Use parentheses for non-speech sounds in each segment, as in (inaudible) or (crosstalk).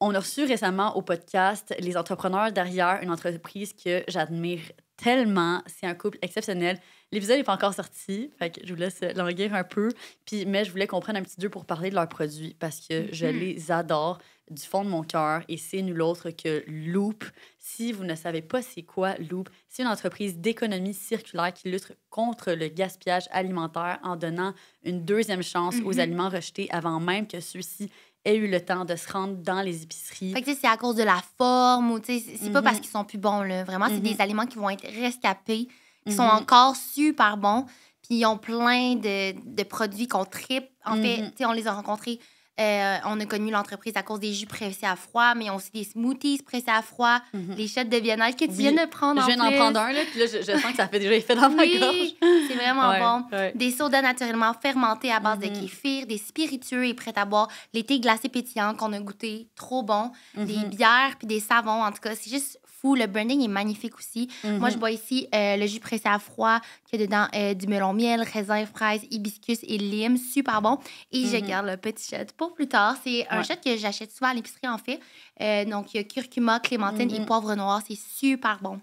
on a reçu récemment au podcast les entrepreneurs derrière une entreprise que j'admire tellement. C'est un couple exceptionnel. L'épisode n'est pas encore sorti, je vous laisse languir un peu. Puis, mais je voulais qu'on prenne un petit deux pour parler de leurs produits parce que je mhm. les adore du fond de mon cœur et c'est nul autre que Loop. Si vous ne savez pas c'est quoi Loop, c'est une entreprise d'économie circulaire qui lutte contre le gaspillage alimentaire en donnant une deuxième chance aux mhm. aliments rejetés avant même que ceux-ci eu le temps de se rendre dans les épiceries. Fait que c'est à cause de la forme ou c'est pas parce mm-hmm. qu'ils sont plus bons là. Vraiment, c'est mm-hmm. des aliments qui vont être rescapés, qui sont mm-hmm. encore super bons, puis ils ont plein de, de produits qu'on tripe. En fait, on les a rencontrés euh, on a connu l'entreprise à cause des jus pressés à froid, mais on sait des smoothies pressés à froid, mhm. des de viennois que tu viens de prendre. Je viens d'en prendre un, là, puis là, je, sens que ça fait déjà effet dans ma oui, gorge. C'est vraiment bon. Des sodas naturellement fermentés à base de mhm. kéfir, des spiritueux et prêts à boire, l'été glacé glacés qu'on a goûté, trop bon, des mhm. bières puis des savons. En tout cas, c'est juste fou. Le branding est magnifique aussi. Mm-hmm. Moi, je bois ici euh, le jus pressé à froid qui est dedans euh, du melon miel, raisin, fraise, hibiscus et lime. Super bon. Et je mm-hmm. garde le petit shot pour plus tard. C'est un ouais. shot que j'achète souvent à l'épicerie, en fait. Euh, donc, il y a curcuma, clémentine et mm-hmm. poivre noir. C'est super bon.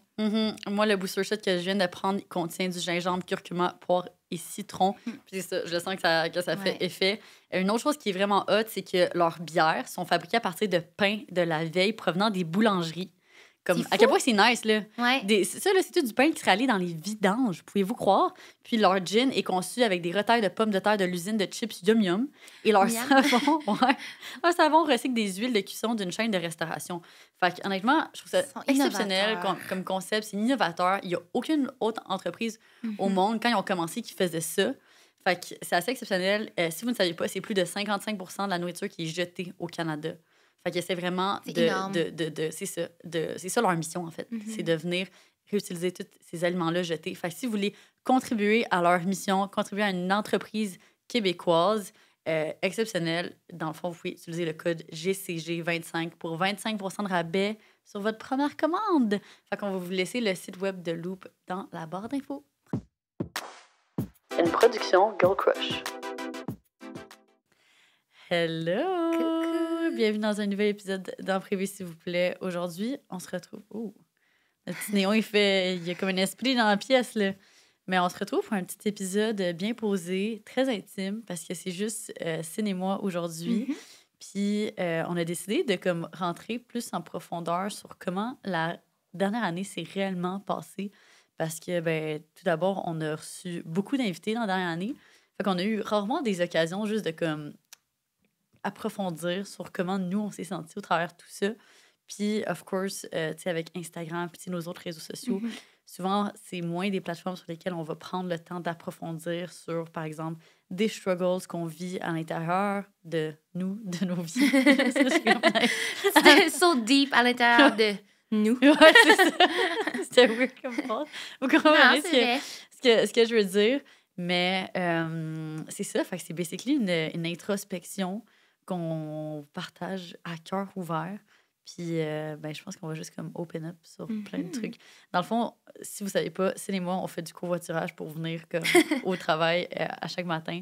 Moi, le booster shot que je viens de prendre contient du gingembre, curcuma, poire et citron. Mm. Puis ça, je sens que ça, que ça fait effet. Une autre chose qui est vraiment hot, c'est que leurs bières sont fabriquées à partir de pain de la veille provenant des boulangeries à quel point c'est nice, là. Ouais. ça, là, c'est tout du pain qui serait allé dans les vidanges, pouvez-vous croire? Puis leur gin est conçu avec des retails de pommes de terre de l'usine de chips Yum Yum. Et leur savon, (laughs) ouais, un savon recycle des huiles de cuisson d'une chaîne de restauration. Fait honnêtement, je trouve ça exceptionnel comme, concept. C'est innovateur. Il n'y a aucune autre entreprise mm-hmm. au monde, quand ils ont commencé, qui faisait ça. Fait que c'est assez exceptionnel. Euh, si vous ne savez pas, c'est plus de 55 de la nourriture qui est jetée au Canada. Fait qu'ils vraiment de. de, de, de c'est ça, leur mission, en fait. Mm-hmm. C'est de venir réutiliser tous ces aliments-là jetés. Fait si vous voulez contribuer à leur mission, contribuer à une entreprise québécoise euh, exceptionnelle, dans le fond, vous pouvez utiliser le code GCG25 pour 25 de rabais sur votre première commande. Fait qu'on va vous laisser le site web de Loop dans la barre d'infos. Une production Girl Crush. Hello! bienvenue dans un nouvel épisode d'En privé, s'il vous plaît. Aujourd'hui, on se retrouve. Oh, le petit néon, il fait. Il y a comme un esprit dans la pièce, là. Mais on se retrouve pour un petit épisode bien posé, très intime, parce que c'est juste euh, et moi aujourd'hui. Mm-hmm. Puis euh, on a décidé de comme rentrer plus en profondeur sur comment la dernière année s'est réellement passée. Parce que, ben, tout d'abord, on a reçu beaucoup d'invités dans la dernière année. Fait qu'on a eu rarement des occasions juste de comme approfondir sur comment nous, on s'est sentis au travers de tout ça. Puis, of course, euh, tu sais, avec Instagram, puis nos autres réseaux sociaux, mhm. souvent, c'est moins des plateformes sur lesquelles on va prendre le temps d'approfondir sur, par exemple, des struggles qu'on vit à l'intérieur de nous, de nos vies. (laughs) C'est (laughs) « so deep à l'intérieur de nous. ouais, c'est ça. C'était weird comme Vous comprenez ce, que, ce, que, je veux dire? Mais euh, c'est ça, c'est basically une, une introspection qu'on partage à cœur ouvert. Puis euh, ben, je pense qu'on va juste comme open up sur plein de mhm. trucs. Dans le fond, si vous savez pas, c'est les mois, on fait du covoiturage pour venir comme, (laughs) au travail euh, à chaque matin.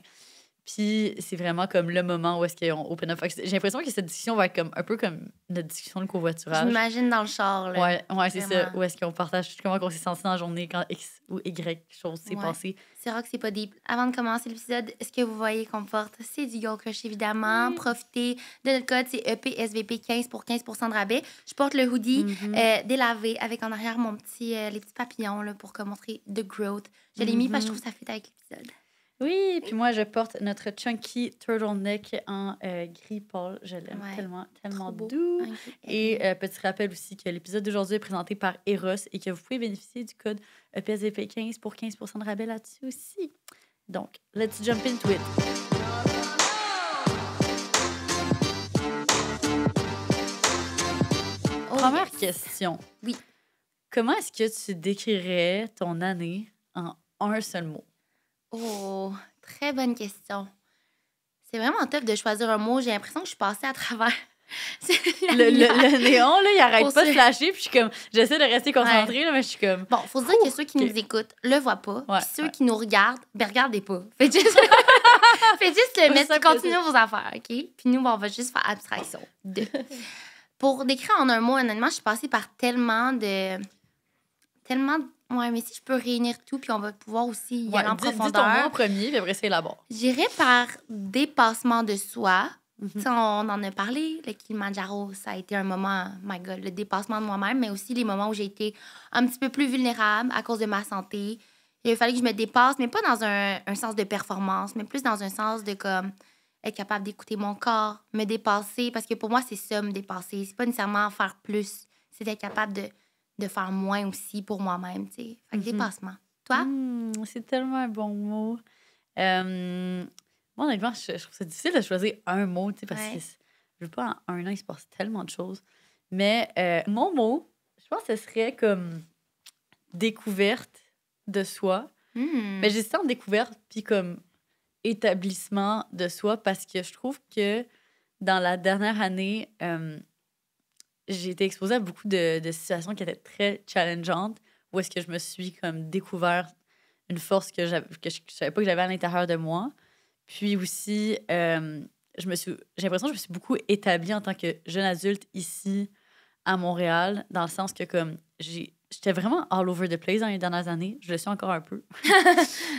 Puis c'est vraiment comme le moment où est-ce qu'on open up. J'ai l'impression que cette discussion va être comme un peu comme notre discussion de covoiturage. J'imagine dans le char. Là, ouais, ouais c'est ça. Où est-ce qu'on partage comment on s'est senti dans la journée quand X ou Y chose s'est passée c'est Avant de commencer l'épisode, ce que vous voyez qu'on porte, c'est du Gold Crush, évidemment. Profitez de notre code, c'est EPSVP15 pour 15 de rabais. Je porte le hoodie mhm. euh, délavé avec en arrière mon petit, euh, les petits papillons là, pour montrer The Growth. Je l'ai mis parce que je mhm. trouve ça fait avec l'épisode. Oui, puis moi, je porte notre chunky turtleneck en euh, gris pâle. Je l'aime tellement, tellement doux. Et euh, petit rappel aussi que l'épisode d'aujourd'hui est présenté par Eros et que vous pouvez bénéficier du code EPSVP15 pour 15 de rabais là-dessus aussi. Donc, let's jump into it. Oh, Première question. Oui. Comment est-ce que tu décrirais ton année en un seul mot? Oh, très bonne question. C'est vraiment tough de choisir un mot. J'ai l'impression que je suis passée à travers. (laughs) le, néon, là, il n'arrête pas de flasher. Puis je suis comme, j'essaie de rester concentrée, mais je suis comme. Bon, faut se dire que ceux qui nous écoutent le voient pas. puis ceux qui nous regardent, ben, regardez pas. (laughs) Faites juste, (laughs) Faites juste le mettre, continuez vos affaires, OK? Puis nous, on va juste faire abstraction Deux. Pour décrire en un mot, honnêtement, je suis passée par tellement de. tellement oui, mais si je peux réunir tout, puis on va pouvoir aussi y aller en dis, profondeur. Dis ton mot premier, puis après, c'est bas J'irai par dépassement de soi. Mhm. tu On en a parlé, le Kilimanjaro, ça a été un moment, my God, le dépassement de moi-même, mais aussi les moments où j'ai été un petit peu plus vulnérable à cause de ma santé. Il fallait que je me dépasse, mais pas dans un, sens de performance, mais plus dans un sens de comme être capable d'écouter mon corps, me dépasser, parce que pour moi, c'est ça, me dépasser. C'est pas nécessairement faire plus, c'est être capable de de faire moins aussi pour moi-même, tu sais. Fait que dépassement. Mhm. Toi? Hmm, c'est tellement un bon mot. Euh, moi, honnêtement, je, trouve ça difficile de choisir un mot, tu sais, parce que je veux pas, en un an, il se passe tellement de choses. Mais euh, mon mot, je pense que ce serait comme découverte de soi. Hmm. Mais ça en découverte, puis comme établissement de soi, parce que je trouve que dans la dernière année, euh, j'ai été exposée à beaucoup de, de, situations qui étaient très challengeantes, où est-ce que je me suis comme découverte une force que, que je ne savais pas que j'avais à l'intérieur de moi. Puis aussi, euh, j'ai l'impression que je me suis beaucoup établie en tant que jeune adulte ici à Montréal, dans le sens que comme j'étais vraiment all over the place dans les dernières années. Je le suis encore un peu. (laughs)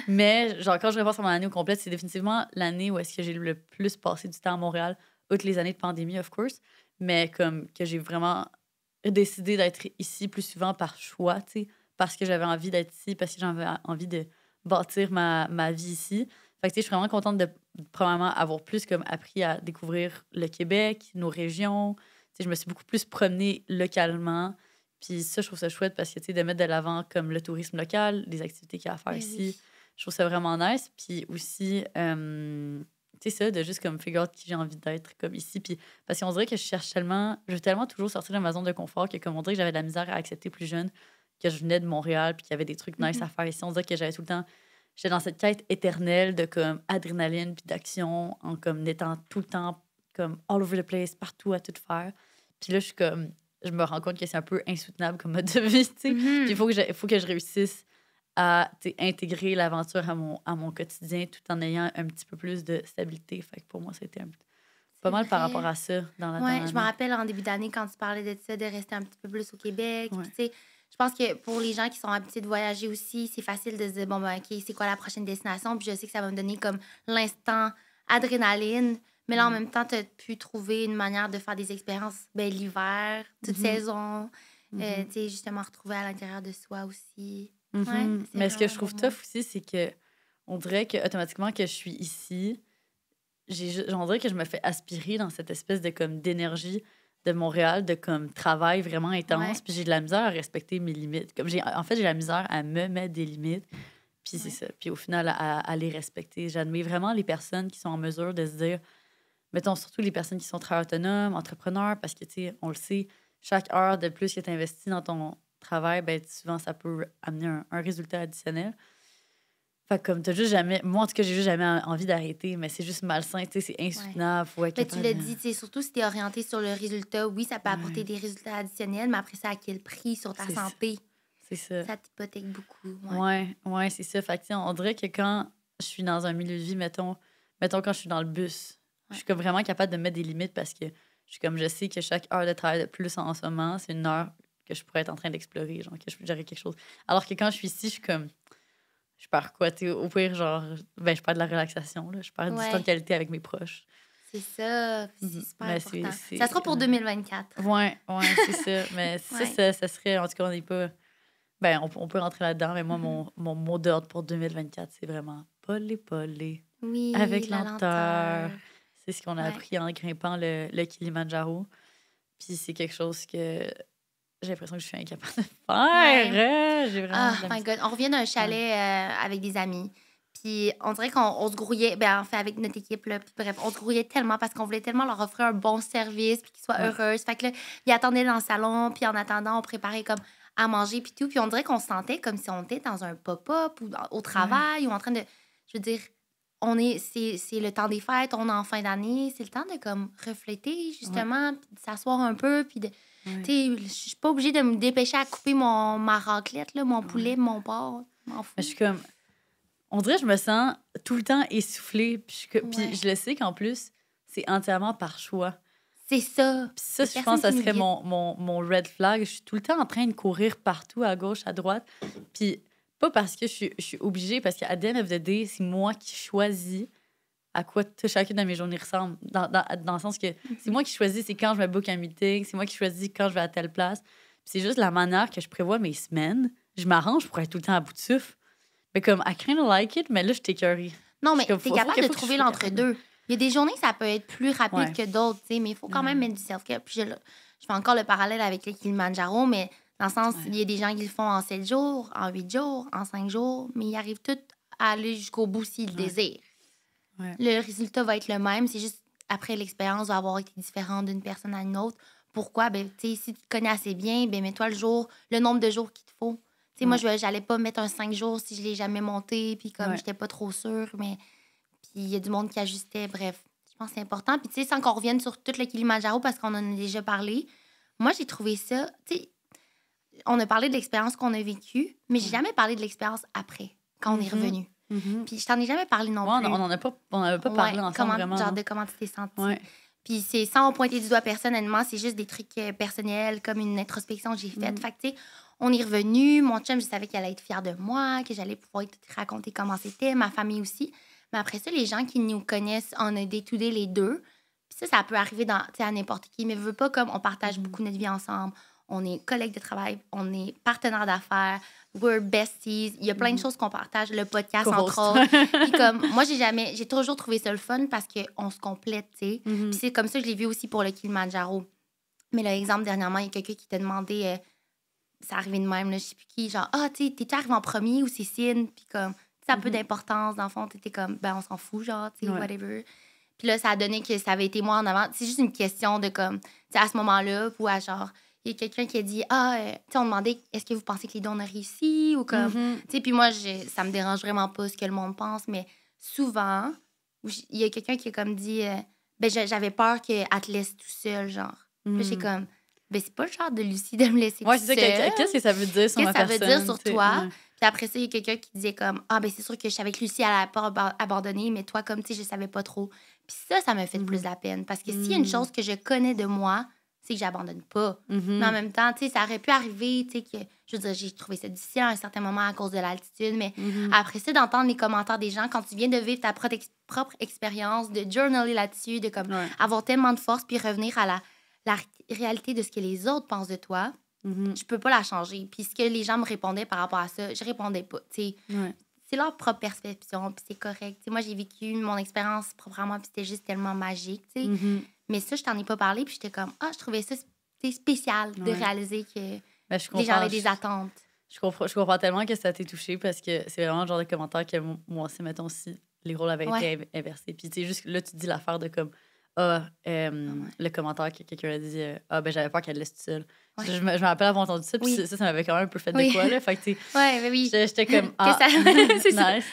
Mais genre, quand je repense à mon année au complet, c'est définitivement l'année où est-ce que j'ai le plus passé du temps à Montréal, outre les années de pandémie, of course mais comme que j'ai vraiment décidé d'être ici plus souvent par choix, tu parce que j'avais envie d'être ici, parce que j'avais envie de bâtir ma, ma vie ici. Fait que, je suis vraiment contente de, probablement, avoir plus comme appris à découvrir le Québec, nos régions. Tu je me suis beaucoup plus promenée localement. Puis ça, je trouve ça chouette parce que, tu de mettre de l'avant comme le tourisme local, les activités qu'il y a à faire ben ici, je trouve ça vraiment nice. Puis aussi, euh, c'est ça, de juste comme figure qui j'ai envie d'être comme ici. Puis, parce qu'on dirait que je cherche tellement, je veux tellement toujours sortir de ma zone de confort que comme on dirait que j'avais de la misère à accepter plus jeune que je venais de Montréal puis qu'il y avait des trucs nice à mm-hmm. faire ici. On dirait que j'avais tout le temps, j'étais dans cette quête éternelle de comme adrénaline puis d'action en comme étant tout le temps comme all over the place, partout à tout faire. Puis là, je suis comme, je me rends compte que c'est un peu insoutenable comme mode de vie, tu sais. Mm-hmm. Puis il faut que, faut que je réussisse à intégrer l'aventure à mon, à mon quotidien tout en ayant un petit peu plus de stabilité. Fait que pour moi, c'était pas mal par rapport à ça dans la ouais je me rappelle en début d'année quand tu parlais de ça, de rester un petit peu plus au Québec. je pense que pour les gens qui sont habitués de voyager aussi, c'est facile de se dire, bon, ben, OK, c'est quoi la prochaine destination? Puis je sais que ça va me donner comme l'instant adrénaline. Mais là, en mm. même temps, tu as pu trouver une manière de faire des expériences ben, l'hiver, toute mm-hmm. saison. Euh, mm-hmm. tu sais, justement, retrouver à l'intérieur de soi aussi. Mhm. mais ce que je trouve tough aussi, c'est que on dirait que automatiquement que je suis ici, on dirait que je me fais aspirer dans cette espèce de comme d'énergie de Montréal, de comme travail vraiment intense. Puis j'ai de la misère à respecter mes limites. Comme j'ai, en fait, j'ai de la misère à me mettre des limites. Puis c'est ça. Puis au final, à, les respecter. J'admire vraiment les personnes qui sont en mesure de se dire, mettons surtout les personnes qui sont très autonomes, entrepreneurs, parce que tu sais, on le sait, chaque heure de plus qui est investie dans ton travail, ben, souvent, ça peut amener un, résultat additionnel. Fait comme t'as juste jamais. Moi, en tout cas, j'ai juste jamais envie d'arrêter, mais c'est juste malsain, tu sais, c'est insoutenable. tu l'as dit, tu surtout si es orienté sur le résultat, oui, ça peut apporter des résultats additionnels, mais après ça, à quel prix sur ta santé? C'est ça. Ça t'hypothèque beaucoup. Ouais, ouais, c'est ça. Fait que, on dirait que quand je suis dans un milieu de vie, mettons, mettons quand je suis dans le bus, je suis comme vraiment capable de mettre des limites parce que je suis comme, je sais que chaque heure de travail de plus en ce moment, c'est une heure que je pourrais être en train d'explorer, genre que je j'aurais quelque chose. Alors que quand je suis ici, je suis comme, je pars quoi? tu au pire, genre, ben, je parle de la relaxation, là, je parle du temps de qualité avec mes proches. C'est ça, c'est mhm. super ben, important. Ça sera pour 2024. Ouais, ouais, c'est ça. (laughs) Mais ça, ça, serait, en tout cas, on est pas. Ben, on, peut rentrer là-dedans, mais moi, mhm. mon, mon mot d'ordre pour 2024, c'est vraiment polé, polé. Oui, avec la lenteur. C'est ce qu'on a appris en grimpant le, le Kilimanjaro. Puis c'est quelque chose que j'ai l'impression que je suis incapable de faire. Hein. J'ai Vraiment ah, On revient d'un chalet euh, avec des amis. Puis on dirait qu'on se grouillait, ben, en fait, avec notre équipe, là, bref, on se grouillait tellement parce qu'on voulait tellement leur offrir un bon service, puis qu'ils soient heureuses heureux. Fait que là, ils attendaient dans le salon, puis en attendant, on préparait comme à manger, puis tout. Puis on dirait qu'on se sentait comme si on était dans un pop-up ou au travail ou en train de. Je veux dire, on est, c'est, le temps des fêtes, on est en fin d'année, c'est le temps de comme refléter, justement, puis de s'asseoir un peu, puis de je Je suis pas obligée de me dépêcher à couper mon, ma raclette, là, mon poulet, mon porc. Je suis comme. On dirait que je me sens tout le temps essoufflée. Puis je, le sais qu'en plus, c'est entièrement par choix. C'est ça. Puis ça, je pense que ça serait mon, mon, mon, red flag. Je suis tout le temps en train de courir partout, à gauche, à droite. Puis pas parce que je suis, je suis obligée, parce qu'à the c'est moi qui choisis à quoi chacune de mes journées ressemble. Dans, dans, dans le sens que mhm. c'est moi qui choisis, c'est quand je me book un meeting, c'est moi qui choisis quand je vais à telle place. C'est juste la manière que je prévois mes semaines. Je m'arrange pour être tout le temps à bout de souffle. Mais comme, I kind of like it, mais là, je t'écœurie. Non, mais t'es capable de trouver l'entre-deux. Il y a des journées, ça peut être plus rapide que d'autres, mais il faut quand même mettre du self-care. Puis je, fais encore le parallèle avec les Kilimanjaro, mais dans le sens, il y a des gens qui le font en 7 jours, en 8 jours, en 5 jours, mais ils arrivent tous à aller jusqu'au bout s'ils le désirent. Le résultat va être le même. C'est juste après l'expérience va avoir été différente d'une personne à une autre. Pourquoi? Ben, si tu te connais assez bien, ben, mets-toi le jour, le nombre de jours qu'il te faut. Moi, je n'allais pas mettre un cinq jours si je ne l'ai jamais monté, puis comme j'étais pas trop sûre, mais il y a du monde qui ajustait. Bref, je pense que c'est important. Puis, tu sais, sans qu'on revienne sur tout le Kilimanjaro, parce qu'on en a déjà parlé, moi, j'ai trouvé ça. Tu on a parlé de l'expérience qu'on a vécue, mais j'ai jamais parlé de l'expérience après, quand on est mm-hmm. revenu. Mm-hmm. Puis je t'en ai jamais parlé non plus. On n'en a pas, on avait pas parlé ensemble comment, vraiment. Genre de comment tu t'es sentie. Puis c'est sans pointer du doigt personnellement, c'est juste des trucs euh, personnels, comme une introspection que j'ai faite. Mm-hmm. Fait que tu sais, on est revenu. Mon chum, je savais qu'elle allait être fière de moi, que j'allais pouvoir te raconter comment c'était, ma famille aussi. Mais après ça, les gens qui nous connaissent, on a détoudé les deux. Puis ça, ça peut arriver dans, à n'importe qui. Mais je veux pas comme on partage mm-hmm. beaucoup notre vie ensemble on est collègues de travail, on est partenaires d'affaires, we're besties. Il y a plein de mm. choses qu'on partage, le podcast entre autres. (laughs) comme moi, j'ai jamais, j'ai toujours trouvé ça le fun parce qu'on se complète, tu mm-hmm. Puis c'est comme ça, je l'ai vu aussi pour le Kilimanjaro. Mais l'exemple dernièrement, il y a quelqu'un qui t'a demandé, euh, ça arrivait de même, là, je sais plus qui, genre, ah, tu t'es arrivé en premier ou Cécile? Puis comme, ça a peu mm-hmm. d'importance, dans le fond, t'étais comme, ben, on s'en fout, genre, tu sais, whatever. Puis là, ça a donné que ça avait été moi en avant. C'est juste une question de comme, tu sais, à ce moment-là, ou à genre, il y a quelqu'un qui a dit ah euh, tu on demandait est-ce que vous pensez que les dons ont réussi ou comme mhm. tu sais puis moi je, ça me dérange vraiment pas ce que le monde pense mais souvent il y a quelqu'un qui a comme dit euh, ben j'avais peur que te laisse tout seul genre j'ai hmm. comme ben c'est pas le genre de Lucie de me laisser ouais, tout seul qu'est-ce que ça veut dire sur qu'est-ce que ça veut dire sur toi puis après ça il y a quelqu'un qui disait comme ah ben c'est sûr que je savais que Lucie elle allait pas abandonner mais toi comme tu sais je savais pas trop puis ça ça me fait mhm. plus la peine parce que s'il y a une hmm. chose que je connais de moi c'est que j'abandonne pas. Mm-hmm. Mais en même temps, tu ça aurait pu arriver, tu que, je veux dire, j'ai trouvé ça difficile à un certain moment à cause de l'altitude, mais mm-hmm. après ça, d'entendre les commentaires des gens quand tu viens de vivre ta propre expérience, de journaler là-dessus, de comme avoir tellement de force, puis revenir à la, la réalité de ce que les autres pensent de toi, mm-hmm. je peux pas la changer. Puis ce que les gens me répondaient par rapport à ça, je répondais pas, tu sais. C'est leur propre perception, puis c'est correct. moi, j'ai vécu mon expérience proprement, puis c'était juste tellement magique, mais ça, je t'en ai pas parlé, puis j'étais comme, ah, je trouvais ça spécial de réaliser que ben, j'avais des attentes. Je, comprends, tellement que ça t'ait touché parce que c'est vraiment le genre de commentaire que moi aussi, mettons, si les rôles avaient été inversés. Puis tu sais, juste là, tu dis l'affaire de comme, ah, ah le commentaire que quelqu'un a dit, euh, ah, ben j'avais peur qu'elle laisse tout seule. Je, me rappelle avoir entendu ça, puis ça, ça m'avait quand même un peu fait de quoi, là. Fait que, (laughs) ouais, mais ben oui. J'étais comme, (laughs) ah, (laughs) nice.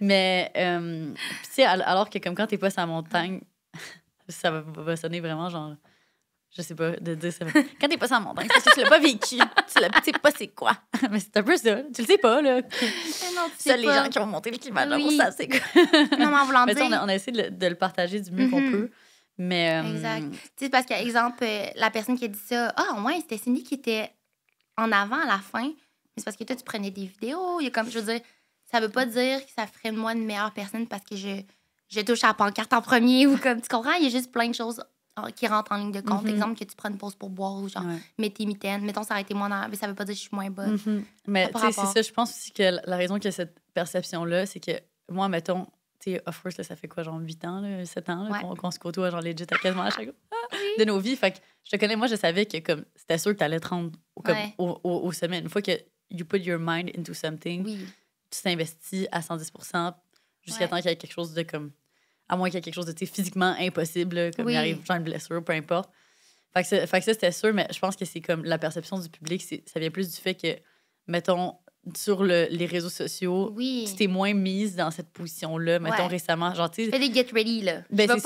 Mais, tu sais, alors que, comme quand t'es pas sur la montagne, ça va, sonner vraiment genre. Je sais pas, de dire ça. Quand (laughs) t'es pas en montagne, c'est que tu l'as pas vécu, tu l'as sais pas c'est quoi. (laughs) Mais c'est un peu ça. Tu le sais pas, là. C'est les gens qui ont monté le climat, ça, c'est quoi. (laughs) non, mais en voulant on, a, essayé de le, partager du mieux qu'on mhm. peut. Mais. Euh, exact. Tu sais, parce qu'exemple, euh, la personne qui a dit ça, ah, au moins, c'était Cindy qui était en avant à la fin. Mais c'est parce que toi, tu prenais des vidéos. Il y a comme, je veux dire, ça veut pas dire que ça ferait de moi une meilleure personne parce que je, je touche à la pancarte en premier ou comme tu comprends, il y a juste plein de choses oh, qui rentrent en ligne de compte. Par mm-hmm. Exemple, que tu prends une pause pour boire ou genre, ouais. mets tes mitaines, mettons, ça été moins mais ça veut pas dire que je suis moins bonne. Mm-hmm. Mais tu sais, c'est ça, je pense aussi que la raison que cette perception-là, c'est que moi, mettons, tu sais, of course, ça fait quoi, genre 8 ans, là, 7 ans, qu'on se côtoie, genre legit à quasiment à chaque (laughs) ah de nos vies. Fait que je te connais, moi, je savais que comme c'était sûr que tu allais te rendre au, au, au, sommet. Une fois que you put your mind into something, tu t'investis à 110 jusqu'à temps qu'il y ait quelque chose de comme. À moins qu'il y ait quelque chose de physiquement impossible, comme il arrive genre une blessure, peu importe. Fait que, ça, ça, c'était sûr, mais je pense que c'est comme la perception du public, ça vient plus du fait que, mettons, sur les réseaux sociaux, tu t'es moins mise dans cette position-là, mettons récemment. Genre, tu fais des get ready, là. Ben, c'est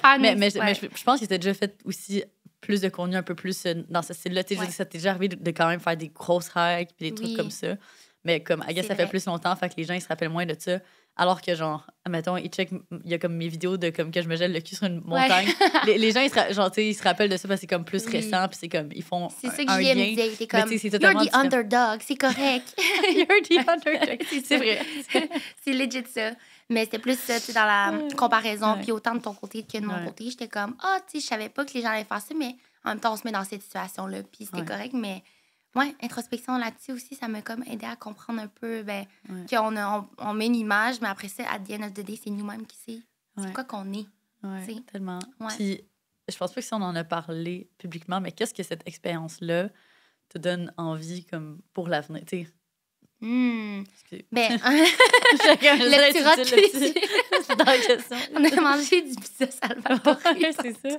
ça, (laughs) mais, mais, je, pense que t'as déjà fait aussi plus de contenu un peu plus euh, dans ce style-là. Tu sais, ça t'est déjà arrivé de, quand même faire des grosses hikes puis des trucs comme ça. Mais comme, I ça fait plus longtemps, fait que les gens, ils se rappellent moins de ça. Alors que, genre, mettons, il check, il y a comme mes vidéos de comme que je me gèle le cul sur une montagne. (laughs) les, gens, ils se, genre, ils se rappellent de ça parce que c'est comme plus récent, puis c'est comme, ils font. C'est ça que j'aime dire. C'est comme, (laughs) you're the underdog, (laughs) c'est correct. you're the underdog. c'est vrai. c'est legit ça. Mais c'était plus ça, tu dans la comparaison, puis autant de ton côté que de mon côté. J'étais comme, ah, tu sais, je savais pas que les gens allaient faire ça, mais en même temps, on se met dans cette situation-là, puis c'était correct, mais oui, introspection là-dessus aussi, ça m'a comme aidé à comprendre un peu ben, qu'on a, on, met une image, mais après ça, à the end of c'est nous-mêmes qui sait. C'est quoi qu'on est. Oui, tellement. Puis, je pense pas que si on en a parlé publiquement, mais qu'est-ce que cette expérience-là te donne envie comme pour l'avenir? Mmh. Ben, (laughs) (laughs) le petit (laughs) On a mangé du pizza salvatore. c'est ça.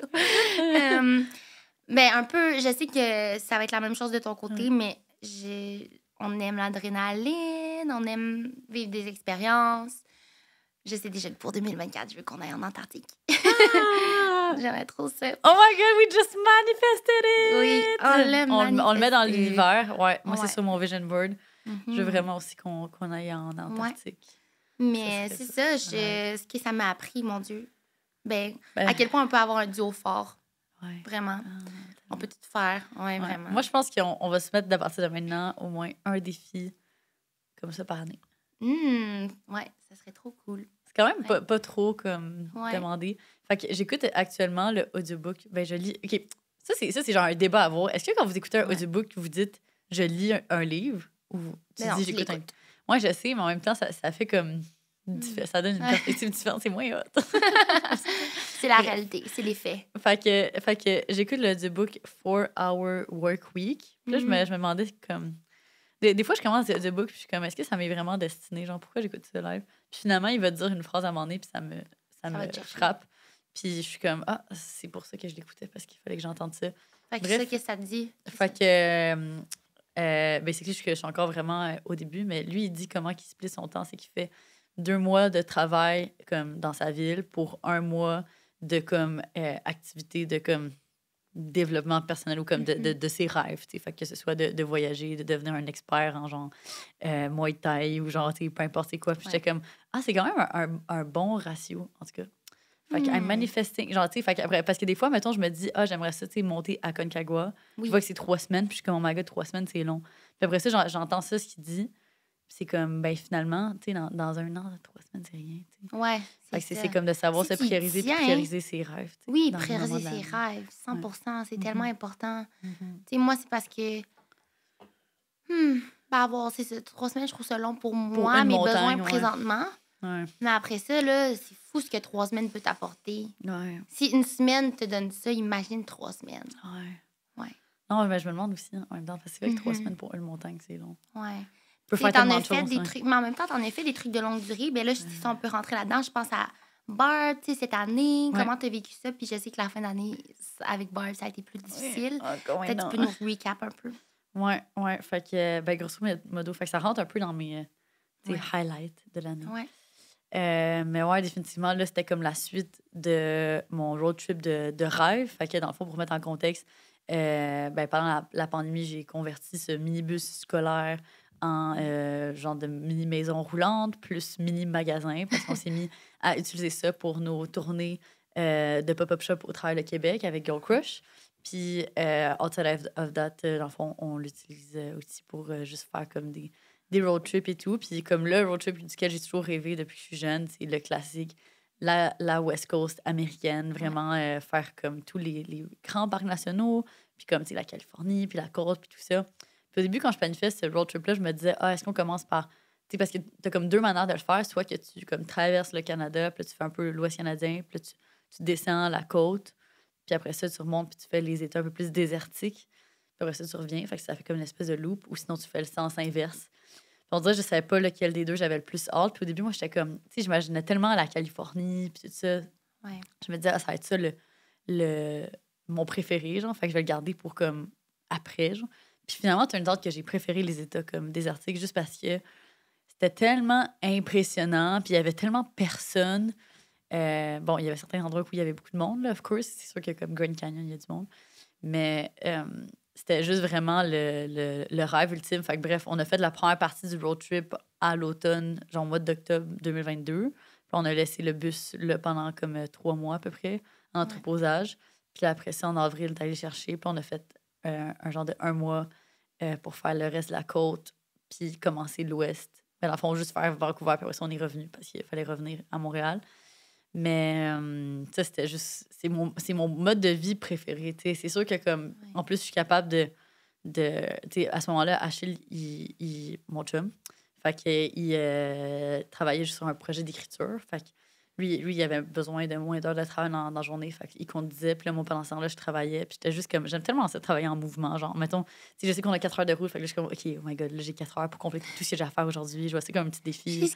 Mais un peu, je sais que ça va être la même chose de ton côté, mais j'ai... on aime l'adrénaline, on aime vivre des expériences. Je sais déjà que pour 2024, je veux qu'on aille en Antarctique. Ah! (laughs) J'aimerais trop ça. Oh my God, we just manifested it! Oui, on le, le met dans l'univers. Ouais, moi, c'est sur mon vision board. Je veux mhm. vraiment aussi qu'on aille en Antarctique. Mais c'est ça, ce que ça m'a appris, mon Dieu. Ben, ben, à quel point on peut avoir un duo fort Vraiment. Ah, on peut tout faire. Ouais, Vraiment. Moi, je pense qu'on va se mettre d'à partir de maintenant au moins un défi comme ça par année. Mmh, ouais, ça serait trop cool. C'est quand même pas, pas, trop comme demandé. Fait que j'écoute actuellement le audiobook. Ben, je lis. OK. Ça, c'est, ça, genre un débat à avoir. Est-ce que quand vous écoutez un audiobook, vous dites je lis un, livre ou tu ben dis j'écoute un. Moi, je sais, mais en même temps, ça, ça fait comme. Hmm. Ça donne une perspective différente. C'est moins hot. (laughs) (laughs) C'est la réalité, c'est les faits. Fait que, j'écoute le du book Four Hour Work Week. Là, je, me, mhm. demandais comme. Des, fois, je commence le Book, puis je suis comme, est-ce que ça m'est vraiment destiné? Genre, pourquoi j'écoute ce live? Puis finalement, il va dire une phrase à mon nez, puis ça me, ça, me frappe. Puis je suis comme, ah, c'est pour ça que je l'écoutais, parce qu'il fallait que j'entende ça. Fait que c'est ça que ça te dit. Fait que, ben, c'est que je, suis encore vraiment euh, au début, mais lui, il dit comment il split son temps. C'est qu'il fait deux mois de travail comme dans sa ville pour un mois de comme euh, activité, de comme développement personnel ou comme de, de, mm-hmm. de ses rêves, fait que ce soit de, de, voyager, de devenir un expert en genre euh, taille ou genre, peu importe quoi. Puis j'étais comme, ah, c'est quand même un, un, bon ratio, en tout cas. Fait que I'm mm. manifesting, genre, tu sais, parce que des fois, mettons, je me dis, ah, j'aimerais ça, tu sais, monter à Concagua. Oui. Je vois que c'est trois semaines, puis je suis comme, oh my god, trois semaines, c'est long. Puis après ça, j'entends ça, ce qu'il dit c'est comme, ben finalement, tu sais, dans, dans, un an, trois semaines, c'est rien. Ouais. C'est comme de savoir se prioriser, prioriser ses rêves. Oui, prioriser ses rêves, 100 c'est mm-hmm. tellement important. Mm-hmm. Tu sais, moi, c'est parce que. Hmm, ben, c'est trois semaines, je trouve ça long pour, moi, mes besoins présentement. Ouais. Mais après ça, là, c'est fou ce que trois semaines peut t'apporter. Si une semaine te donne ça, imagine trois semaines. Ouais. Non, mais je me demande aussi, hein, en même temps, parce que trois mm-hmm. semaines pour une montagne, c'est long. Ouais des trucs, mais en même temps, t'en as fait des trucs de longue durée. Ben là, si on peut rentrer là-dedans, je pense à Bart, tu sais, cette année, comment tu as vécu ça? Puis je sais que la fin d'année, avec Bart, ça a été plus difficile. Ah, Peut-être que tu peux nous recap un peu. Oui, oui. Fait que, ben, grosso modo, fait que ça rentre un peu dans mes euh, highlights de l'année. Ouais. Euh, mais ouais, définitivement, là, c'était comme la suite de mon road trip de, de, rêve. Fait que, dans le fond, pour mettre en contexte, euh, ben, pendant la pandémie, j'ai converti ce minibus scolaire en euh, genre de mini maison roulante plus mini magasin parce qu'on s'est mis à utiliser ça pour nos tournées euh, de pop-up shop au travers le Québec avec Girl Crush. Puis euh, of That, euh, dans le fond, on l'utilise aussi pour juste faire comme des, des road trips et tout. Puis comme le road trip duquel j'ai toujours rêvé depuis que je suis jeune, c'est le classique. La, la West Coast américaine, vraiment faire comme tous les, grands parcs nationaux, puis comme c'est la Californie, puis la côte, puis tout ça au début, quand je planifiais ce road trip-là, je me disais, ah, est-ce qu'on commence par. Tu sais, parce que tu as comme deux manières de le faire. Soit que tu comme, traverses le Canada, puis tu fais un peu l'Ouest canadien, puis tu, descends la côte, puis après ça, tu remontes, puis tu fais les États un peu plus désertiques. Puis après ça, tu reviens. Fait que ça fait comme une espèce de loop, ou sinon, tu fais le sens inverse. on dirait, je savais pas lequel des deux j'avais le plus hâte. Puis au début, moi, j'étais comme, tu sais, j'imaginais tellement la Californie, puis tout ça. Je me disais, ah, ça va être ça le, le, mon préféré, genre. Fait que je vais le garder pour comme après, genre. Puis finalement, tu as une sorte que j'ai préféré les États comme des juste parce que c'était tellement impressionnant, puis il y avait tellement personne. Euh, bon, il y avait certains endroits où il y avait beaucoup de monde, là, of course. C'est sûr que comme Grand Canyon, il y a du monde. Mais euh, c'était juste vraiment le, le, rêve ultime. Fait que, bref, on a fait la première partie du road trip à l'automne, genre au mois d'octobre 2022. Puis on a laissé le bus là, pendant comme euh, trois mois à peu près, en entreposage. Puis après ça, en avril, allé chercher. Puis on a fait euh, un genre de un mois euh, pour faire le reste de la côte, puis commencer l'ouest. Mais dans le fond, juste faire Vancouver, puis après ça, on est revenu parce qu'il fallait revenir à Montréal. Mais euh, ça, c'était juste. C'est mon, mode de vie préféré. C'est sûr que, comme. En plus, je suis capable de. de à ce moment-là, Achille, il, mon chum, fait qu'il, il euh, travaillait sur un projet d'écriture. Fait que lui, lui, il avait besoin de moins d'heures de travail dans, la journée. Fait il conduisait. Puis là, moi, pendant ce temps-là, je travaillais. Puis j'étais juste comme. J'aime tellement ça, travailler en mouvement. Genre, mettons, si je sais qu'on a 4 heures de route, fait je suis comme, OK, oh my God, là, j'ai 4 heures pour compléter tout ce que j'ai à faire aujourd'hui. Je vois ça comme un petit défi. Puis,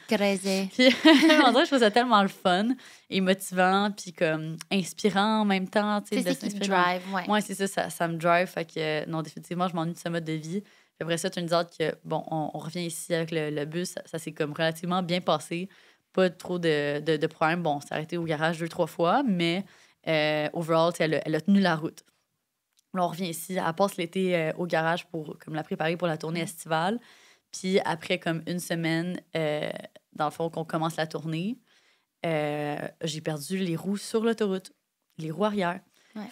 (laughs) je trouve ça tellement le fun et motivant. Puis comme inspirant en même temps. C'est ça qui me drive. Ouais, c'est ça, ça, me drive. Fait euh, non, définitivement, je m'ennuie de ce mode de vie. Puis après ça, tu me dis que, bon, on, revient ici avec le, bus. Ça, ça s'est comme relativement bien passé pas trop de, de, problèmes. Bon, s'est arrêté au garage deux, trois fois, mais euh, overall, elle a, tenu la route. on revient ici, elle passe l'été euh, au garage pour comme la préparer pour la tournée estivale. Puis après comme une semaine, euh, dans le fond, qu'on commence la tournée, j'ai perdu les roues sur l'autoroute, les roues arrière. Ouais.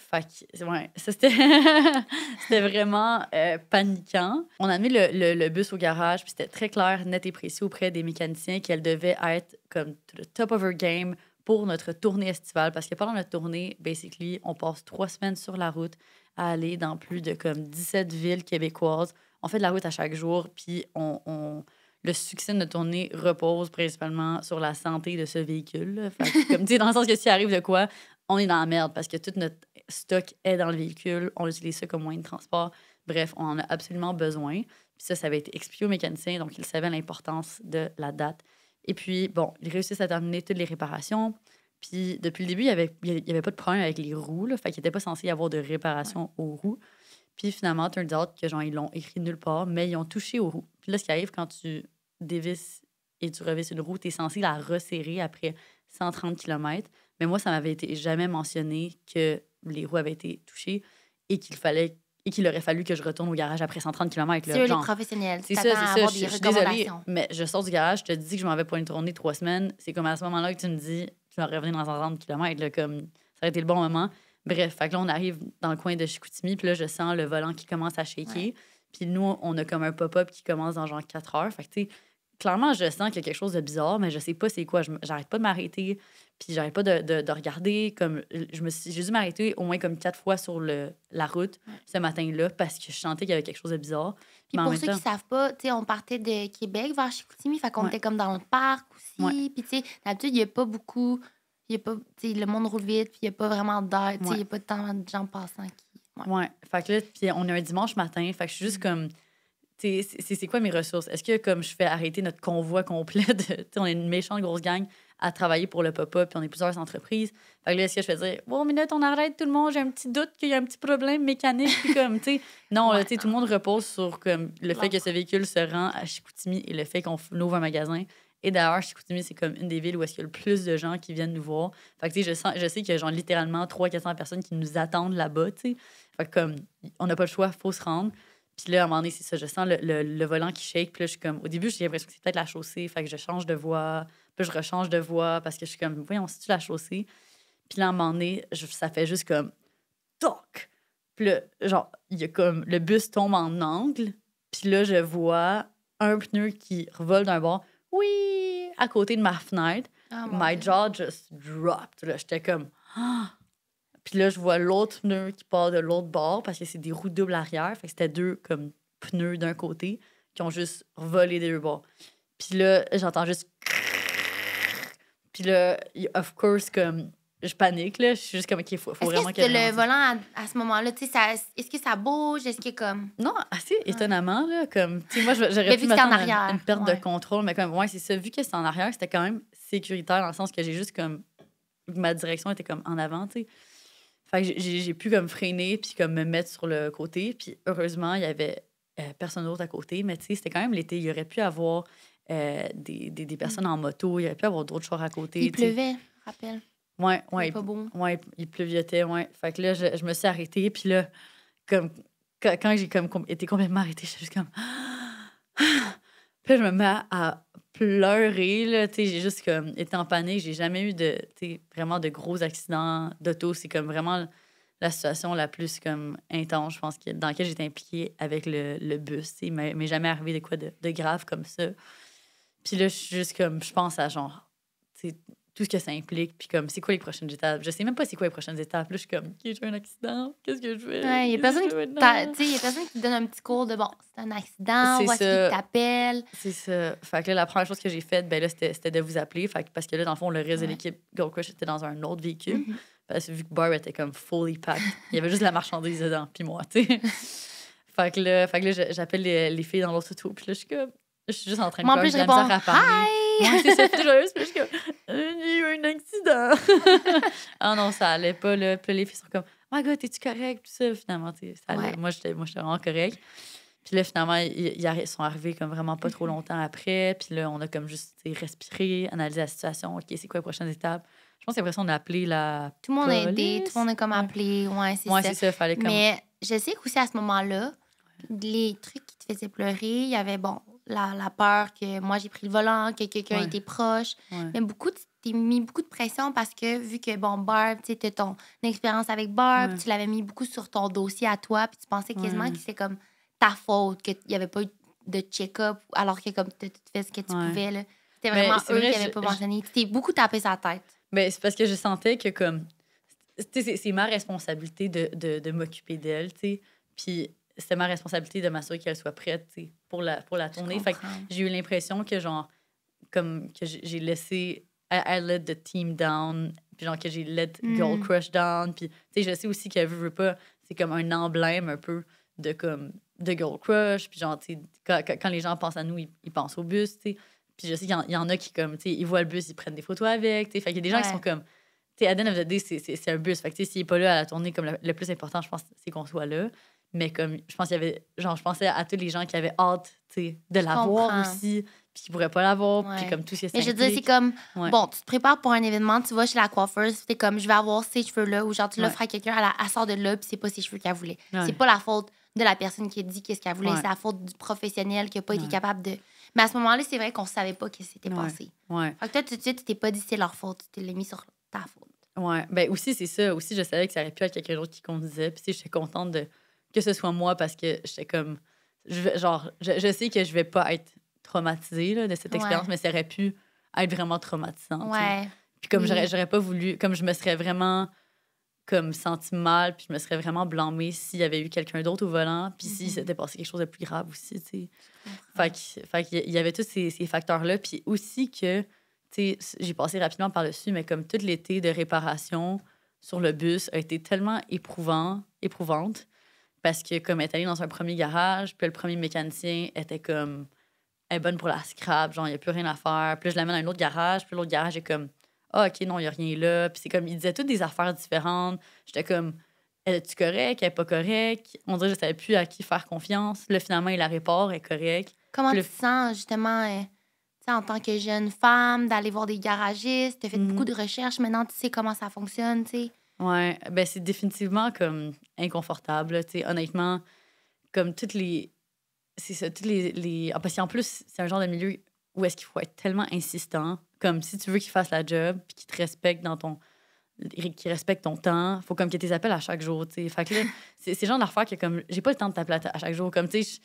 Fait ouais, ça c'était (laughs) vraiment euh, paniquant. On a mis le, le, bus au garage, puis c'était très clair, net et précis auprès des mécaniciens qu'elle devait être comme le top of her game pour notre tournée estivale. Parce que pendant notre tournée, basically, on passe trois semaines sur la route à aller dans plus de comme 17 villes québécoises. On fait de la route à chaque jour, puis on, le succès de notre tournée repose principalement sur la santé de ce véhicule. Fait comme tu sais, dans le sens que s'il arrive de quoi, on est dans la merde parce que tout notre stock est dans le véhicule, on utilise ça comme moyen de transport. Bref, on en a absolument besoin. Puis ça, ça avait été expliqué aux mécaniciens, donc ils savaient l'importance de la date. Et puis, bon, ils réussissent à terminer toutes les réparations. Puis depuis le début, il n'y avait, avait pas de problème avec les roues. Là, fait qu'il n'était pas censé y avoir de réparation aux roues. Puis finalement, turns out que genre, ils l'ont écrit nulle part, mais ils ont touché aux roues. Puis là, ce qui arrive quand tu dévisses et tu revisses une roue, tu es censé la resserrer après 130 km. Mais moi, ça m'avait été jamais mentionné que les roues avaient été touchées et qu'il fallait et qu'il aurait fallu que je retourne au garage après 130 km. C'est eux les professionnels. C'est ça, c'est ça. Je, suis désolée, mais je sors du garage, je te dis que je m'en vais pour une tournée trois semaines. C'est comme à ce moment-là que tu me dis tu vas revenir dans 130 km. comme, ça aurait été le bon moment. Bref, fait que là, on arrive dans le coin de Chicoutimi, puis là, je sens le volant qui commence à shaker. Puis nous, on a comme un pop-up qui commence dans genre 4 heures. Fait que, tu sais, clairement, je sens qu'il y a quelque chose de bizarre, mais je sais pas c'est quoi. J'arrête pas de m'arrêter, puis j'arrête pas de, regarder. Comme, je me suis, j'ai dû m'arrêter au moins comme quatre fois sur le, la route ce matin-là parce que je sentais qu'il y avait quelque chose de bizarre. Puis pour ceux qui savent pas, on partait de Québec vers Chicoutimi, fait qu'on était comme dans le parc aussi. Puis tu d'habitude, il y a pas beaucoup... pas, le monde roule vite, puis il n'y a pas vraiment d'air, il n'y a pas tant de gens passant. qui... Fait que là, puis on est un dimanche matin, fait que je suis juste mm. comme c'est quoi mes ressources? Est-ce que comme je fais arrêter notre convoi complet, (laughs) on est une méchante grosse gang à travailler pour le pop-up, puis on est plusieurs entreprises. Fait que est-ce que je fais dire, bon, minute, on arrête tout le monde, j'ai un petit doute qu'il y a un petit problème mécanique, puis comme, tu sais, (laughs) non, tu sais tout le monde repose sur comme, le fait que ce véhicule se rend à Chicoutimi et le fait qu'on ouvre un magasin. Et d'ailleurs, Chicoutimi, c'est comme une des villes où est-ce qu'il y a le plus de gens qui viennent nous voir. Fait tu sais, je, je sais qu'il y a genre littéralement 300-400 personnes qui nous attendent là-bas, tu sais. Fait comme, on n'a pas le choix, faut se rendre. Puis là, à un moment donné, c'est ça, je sens le, volant qui shake. Puis je suis comme, au début, j'ai l'impression que c'est peut-être la chaussée. Fait que je change de voix Puis je rechange de voix parce que je suis comme, voyons, c'est-tu la chaussée? Puis là, à un moment donné, ça fait juste comme, toc! Puis là, genre, il y a comme, le bus tombe en angle. Puis là, je vois un pneu qui revole d'un bord, oui, à côté de ma fenêtre. Ah, My jaw just dropped. J'étais comme, ah! Puis là, je vois l'autre pneu qui part de l'autre bord parce que c'est des roues doubles arrière. Fait que c'était deux comme pneus d'un côté qui ont juste volé des deux bords. Puis là, j'entends juste. (laughs) Puis là, of course, comme je panique, là. Je suis juste comme, OK, faut, faut vraiment que. le volant à, ce moment-là, tu sais, est-ce que ça bouge? Est-ce que comme. Non, assez étonnamment, là. Comme, tu sais, moi, j'aurais pu une, perte de contrôle, mais comme, ouais, c'est ça. Vu que c'est en arrière, c'était quand même sécuritaire dans le sens que j'ai juste comme. Ma direction était comme en avant, tu sais j'ai pu comme freiner puis comme me mettre sur le côté. Puis heureusement, il y avait euh, personne d'autre à côté. Mais tu sais, c'était quand même l'été. Il aurait pu avoir euh, des, personnes en moto. Il aurait pu avoir d'autres chars à côté. Il pleuvait, pleuvait, rappelle. Ouais, ouais. Il, pas il ouais. Fait que là, je, me suis arrêtée. Puis là, comme, quand, j'ai comme été complètement arrêtée, j'étais juste comme... (gasps) Puis je me mets à, pleuré. Là, j'ai juste comme été en panique. J'ai jamais eu de vraiment de gros accidents d'auto. C'est comme vraiment la situation la plus comme intense, je pense, que, dans laquelle j'étais impliquée avec le, le bus. Il m'est jamais arrivé de quoi de, grave comme ça. Puis là, je suis juste comme, je pense à genre, tout ce que ça implique, puis comme, c'est quoi les prochaines étapes? Je sais même pas c'est quoi les prochaines étapes. Là, je suis comme, j'ai eu un accident, qu'est-ce que je fais? Il y a, personne qui te donne un petit cours de, bon, c'est un accident, voici ce qui t'appelle. C'est ça. Fait que là, la première chose que j'ai faite, ben là, c'était de vous appeler, fait que, parce que là, dans le fond, le reste de l'équipe Gold Crush était dans un autre véhicule, mhm. parce que vu que Barb était comme fully packed, il y avait juste la marchandise dedans, puis moi, tu sais. (laughs) Fait que là, là j'appelle les, les, filles dans l'autre auto, puis là, je suis comme, je suis juste en train de Moi, en plus, je réponds Hi! Moi, c'est souffleuse, puis je suis comme, j'ai eu un accident. (laughs) ah non, ça allait pas, là. Puis les filles sont comme, oh my god, es tu correct? Tout ça, finalement, ça allait. Moi, j'étais vraiment correct. Puis là, finalement, ils, sont arrivés comme vraiment pas trop mm-hmm. longtemps après. Puis là, on a comme juste respiré, analysé la situation. OK, c'est quoi les prochaines étapes? » Je pense que après l'impression d'appeler la. Tout le monde a aidé, tout le monde a comme appelé. Ouais, c'est ça. ça fallait comme... Mais je sais qu'aussi à ce moment-là, les trucs qui te faisaient pleurer, il y avait, bon, la, la peur que moi j'ai pris le volant, que quelqu'un était proche. Mais beaucoup, tu t'es mis beaucoup de pression parce que vu que, bon, Barb, tu ton expérience avec Barb, tu l'avais mis beaucoup sur ton dossier à toi, puis tu pensais quasiment que c'était comme ta faute, qu'il n'y avait pas eu de check-up, alors que comme tu fais ce que tu pouvais. C'était ben, vraiment eux qui n'avaient pas mentionné. Tu t'es beaucoup tapé sa tête. Mais ben, c'est parce que je sentais que, comme, c'est ma responsabilité de, de m'occuper d'elle, tu sais. Puis c'était ma responsabilité de m'assurer qu'elle soit prête pour la, pour la tournée. Fait que j'ai eu l'impression que, genre, comme que j'ai laissé. I, let the team down, puis genre que j'ai let mm. Girl Crush down. Puis, tu sais, je sais aussi qu'elle veut, pas. C'est comme un emblème un peu de comme de Girl Crush. Puis, genre, quand, les gens pensent à nous, ils, pensent au bus, tu sais. Puis, je sais qu'il y, en a qui, comme, tu sais, ils voient le bus, ils prennent des photos avec, tu sais. y a des gens qui sont comme. Tu c'est un bus. Fait que, tu sais, s'il est pas là à la tournée, comme le plus important, je pense, c'est qu'on soit là mais comme je pense qu'il y avait genre je pensais à tous les gens qui avaient hâte de l'avoir aussi puis qui pourraient pas l'avoir puis comme tout ce mais je c'est comme bon tu te prépares pour un événement tu vas chez la coiffeuse t'es comme je vais avoir ces cheveux là ou genre tu l'offres à quelqu'un elle, sort de là puis c'est pas ses cheveux qu'elle voulait c'est pas la faute de la personne qui a dit qu'est-ce qu'elle voulait c'est la faute du professionnel qui a pas été capable de mais à ce moment là c'est vrai qu'on savait pas ce qui s'était passé ouais. fait que toi tout de suite tu t'es pas dit c'est leur faute tu l'as mis sur ta faute ouais ben aussi c'est ça aussi je savais que ça aurait pu être quelqu'un d'autre qui conduisait puis j'étais contente de que ce soit moi parce que j'étais comme. Je, genre, je, sais que je vais pas être traumatisée là, de cette expérience, mais ça aurait pu être vraiment traumatisant. Puis comme oui. Mm. j'aurais pas voulu, comme je me serais vraiment comme senti mal, puis je me serais vraiment blâmée s'il y avait eu quelqu'un d'autre au volant, puis si mm-hmm. c'était passé quelque chose de plus grave aussi, tu sais. Fait y avait tous ces, ces facteurs-là, puis aussi que, tu sais, j'ai passé rapidement par-dessus, mais comme tout l'été de réparation sur le bus a été tellement éprouvant, éprouvante, parce que, comme, elle est allée dans un premier garage, puis le premier mécanicien était comme, elle est bonne pour la scrap, genre, il n'y a plus rien à faire. Puis je l'amène dans un autre garage, puis l'autre garage est comme, ah, OK, non, il n'y a rien là. Puis c'est comme, il disait toutes des affaires différentes. J'étais comme, est-tu correct? Elle est pas correcte? On dirait que je savais plus à qui faire confiance. Le finalement, il la répare, elle est correcte. Comment tu te sens, justement, euh, en tant que jeune femme, d'aller voir des garagistes? Tu as fait mm-hmm. beaucoup de recherches. Maintenant, tu sais comment ça fonctionne, tu sais? Ouais, ben c'est définitivement comme inconfortable. sais, honnêtement, comme toutes les. C'est ça, toutes les. les... Ah, parce qu'en plus, c'est un genre de milieu où est-ce qu'il faut être tellement insistant. Comme si tu veux qu'il fasse la job, puis qu'il te respecte dans ton. qui respecte ton temps, faut comme qu'il tes appels à chaque jour. sais. Fait que là, (laughs) c'est le genre qui est comme. J'ai pas le temps de t'appeler à chaque jour. Comme, tu sais,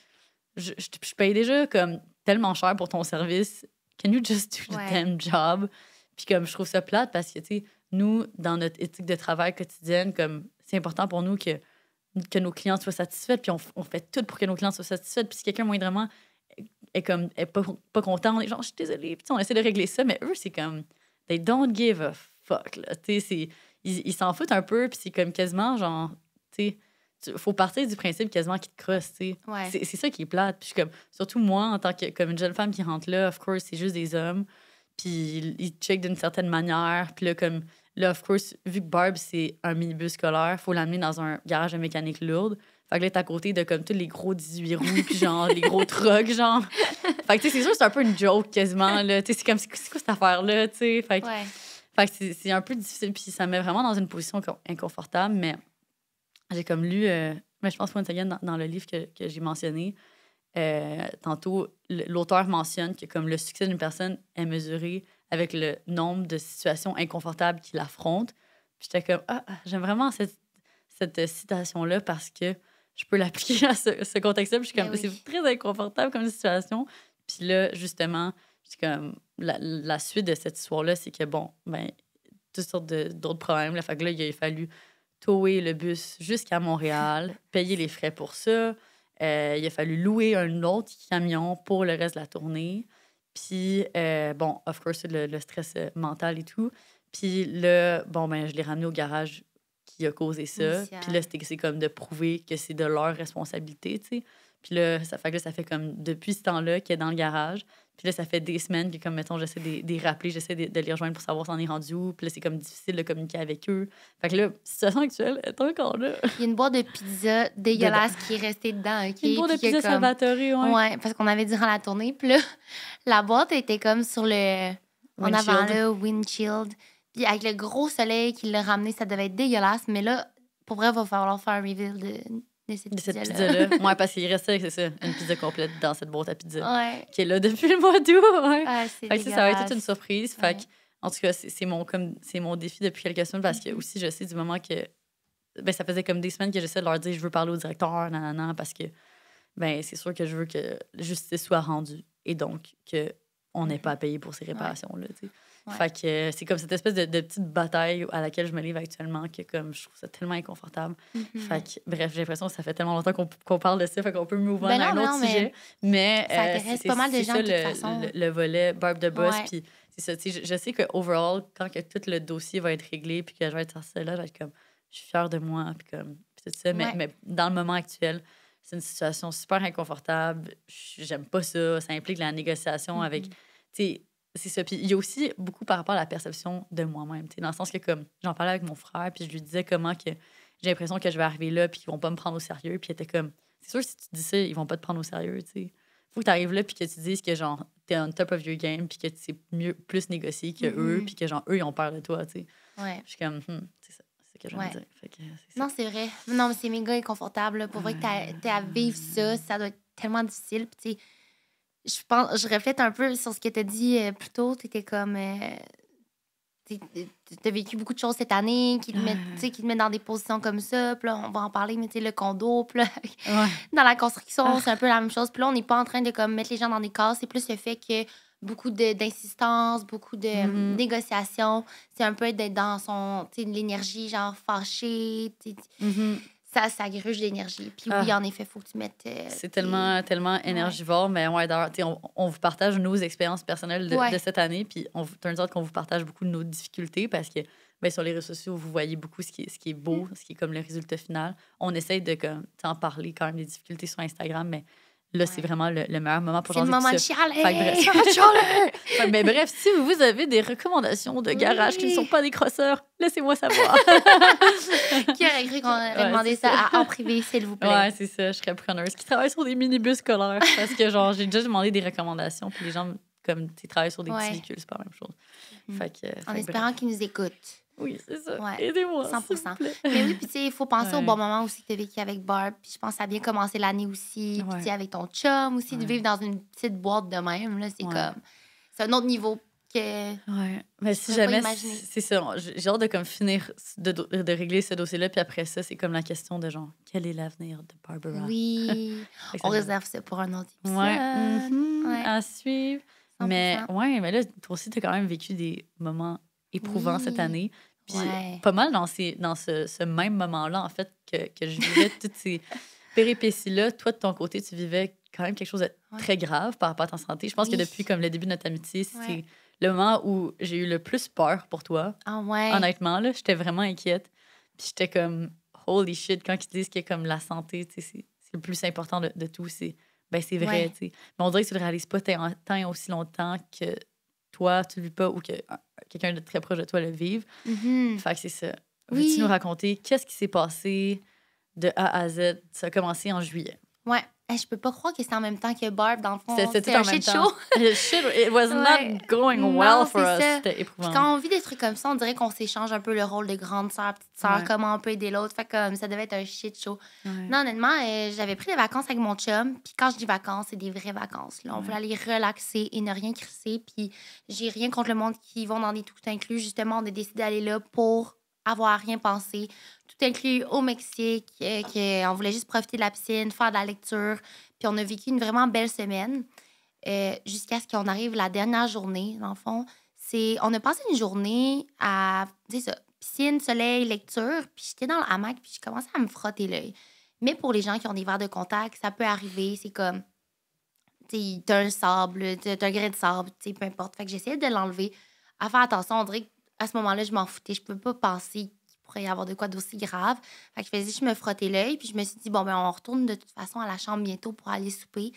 je, je, paye déjà comme tellement cher pour ton service. Can you just do the damn job? Puis comme je trouve ça plate parce que, tu sais, nous, dans notre éthique de travail quotidienne, comme c'est important pour nous que, que nos clients soient satisfaits, puis on, fait tout pour que nos clients soient satisfaits. Puis si quelqu'un moindrement est comme est pas, content, on est genre, je suis désolée. Puis on essaie de régler ça, mais eux, c'est comme, they don't give a fuck. Là. Ils, ils s'en foutent un peu, puis c'est comme quasiment genre, tu sais, faut partir du principe quasiment qu'ils te crossent. C'est ça qui est plate. Puis comme, surtout moi, en tant que comme une jeune femme qui rentre là, of course, c'est juste des hommes puis ils checkent d'une certaine manière. Puis là, comme, Là, of course, vu que Barb, c'est un minibus scolaire, faut l'amener dans un garage de mécanique lourde. Fait que là, t'es à côté de comme tous les gros 18 roues, puis genre, les gros (laughs) trucks, genre. Fait que, tu sais, c'est sûr, c'est un peu une joke quasiment, là. Tu sais, c'est comme, c'est quoi cette affaire-là, tu sais? Fait que, ouais. fait que c'est un peu difficile, puis ça met vraiment dans une position inconfortable, mais j'ai comme lu, euh, mais je pense, point again, dans, dans le livre que, que j'ai mentionné, euh, tantôt, l'auteur mentionne que comme le succès d'une personne est mesuré avec le nombre de situations inconfortables qu'il affronte. j'étais comme, ah, ah, j'aime vraiment cette, cette citation-là parce que je peux l'appliquer (laughs) à ce, contexte-là. Puis je suis comme, ben c'est très inconfortable comme situation. Puis là, justement, comme, la, suite de cette histoire-là, c'est que, bon, ben, toutes sortes d'autres problèmes. Là, fait que là, il a fallu tower le bus jusqu'à Montréal, (laughs) payer les frais pour ça. Euh, il a fallu louer un autre camion pour le reste de la tournée. Puis, euh, bon, of course, le, le stress euh, mental et tout. Puis là, bon, ben, je l'ai ramené au garage qui a causé ça. Puis là, c'était comme de prouver que c'est de leur responsabilité, tu sais. Puis là, ça fait que ça fait comme depuis ce temps-là qu'il est dans le garage. Puis là, ça fait des semaines que, comme, mettons, j'essaie de, les rappeler, j'essaie de, les rejoindre pour savoir s'en est rendu où. Puis là, c'est comme difficile de communiquer avec eux. Fait que là, situation actuelle est encore là. Il y a une boîte de pizza dégueulasse qui est restée dedans, OK? Une boîte de pizza comme... Salvatore, ouais. Ouais, parce qu'on avait durant la tournée. Puis là, la boîte était comme sur le... on En avant, là, windshield. Puis avec le gros soleil qui l'a ramené, ça devait être dégueulasse. Mais là, pour vrai, il va falloir faire un reveal de de cette, pizza-là. (laughs) parce qu'il restait, c'est une pizza complète dans cette boîte à pizza. Qui est là depuis le mois d'août. Ouais. Ah, ça, va être toute une surprise. en tout cas, c'est mon, comme, mon défi depuis quelques semaines parce que mm-hmm. aussi, je sais du moment que. Ben, ça faisait comme des semaines que j'essaie de leur dire je veux parler au directeur, nanana, parce que ben, c'est sûr que je veux que justice soit rendue et donc qu'on n'est mm-hmm. pas payé pour ces réparations-là. Fait que euh, c'est comme cette espèce de, petite bataille à laquelle je me livre actuellement que comme je trouve ça tellement inconfortable. Mhm. Fait que, bref, j'ai l'impression que ça fait tellement longtemps qu'on parle de ça, fait qu'on peut m'ouvrir ben à un autre sujet. Mais, ça euh, intéresse pas mal de gens de toute le, façon. Le, volet barbe de boss, puis c'est ça, je, je, sais que overall, quand que tout le dossier va être réglé, puis que je vais être sur là, je vais être comme, je suis fière de moi, puis comme, ça. Mais, mais, dans le moment actuel, c'est une situation super inconfortable. J'aime pas ça. Ça implique la négociation avec, mhm. tu sais, c'est ça. Puis il y a aussi beaucoup par rapport à la perception de moi-même. Dans le sens que, comme, j'en parlais avec mon frère, puis je lui disais comment que j'ai l'impression que je vais arriver là, puis qu'ils vont pas me prendre au sérieux. Puis il était comme, c'est sûr, si tu dis ça, ils vont pas te prendre au sérieux, tu Faut que tu arrives là, puis que tu dises que, genre, t'es on top of your game, puis que tu sais mieux, plus négocier que mm-hmm. eux, puis que, genre, eux, ils ont peur de toi, tu Ouais. Je suis comme, hmm, c'est ça. Que je dire. non, c'est vrai. Non, mais c'est méga inconfortable. Pour vrai que tu à vivre ça, ça doit être tellement difficile. Puis, je pense, je reflète un peu sur ce que tu as dit euh, plus tôt. Tu étais comme. Euh, tu as vécu beaucoup de choses cette année qui te, mettent, qui te met dans des positions comme ça. Puis là, on va en parler, mais tu le condo. (laughs) dans la construction, ah. c'est un peu la même chose. Puis là, on n'est pas en train de comme, mettre les gens dans des cases. C'est plus le fait que beaucoup d'insistance, beaucoup de mm-hmm. euh, négociations. C'est un peu d'être dans son l'énergie genre fâchée. Mm-hmm ça, ça gruge l'énergie. Puis oui, ah. en effet, il faut que tu mettes. Euh, c'est tellement, tellement énergivore, mais ouais, on, on, vous partage nos expériences personnelles de, cette année, puis on turns out qu'on vous partage beaucoup de nos difficultés parce que ben, sur les réseaux sociaux, vous voyez beaucoup ce qui est, ce qui est beau, mm. ce qui est comme le résultat final. On essaye de comme, parler quand même des difficultés sur Instagram, mais là, c'est vraiment le, meilleur moment pour changer. C'est le moment de chialer! (laughs) (laughs) mais bref, si vous avez des recommandations de garage qui ne sont pas des crosseurs, laissez-moi savoir. (laughs) qui aurait cru qu'on aurait demandé ça, en privé, s'il vous plaît? Ouais, c'est ça, je serais preneuse. Qui travaille sur des minibus scolaires parce que, genre, j'ai déjà demandé des recommandations, puis les gens, comme, tu travailles sur des petits véhicules, c'est pas la même chose. Mm. Fait que, en espérant qu'ils nous écoutent. Oui, c'est ça. Aidez-moi. 100 Mais oui, puis tu sais, il faut penser au bon moment aussi que tu as vécu avec Barb. Puis je pense que ça a bien commencé l'année aussi. Puis avec ton chum aussi, de vivre dans une petite boîte de même, là, c'est comme. C'est un autre niveau que. Ouais. Mais si jamais. C'est ça. J'ai hâte de comme finir, de, de régler ce dossier-là. Puis après ça, c'est comme la question de genre, quel est l'avenir de Barbara? Oui. (laughs) On réserve ça pour un autre épisode. Mm-hmm, ouais. À suivre. Mais ouais, mais là, toi aussi, tu as quand même vécu des moments éprouvants cette année. Puis euh, pas mal dans, dans ce, ce même moment-là, en fait, que, que je vivais (laughs) toutes ces péripéties-là. Toi, de ton côté, tu vivais quand même quelque chose de très grave par rapport à ta santé. Je pense que depuis comme le début de notre amitié, c'est le moment où j'ai eu le plus peur pour toi. Ah ouais. Honnêtement, là, j'étais vraiment inquiète. Puis j'étais comme, holy shit, quand ils disent que comme la santé, c'est le plus important de, de tout, c'est ben vrai. Mais on dirait que tu le réalises pas tant, aussi longtemps que toi, tu le vis pas ou que euh, quelqu'un de très proche de toi le vive. Mm-hmm. Fait que c'est ça. Veux-tu nous raconter qu'est-ce qui s'est passé de A à Z? Ça a commencé en juillet. Ouais je peux pas croire que c'est en même temps que Barb, dans le fond. C'était un en shit même temps Le (laughs) shit, it was not going well for us. C'était éprouvant. quand on vit des trucs comme ça, on dirait qu'on s'échange un peu le rôle de grande sœur, petite sœur, comment on peut aider l'autre. Fait comme ça devait être un shit show. Non, honnêtement, euh, j'avais pris des vacances avec mon chum. Puis quand je dis vacances, c'est des vraies vacances. Là. On voulait aller relaxer et ne rien crisser. Puis j'ai rien contre le monde qui vont dans des tout inclus. Justement, on a décidé d'aller là pour avoir rien pensé, inclus au Mexique, euh, qu'on voulait juste profiter de la piscine, faire de la lecture. Puis on a vécu une vraiment belle semaine euh, jusqu'à ce qu'on arrive la dernière journée, dans le fond. C'est, on a passé une journée à ça, piscine, soleil, lecture. Puis j'étais dans le hamac, puis je commençais à me frotter l'œil. Mais pour les gens qui ont des verres de contact, ça peut arriver. C'est comme, tu t'as un sable, t'as un grain de sable, peu importe. Fait que j'essayais de l'enlever. À faire attention, on dirait qu'à ce moment-là, je m'en foutais. Je peux pas penser y avoir de quoi d'aussi grave. que je me frottais l'œil, puis je me suis dit, bon, ben on retourne de toute façon à la chambre bientôt pour aller souper.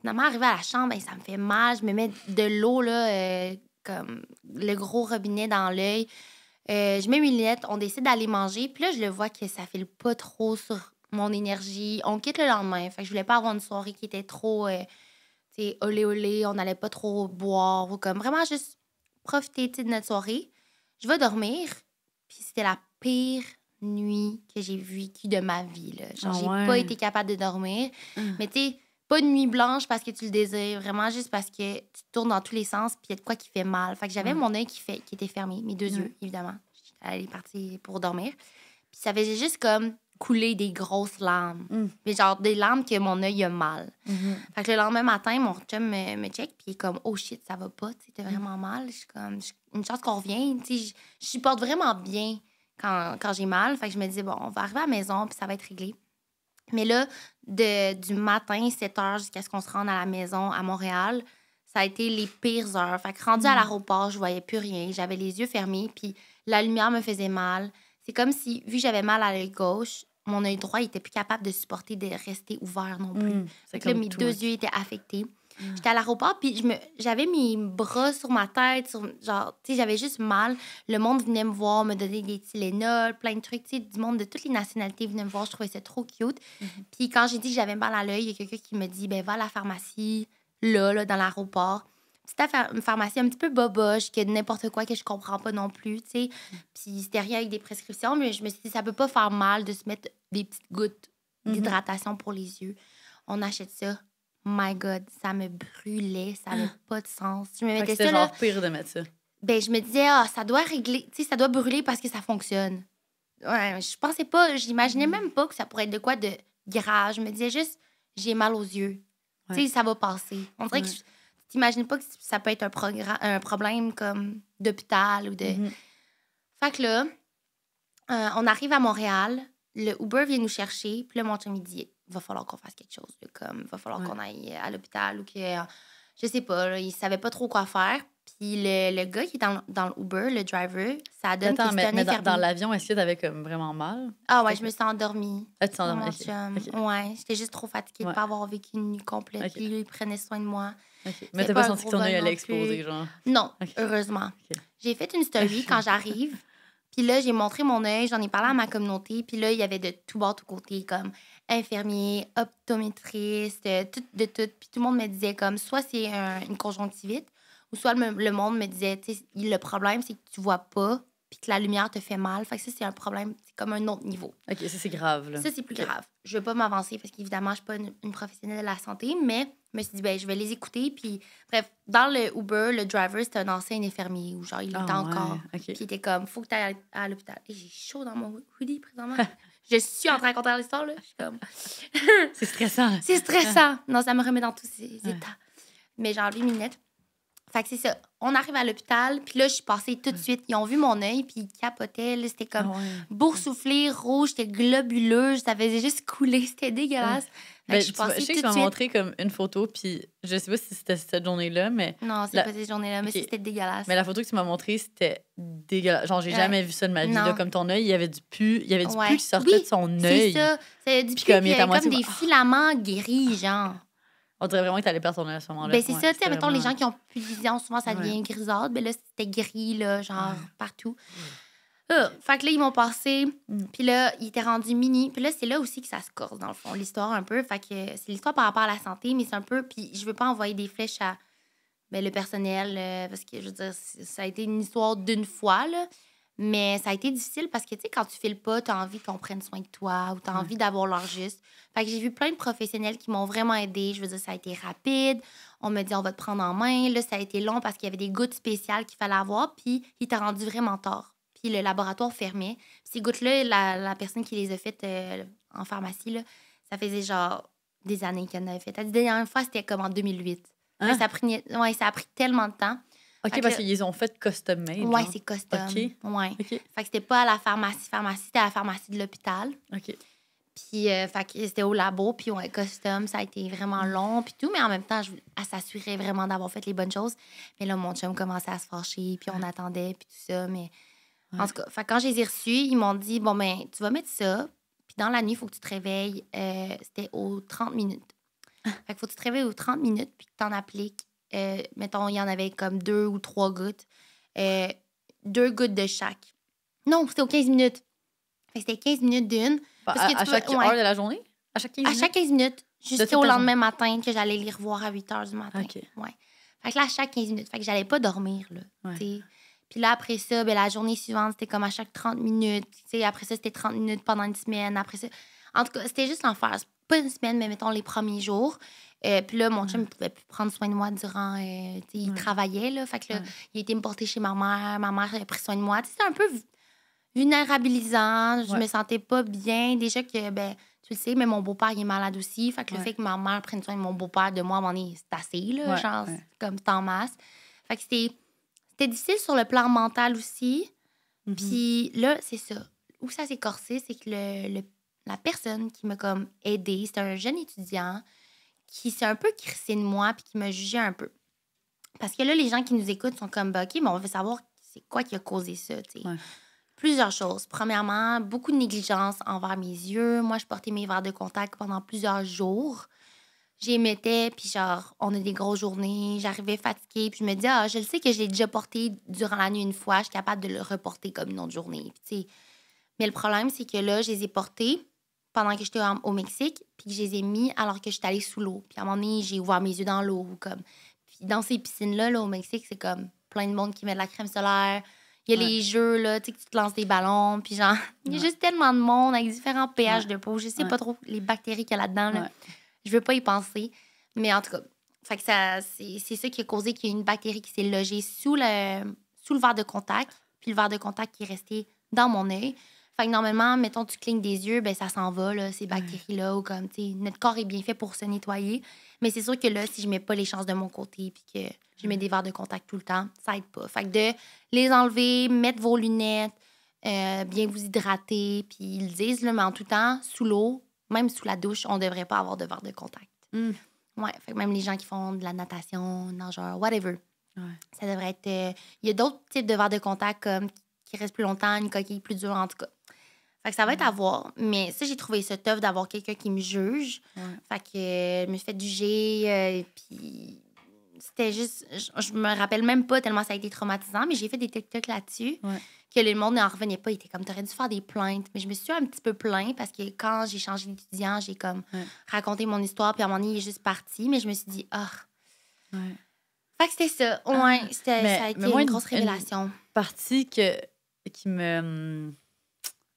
Finalement, arrivé à la chambre, ben, ça me fait mal. Je me mets de l'eau, là, euh, comme le gros robinet dans l'œil. Euh, je mets mes lunettes, on décide d'aller manger, puis là, je le vois que ça file pas trop sur mon énergie. On quitte le lendemain. Fait que je voulais pas avoir une soirée qui était trop, euh, tu sais, olé olé, on n'allait pas trop boire ou comme vraiment juste profiter de notre soirée. Je vais dormir, puis c'était la pire nuit que j'ai vécue de ma vie. Là. Genre, ah j'ai pas été capable de dormir. Hum. Mais tu sais, pas de nuit blanche parce que tu le désires, vraiment juste parce que tu tournes dans tous les sens, puis il y a de quoi qui fait mal. Fait que j'avais mon œil qui, fait, qui était fermé, mes deux yeux, évidemment. J'étais allée partir pour dormir. Puis ça faisait juste comme couler des grosses larmes. Hum. Mais genre des larmes que mon œil a mal. Mm-hmm. Fait que le lendemain matin, mon chum me, check, puis il est comme, oh shit, ça va pas, c'était hum. vraiment mal. Je comme, une chance qu'on revienne. tu sais, je supporte vraiment bien quand, quand j'ai mal. Fait que je me disais, bon, on va arriver à la maison, puis ça va être réglé. Mais là, de, du matin, 7 heures, jusqu'à ce qu'on se rende à la maison à Montréal, ça a été les pires heures. Fait que rendu à mm. l'aéroport, je voyais plus rien. J'avais les yeux fermés, puis la lumière me faisait mal. C'est comme si, vu que j'avais mal à l'œil gauche, mon œil droit n'était plus capable de supporter de rester ouvert non plus. Donc mm. mes deux yeux étaient affectés. Mm. J'étais à l'aéroport, puis j'avais mes bras sur ma tête, genre, j'avais juste mal. Le monde venait me voir, me donner des Tylenol, plein de trucs, du monde de toutes les nationalités venait me voir. Je trouvais ça trop cute. Mm-hmm. Puis quand j'ai dit que j'avais mal à l'œil, il y a quelqu'un qui me dit, ben va à la pharmacie, là, là, dans l'aéroport c'était une pharmacie un petit peu boboche, que n'importe quoi que je comprends pas non plus, tu sais. Mm. Puis c'était rien avec des prescriptions, mais je me suis dit, ça peut pas faire mal de se mettre des petites gouttes mm-hmm. d'hydratation pour les yeux. On achète ça. « Oh my God, ça me brûlait, ça n'avait ah. pas de sens. C'était genre pire de mettre ça. Ben, je me disais, ah, ça doit régler, tu sais, ça doit brûler parce que ça fonctionne. Ouais, je pensais pas, j'imaginais mm. même pas que ça pourrait être de quoi de grave. Je me disais juste, j'ai mal aux yeux. Tu sais, ça va passer. On dirait que tu t'imagines pas que ça peut être un, un problème comme d'hôpital ou de. fac mm-hmm. Fait que là, euh, on arrive à Montréal, le Uber vient nous chercher, puis le mon chum, va falloir qu'on fasse quelque chose. Comme, va falloir qu'on aille à l'hôpital ou que. Je sais pas, il savait pas trop quoi faire. Puis le, le gars qui est dans, l'Uber, le driver, ça donne Attends, mais, dans, l'avion, est-ce que vraiment mal? Ah ouais, je me suis endormie. Ah, tu t'es endormie? Oui, j'étais juste trop fatiguée de de pas avoir vécu une nuit complète. il prenait soin de moi. Mais t'as pas, pas senti que ton œil allait exploser, genre? Non, heureusement. J'ai fait une story quand j'arrive. Puis là, j'ai montré mon œil, j'en ai parlé à ma communauté. Puis là, il y avait de tout bord, tout côté, comme infirmier, optométriste, euh, tout, de tout. Puis tout le monde me disait comme soit c'est une conjonctivite ou soit le, monde me disait le problème c'est que tu vois pas puis que la lumière te fait mal. Fait que ça c'est un problème, c'est comme un autre niveau. OK, ça c'est grave là. Ça c'est plus grave. Je veux pas m'avancer parce qu'évidemment je suis pas une, professionnelle de la santé, mais je me suis dit ben je vais les écouter puis bref, dans le Uber, le driver c'était un ancien infirmier ou genre il ah était encore. qui il était comme faut que tu ailles à, à l'hôpital. Et j'ai chaud dans mon hoodie présentement. (laughs) je suis en train de raconter l'histoire, là. comme. (laughs) c'est stressant. c'est stressant. Ah. Non, ça me remet dans tous ces ah. états. Mais j'ai enlevé mes lunettes. Fait que c'est ça on arrive à l'hôpital, puis là, je suis passée tout de suite. Ils ont vu mon œil, puis ils capotaient. C'était comme ah boursouflé, rouge, c'était globuleux, ça faisait juste couler, (laughs) c'était dégueulasse. je, sais que tu m'as montré comme une photo, puis je sais pas si c'était cette journée-là, mais. Non, c'était pas cette journée-là, mais c'était dégueulasse. Mais la photo que tu m'as montrée, c'était dégueulasse. Genre, j'ai jamais vu ça de ma vie, comme ton œil, il y avait du pu, il y avait du pu qui sortait de son œil. C'est ça, c'est du comme, il y comme des filaments guéris, genre. On dirait vraiment que t'allais perdre ton à ce moment-là. Ben, c'est ça, tu sais, mettons, les gens qui ont plus de vision, souvent, ça devient grisade, grisâtre. Ben là, c'était gris, là, genre, partout. Euh, fait que là, ils m'ont passé, mm. puis là, il était rendu mini. Puis là, c'est là aussi que ça se corse, dans le fond, l'histoire un peu. Fait que c'est l'histoire par rapport à la santé, mais c'est un peu. Puis je veux pas envoyer des flèches à ben, le personnel, euh, parce que je veux dire, ça a été une histoire d'une fois, là. Mais ça a été difficile parce que, tu sais, quand tu files pas, tu as envie qu'on prenne soin de toi ou tu as envie d'avoir leur juste. Fait que j'ai vu plein de professionnels qui m'ont vraiment aidé. Je veux dire, ça a été rapide. On me dit, on va te prendre en main. Là, ça a été long parce qu'il y avait des gouttes spéciales qu'il fallait avoir, puis il t'a rendu vraiment tort. Puis le laboratoire fermait. Puis ces gouttes-là, la, personne qui les a faites euh, en pharmacie, ça faisait genre des années qu'elle en avait fait. La dernière fois, c'était comme en 2008. Hein? ouais, ça a pris tellement de temps. OK, parce qu'ils ont fait custom made. Oui, c'est custom. OK. Ouais. Fait que c'était pas à la pharmacie, pharmacie, c'était à la pharmacie de l'hôpital. OK. Puis, euh, fait que c'était au labo, puis on custom, ça a été vraiment mm. long, puis tout, mais en même temps, je, elle s'assurait vraiment d'avoir fait les bonnes choses. Mais là, mon chum commençait à se fâcher, puis on attendait, puis tout ça, mais. En tout cas, fait, quand je les ai reçus, ils m'ont dit Bon, ben, tu vas mettre ça, puis dans la nuit, il faut que tu te réveilles. Euh, c'était aux 30 minutes. Ah. fait que faut que tu te réveilles aux 30 minutes, puis que tu appliques euh, mettons, il y en avait comme deux ou trois gouttes. Euh, deux gouttes de chaque. Non, c'était aux 15 minutes. C'était 15 minutes d'une. Bah, à, chaque heure de la journée? À chaque 15 minutes? À chaque minutes. Juste au lendemain matin que j'allais les revoir à 8 h du matin. Ouais. Fait que là, à chaque 15 minutes. Fait que j'allais pas dormir, là. Puis là, après ça, ben, la journée suivante, c'était comme à chaque 30 minutes. après ça, c'était 30 minutes pendant une semaine. Après ça... En tout cas, c'était juste l'enfer. Pas une semaine, mais mettons les premiers jours. Euh, puis là, mon chum, ne pouvait plus prendre soin de moi durant. Euh, il travaillait, là. Fait que il a été me porter chez ma mère. Ma mère a pris soin de moi. C'était un peu vulnérabilisant. Je me sentais pas bien. Déjà que, ben, tu le sais, mais mon beau-père, il est malade aussi. Fait que le fait que ma mère prenne soin de mon beau-père, de moi, à un moment c'est assez, là. Genre, comme tant masse. Fait que c'était difficile sur le plan mental aussi. Mm-hmm. Puis là, c'est ça. Où ça s'est corsé, c'est que la personne qui m'a comme aidée, c'était un jeune étudiant qui s'est un peu crissé de moi puis qui m'a jugé un peu. Parce que là, les gens qui nous écoutent sont comme, bah, OK, mais on veut savoir c'est quoi qui a causé ça. Plusieurs choses. Premièrement, beaucoup de négligence envers mes yeux. Moi, je portais mes verres de contact pendant plusieurs jours. J'y mettais, puis genre, on a des grosses journées. J'arrivais fatiguée, puis je me dis, ah, je le sais que je l'ai déjà porté durant la nuit une fois. Je suis capable de le reporter comme une autre journée. mais le problème, c'est que là, je les ai portés pendant que j'étais au Mexique, puis que je les ai mis alors que j'étais allée sous l'eau. Puis à un moment donné, j'ai ouvert mes yeux dans l'eau. comme dans ces piscines-là, au Mexique, c'est comme plein de monde qui met de la crème solaire. Il y a les jeux, là, tu sais, tu te lances des ballons. Puis genre, (laughs) il y a juste tellement de monde avec différents pH de peau. Je sais pas trop les bactéries qu'il y a là-dedans. Je veux pas y penser. Mais en tout cas, c'est ça qui a causé qu'il y ait une bactérie qui s'est logée sous le, sous le verre de contact, puis le verre de contact qui est resté dans mon œil. Fait normalement, mettons, tu clignes des yeux, ben ça s'en va, là, ces bactéries-là, ou comme, tu notre corps est bien fait pour se nettoyer. Mais c'est sûr que là, si je mets pas les chances de mon côté, puis que je mets des verres de contact tout le temps, ça aide pas. Fait que de les enlever, mettre vos lunettes, euh, bien vous hydrater, puis ils disent, là, mais en tout temps, sous l'eau, même sous la douche, on devrait pas avoir de verre de contact. Mmh. Ouais, fait même les gens qui font de la natation, nageur, whatever. Ça devrait être. Euh, il y a d'autres types de verres de contact comme qui restent plus longtemps, une coquille plus dure, en tout cas. Fait que ça va être à voir. Mais ça, j'ai trouvé ça tough d'avoir quelqu'un qui me juge. Fait que euh, me fait juger. et euh, puis c'était juste. Je, me rappelle même pas tellement ça a été traumatisant, mais j'ai fait des TikTok là-dessus. Que le monde n'en revenait pas. Il était comme, t'aurais dû faire des plaintes. Mais je me suis un petit peu plainte parce que quand j'ai changé d'étudiant, j'ai comme raconté mon histoire. Puis à un moment il est juste parti. Mais je me suis dit, oh. Fait que c'était ça. Ah. Ouais, ça a été une grosse révélation. Une partie que, qui me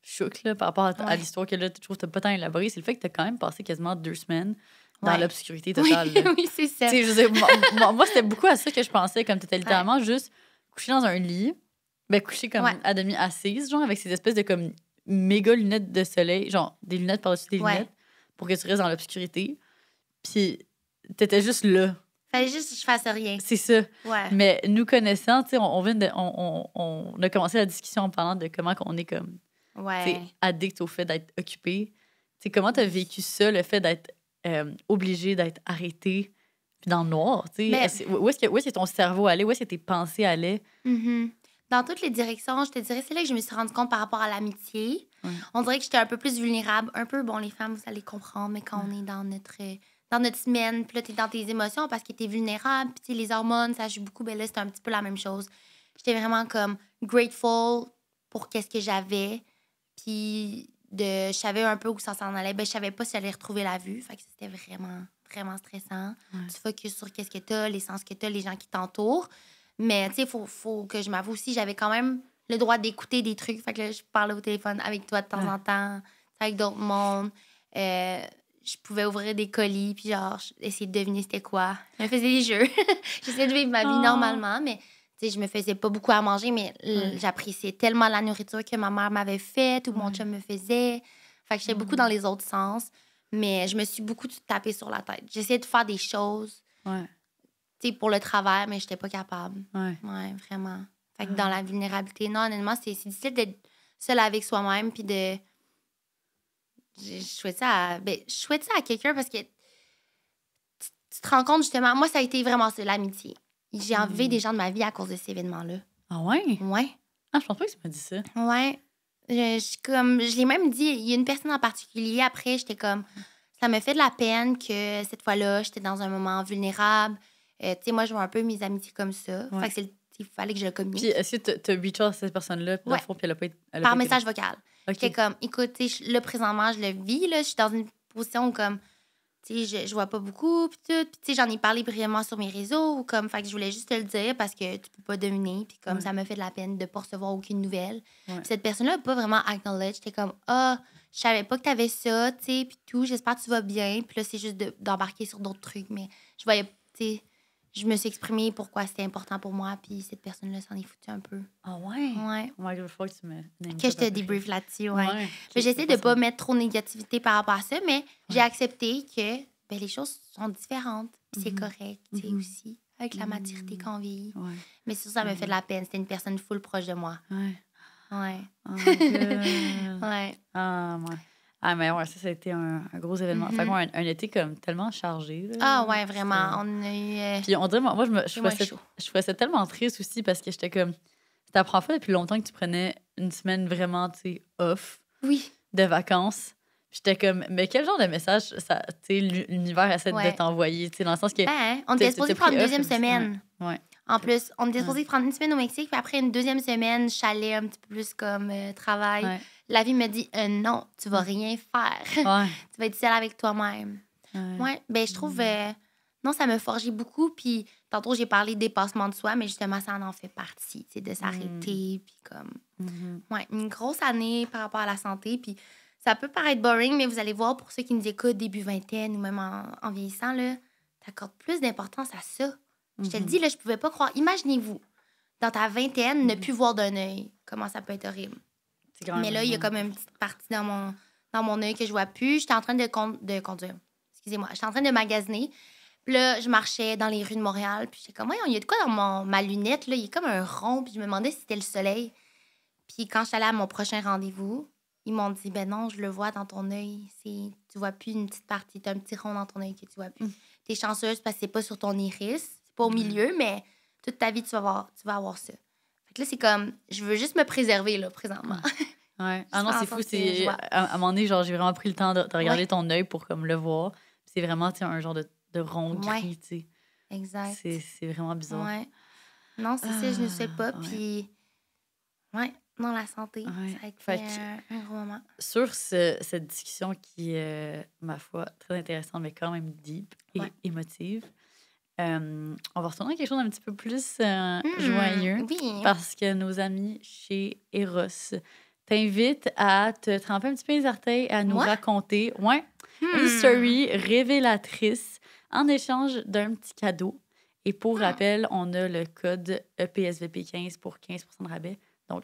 choc là, par rapport à, l'histoire que là, tu trouves que tu pas tant élaboré, c'est le fait que tu as quand même passé quasiment deux semaines dans l'obscurité totale. Oui, (laughs) oui c'est ça. Sais, moi, c'était beaucoup à ça que je pensais, comme tu étais littéralement juste couché dans un lit, ben, couché comme à demi assise, genre avec ces espèces de comme méga lunettes de soleil, genre des lunettes par-dessus des lunettes, pour que tu restes dans l'obscurité. Puis, étais juste là. Fallait juste que je fasse rien. C'est ça. Mais nous connaissant, tu sais, on, on, on, on, a commencé la discussion en parlant de comment on est comme ouais. addict au fait d'être occupé. comment tu as vécu ça, le fait d'être euh, obligé d'être arrêté puis dans le noir? où est-ce que, ton cerveau allait? Où est-ce que tes pensées allaient? Mm-hmm. Dans toutes les directions, je te dirais, c'est là que je me suis rendue compte par rapport à l'amitié. On dirait que j'étais un peu plus vulnérable. Un peu, bon, les femmes, vous allez comprendre, mais quand on est dans notre euh, dans notre semaine, puis là, t'es dans tes émotions parce que t'es vulnérable, puis les hormones, ça suis beaucoup, belle, là, c'est un petit peu la même chose. J'étais vraiment comme grateful pour qu'est-ce que j'avais, puis de, je savais un peu où ça s'en allait. mais ben, je savais pas si j'allais retrouver la vue. Fait que c'était vraiment, vraiment stressant. Tu Tu focuses sur qu'est-ce que tu as, les sens que tu as, les gens qui t'entourent. Mais tu sais, il faut, faut, que je m'avoue aussi, j'avais quand même le droit d'écouter des trucs. Fait que je parlais au téléphone avec toi de temps en temps, avec d'autres mondes. Euh, je pouvais ouvrir des colis, puis genre, essayer de deviner c'était quoi. Je faisais des jeux. (laughs) J'essayais de vivre ma vie oh. normalement, mais sais, je me faisais pas beaucoup à manger, mais j'appréciais tellement la nourriture que ma mère m'avait faite ou mon chum me faisait. Fait que j'étais beaucoup dans les autres sens, mais je me suis beaucoup tapée sur la tête. J'essayais de faire des choses sais, pour le travail, mais j'étais pas capable. Ouais. vraiment. Fait que dans la vulnérabilité, non, honnêtement, c'est difficile d'être seule avec soi-même puis de. Je, souhaite ça à, ben, à quelqu'un parce que tu, te rends compte justement, moi, ça a été vraiment l'amitié. J'ai enlevé hmm. des gens de ma vie à cause de ces événements là Ah ouais? Ouais. Ah, je pense pas que tu m'as dit ça. Ouais. Je, comme, je l'ai même dit, il y a une personne en particulier. Après, j'étais comme, ça me fait de la peine que cette fois-là, j'étais dans un moment vulnérable. Euh, tu sais, moi, je vois un peu mes amitiés comme ça. Ouais. Fait que c'est il fallait que je le communique. Puis est-ce que tu as vu à cette personne-là, puis puis elle a pas, été. Par message vocal. Okay. J'étais comme, écoute, le présentement, je le vis, là, je suis dans une position comme, je, je vois pas beaucoup, puis tout. Puis, j'en ai parlé brièvement sur mes réseaux, ou comme, fait que je voulais juste te le dire parce que tu peux pas dominer, puis comme ça me fait de la peine de pas recevoir aucune nouvelle. cette personne-là pas vraiment acknowledge. T'es comme, ah, je savais pas que t'avais ça, tu sais, puis tout, j'espère que tu vas bien. Puis là, c'est juste d'embarquer sur d'autres trucs, mais je voyais, tu sais, je me suis exprimée pourquoi c'était important pour moi, puis cette personne-là s'en est foutue un peu. Ah ouais? Ouais. je oh veux que tu me. Que je te débrief là-dessus, ouais. J'essaie de pas mettre trop de négativité par rapport à ça, mais j'ai accepté que ben, les choses sont différentes, c'est mhm. correct, mhm. aussi, avec la maturité mhm. qu'on vieillit. Mais ça, ça me fait de la peine. C'était une personne full proche de moi. Ouais. Ouais. Oh (laughs) ouais. Ah, ouais. Ah, mais ouais, ça, ça a été un, gros événement. Enfin, mhm. un, été comme tellement chargé. ah, ouais, vraiment. On euh, Puis on dirait, moi, je, me, je, je tellement triste aussi parce que j'étais comme. C'était la première fois depuis longtemps que tu prenais une semaine vraiment, tu sais, off. Oui. De vacances. J'étais comme, mais quel genre de message ça, l'univers essaie de t'envoyer, tu sais, dans le sens que. Ben, hein, on était supposé prendre une deuxième semaine. ouais. En plus, on était de prendre une semaine au Mexique, puis après une deuxième semaine, chalet un petit peu plus comme euh, travail. La vie me dit euh, non, tu vas rien faire. (laughs) tu vas être seule avec toi-même. Ouais. ben je trouve euh, non, ça me forgeait beaucoup. Puis tantôt j'ai parlé de dépassement de soi, mais justement ça en fait partie, c'est de s'arrêter, mm. puis comme mm-hmm. une grosse année par rapport à la santé, puis ça peut paraître boring, mais vous allez voir pour ceux qui nous écoutent début vingtaine ou même en, vieillissant là, t'accordes plus d'importance à ça. Je te le mhm. dis, là, je pouvais pas croire. Imaginez-vous, dans ta vingtaine, ne mhm. plus voir d'un œil. Comment ça peut être horrible. Mais là, il y a comme une petite partie dans mon, dans mon œil que je vois plus. J'étais en train de, de conduire. Excusez-moi. J'étais en train de magasiner. Puis là, je marchais dans les rues de Montréal. Puis j'étais comme, il y a de quoi dans mon, ma lunette, là? Il y a comme un rond. Puis je me demandais si c'était le soleil. Puis quand je suis allée à mon prochain rendez-vous, ils m'ont dit, ben non, je le vois dans ton œil. Tu vois plus une petite partie. Tu un petit rond dans ton œil que tu vois plus. Mm. T'es chanceuse parce que c'est pas sur ton iris pas au milieu, mais toute ta vie, tu vas avoir, tu vas avoir ça. là, c'est comme, je veux juste me préserver, là, présentement. Ouais. (laughs) Ah non, c'est fou. C'est... À, un moment donné, genre, j'ai vraiment pris le temps de, regarder ton œil pour comme le voir. C'est vraiment un genre de, de rond qui tu sais. Exact. C'est, vraiment bizarre. Ouais. Non, c'est ça, je ne sais pas. Ah, puis, ouais, non, la santé, ça fait un, gros moment. Sur cette discussion qui est, euh, ma foi, très intéressante, mais quand même deep et émotive, euh, on va retourner à quelque chose d'un petit peu plus euh, hmm, joyeux. Parce que nos amis chez Eros t'invitent à te tremper un petit peu les orteils, à nous raconter hmm. une story révélatrice en échange d'un petit cadeau. Et pour ah. rappel, on a le code EPSVP15 pour 15 de rabais. Donc,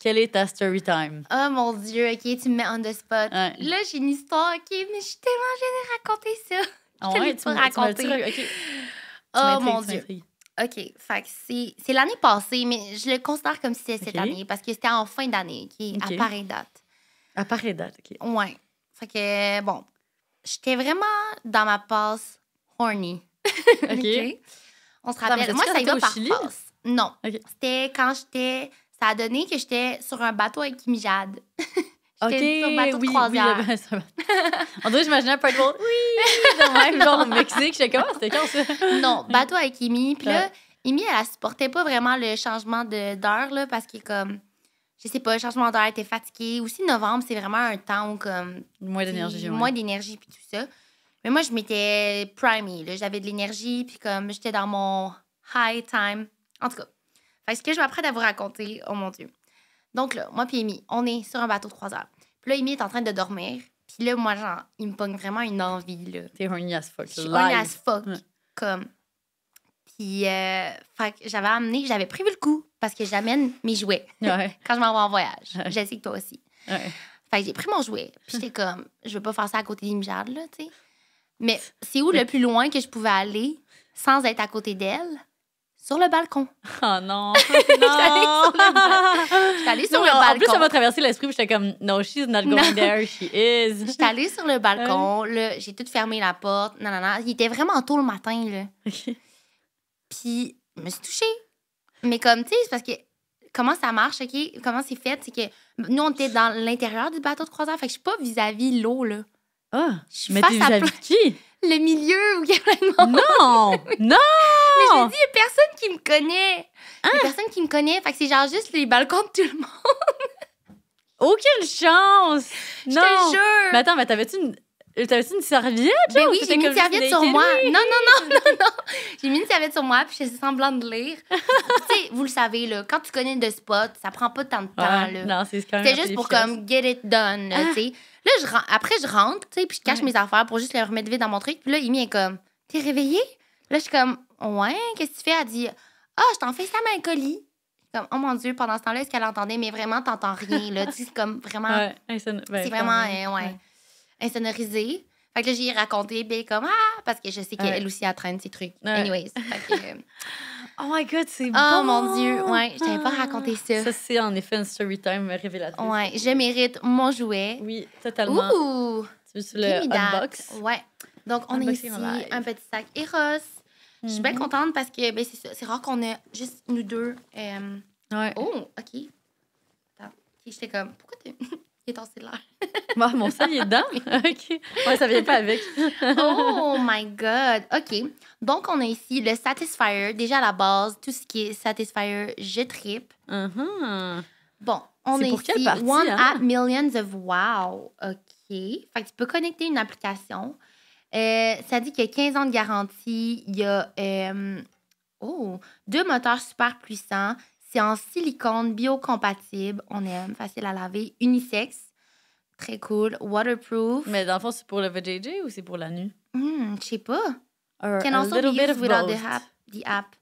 quelle est ta story time? Oh mon Dieu, OK, tu me mets on the spot. Là, j'ai une histoire, OK, mais je suis tellement de raconter ça. Je ouais, tu raconter. Oh mon Dieu. OK. Fait c'est l'année passée, mais je le considère comme si c'était cette année parce que c'était en fin d'année, à pareille date. À pareille date, OK. Ouais. Fait que, bon, j'étais vraiment dans ma passe horny. (laughs) OK. On se rappelle. Moi, ça Non. C'était quand j'étais. Ça a donné que j'étais sur un bateau avec kim Jade. (laughs) OK, oui, oui, En ça On dirait j'imaginais un peu de monde. Oui, (laughs) le même, genre au Mexique. J'étais comment, ah, c'était quand ça? non, bateau avec Imi. Puis là, Imi, elle, ne supportait pas vraiment le changement d'heure, là, parce que, est comme, je sais pas, le changement d'heure, elle était fatiguée. Aussi, novembre, c'est vraiment un temps où, comme. Moins d'énergie, Moins d'énergie, puis tout ça. Mais moi, je m'étais primée, J'avais de l'énergie, puis comme, j'étais dans mon high time. En tout cas. ce que je m'apprête à vous raconter, oh mon Dieu. Donc là, moi puis Amy, on est sur un bateau de heures. Puis là, Amy est en train de dormir. Puis là, moi, genre, il me pogne vraiment une envie, là. T'es un as fuck. Je suis fuck. Comme. Puis, euh, j'avais amené, j'avais prévu le coup parce que j'amène mes jouets (laughs) quand je m'en vais en voyage. Je sais que toi aussi. Fait que j'ai pris mon jouet. Puis j'étais comme, je veux pas faire ça à côté d'Imjad, là, tu sais. Mais c'est où le plus loin que je pouvais aller sans être à côté d'elle? sur le balcon. Oh non! (laughs) non. J'étais allée sur le, balcon. Sur le en plus, ça m'a traversé l'esprit, j'étais comme, no, she's not going there, she is. (laughs) J'étais allée sur le balcon, j'ai tout fermé la porte. Il était vraiment tôt le matin, là. Puis, je me suis touchée. Mais comme, tu sais, c'est parce que comment ça marche, OK? Comment c'est fait, c'est que nous, on était dans l'intérieur du bateau de croisière, fait que je suis pas vis-à-vis l'eau, là. Ah! Oh, je suis à vis -vis qui? le milieu ou monde. Non! (laughs) non! Mais je me dis, il n'y a personne qui me connaît. Il n'y a ah. personne qui me connaît. Fait que c'est genre juste les balcons de tout le monde. Aucune chance! non! Mais attends, mais t'avais-tu une euh, T'as aussi une serviette Ben oui, j'ai mis une serviette sur moi. Non, non, non, (laughs) non, non. J'ai mis une serviette sur moi, puis j'ai semblant de lire. (laughs) tu sais, vous le savez, là, quand tu connais le spot, ça prend pas tant de temps. là. Non, c'est juste pour comme get it done, tu sais. Ah! Là, je, après, je rentre, tu sais, puis je cache mes affaires pour juste les remettre vite dans mon truc. Puis là, Amy est comme, t'es réveillée? Là, je suis comme, ouais, qu'est-ce que tu fais? Elle dit, ah, je t'en fais ça, ma colis comme oh mon dieu pendant ce temps-là est-ce qu'elle entendait mais vraiment t'entends rien là tu c'est comme vraiment ben, c'est vraiment euh, ouais insonorisé. Fait que là, j'ai raconté, ben comme ah, parce que je sais qu'elle aussi, elle traîne ses trucs. Anyways. Fait que, euh, (laughs) oh my God, c'est oh Oh mon Dieu, ouais, je t'avais pas raconté ça. Ça, c'est en effet une story time révélateur. Ouais, je mérite mon jouet. Oui, totalement. Ouh! Tu veux le unbox? Ouais. Donc, on a ici un petit sac Eros. Je suis bien mhm. contente parce que ben, c'est rare qu'on ait juste nous deux. Euh, ouais. Oh, OK. Attends. J'étais comme, pourquoi tu. (laughs) est cellulaire. (laughs) mon sel, il est dedans? (laughs) OK. Ouais, ça vient pas avec. oh (laughs) my God. OK. Donc, on a ici le Satisfier. Déjà, à la base, tout ce qui est Satisfier, je tripe. Uh-huh. Bon, on est, pour ici. partie, One hein? at App Millions of Wow. OK. Fait que tu peux connecter une application. Euh, ça dit qu'il y a 15 ans de garantie. Il y a... Euh, oh, deux moteurs super puissants, c'est en silicone biocompatible. On aime, facile à laver, Unisex. Très cool. Waterproof. Mais dans le fond, c'est pour le VJJ ou c'est pour la nuit? Hmm, je sais pas. Or Can a also little be bit of without the app, the app.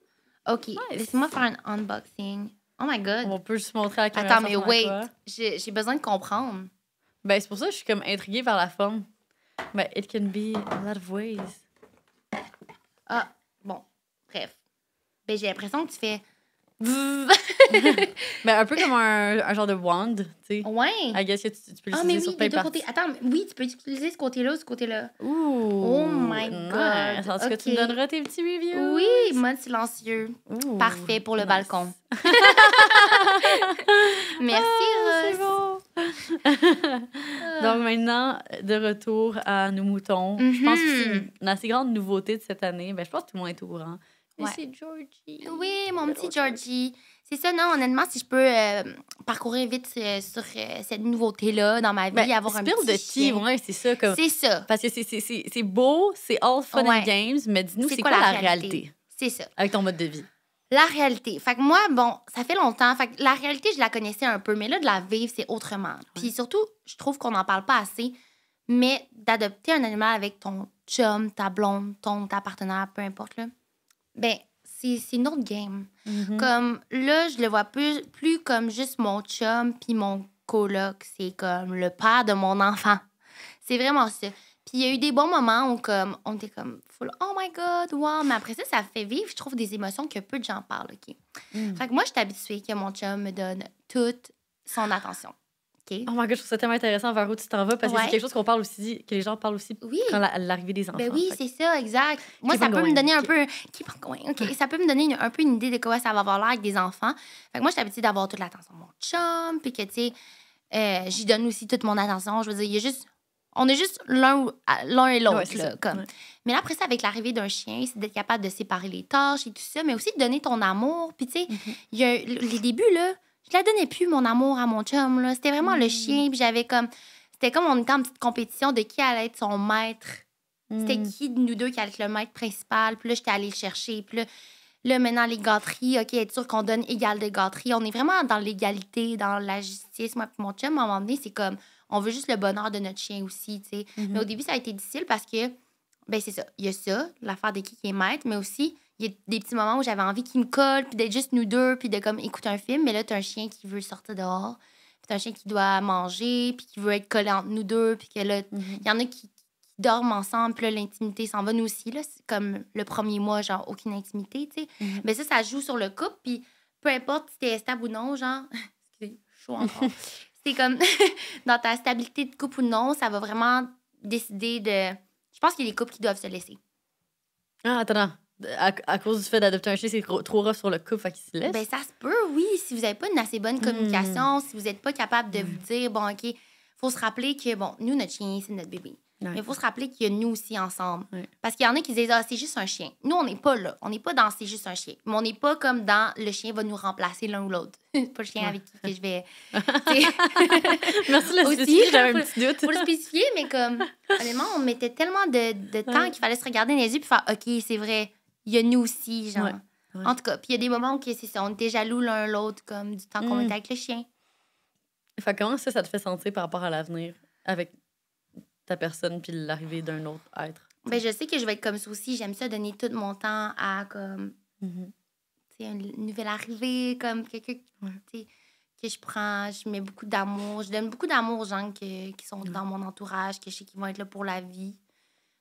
OK, laisse moi faire un unboxing. Oh my God. On peut juste montrer à la caméra. Attends, mais wait. J'ai besoin de comprendre. Ben, c'est pour ça que je suis comme intriguée par la forme. Ben, it can be a lot of ways. Ah, bon. Bref. Ben, j'ai l'impression que tu fais mais (laughs) ben, un peu comme un, un genre de wand, tu sais. Ouais. I tu, peux ah, l'utiliser oui, sur oui, tu peux utiliser ce côté-là ou ce côté-là. Ouh. Oh my god. que tu me donneras tes petits reviews. Oui, mode silencieux. Parfait pour le balcon. (laughs) (laughs) Merci, ah, Rose. Donc maintenant, de retour à nos moutons. Je pense que c'est mm-hmm. une, assez grande nouveauté de cette année. Ben, je pense que tout le monde est au courant. Georgie. Oui, mon petit Georgie. C'est ça, non, honnêtement, si je peux euh, parcourir vite euh, sur euh, cette nouveauté-là dans ma vie, ben, avoir un petit de ouais, c'est ça. Comme... C'est ça. Parce que c'est beau, c'est all fun and games, mais dis-nous, c'est quoi, la, réalité? C'est ça. Avec ton mode de vie. La réalité. Fait que moi, bon, ça fait longtemps. Fait que la réalité, je la connaissais un peu, mais là, de la vivre, c'est autrement. Puis surtout, je trouve qu'on n'en parle pas assez, mais d'adopter un animal avec ton chum, ta blonde, ton, ta partenaire, peu importe, là, ben c'est une autre game. Mm-hmm. Comme là, je le vois plus, plus comme juste mon chum puis mon coloc. C'est comme le père de mon enfant. C'est vraiment ça. Puis il y a eu des bons moments où comme, on était comme full, oh my god, wow. Mais après ça, ça fait vivre, je trouve, des émotions que peu de gens parlent. OK? Mm. Fait que moi, je suis habituée que mon chum me donne toute son attention. Oh my god, je trouve ça tellement intéressant vers où tu t'en vas parce que c'est quelque chose qu'on parle aussi, que les gens parlent aussi quand l'arrivée des ben enfants. Ben oui, c'est ça, exact. Moi, ça peut me donner un peu. Ça peut me donner une, un peu une idée de quoi ça va avoir l'air avec des enfants. moi, j'ai l'habitude d'avoir toute l'attention de mon chum, puis que, tu sais, euh, j'y donne aussi toute mon attention. Je veux dire, il y a juste. On est juste l'un et l'autre, comme. Mais après ça, avec l'arrivée d'un chien, c'est d'être capable de séparer les torches et tout ça, mais aussi de donner ton amour. Puis, tu sais, mm-hmm. il y a les débuts, là je la donnais plus, mon amour, à mon chum. Là. C'était vraiment le hmm. chien. j'avais comme. C'était comme on était en petite compétition de qui allait être son maître. C'était hmm. qui de nous deux qui allait être le maître principal. Puis là, j'étais allée le chercher. Puis là, là, maintenant, les gâteries, OK, être sûr qu'on donne égal de gâteries. On est vraiment dans l'égalité, dans la justice. Moi, mon chum, à un moment donné, c'est comme. On veut juste le bonheur de notre chien aussi, tu sais. Mais mm-hmm. au début, ça a été difficile parce que. Ben, c'est ça. Il y a ça, l'affaire de qui qui est maître, mais aussi il y a des petits moments où j'avais envie qu'ils me colle, puis d'être juste nous deux, puis de comme écouter un film. Mais là, t'as un chien qui veut sortir dehors, puis t'as un chien qui doit manger, puis qui veut être collé entre nous deux, puis que là, mhm. il y en a qui, dorment ensemble, puis l'intimité s'en va. Nous aussi, là, comme le premier mois, genre, aucune intimité, tu sais. Mhm. Mais ça, ça joue sur le couple, puis peu importe si t'es stable ou non, genre, (laughs) C'est chaud encore. (laughs) C'est comme, (laughs) dans ta stabilité de couple ou non, ça va vraiment décider de. Je pense qu'il y a des couples qui doivent se laisser. Ah, attends à, à, cause du fait d'adopter un chien, c'est trop rough sur le couple, fait qu'il se laisse. Ben, ça se peut, oui. Si vous n'avez pas une assez bonne communication, hmm. si vous n'êtes pas capable de vous hmm. dire, bon, OK, faut se rappeler que, bon, nous, notre chien, c'est notre bébé. Mais il faut se rappeler qu'il y a nous aussi ensemble. Parce qu'il y en a qui disent, ah, c'est juste un chien. Nous, on n'est pas là. On n'est pas dans c'est juste un chien. Mais on n'est pas comme dans le chien va nous remplacer l'un ou l'autre. (laughs) pas le chien avec qui je vais. (laughs) Merci de le j'avais un petit doute. Pour le spécifier, mais comme, honnêtement, on mettait tellement de, de temps qu'il fallait se regarder les yeux et faire, OK, c'est vrai il y a nous aussi, genre. En tout cas, puis il y a des moments où c'est ça, on était jaloux l'un l'autre, comme du temps qu'on mm. avec le chien. Fait comment ça, ça te fait sentir par rapport à l'avenir avec ta personne puis l'arrivée d'un autre être? Ben, je sais que je vais être comme ça aussi. J'aime ça donner tout mon temps à comme. Mm-hmm. tu sais, une nouvelle arrivée, comme quelqu'un sais, que je prends, je mets beaucoup d'amour. Je donne beaucoup d'amour aux gens qui sont dans mon entourage, que je sais qu'ils vont être là pour la vie,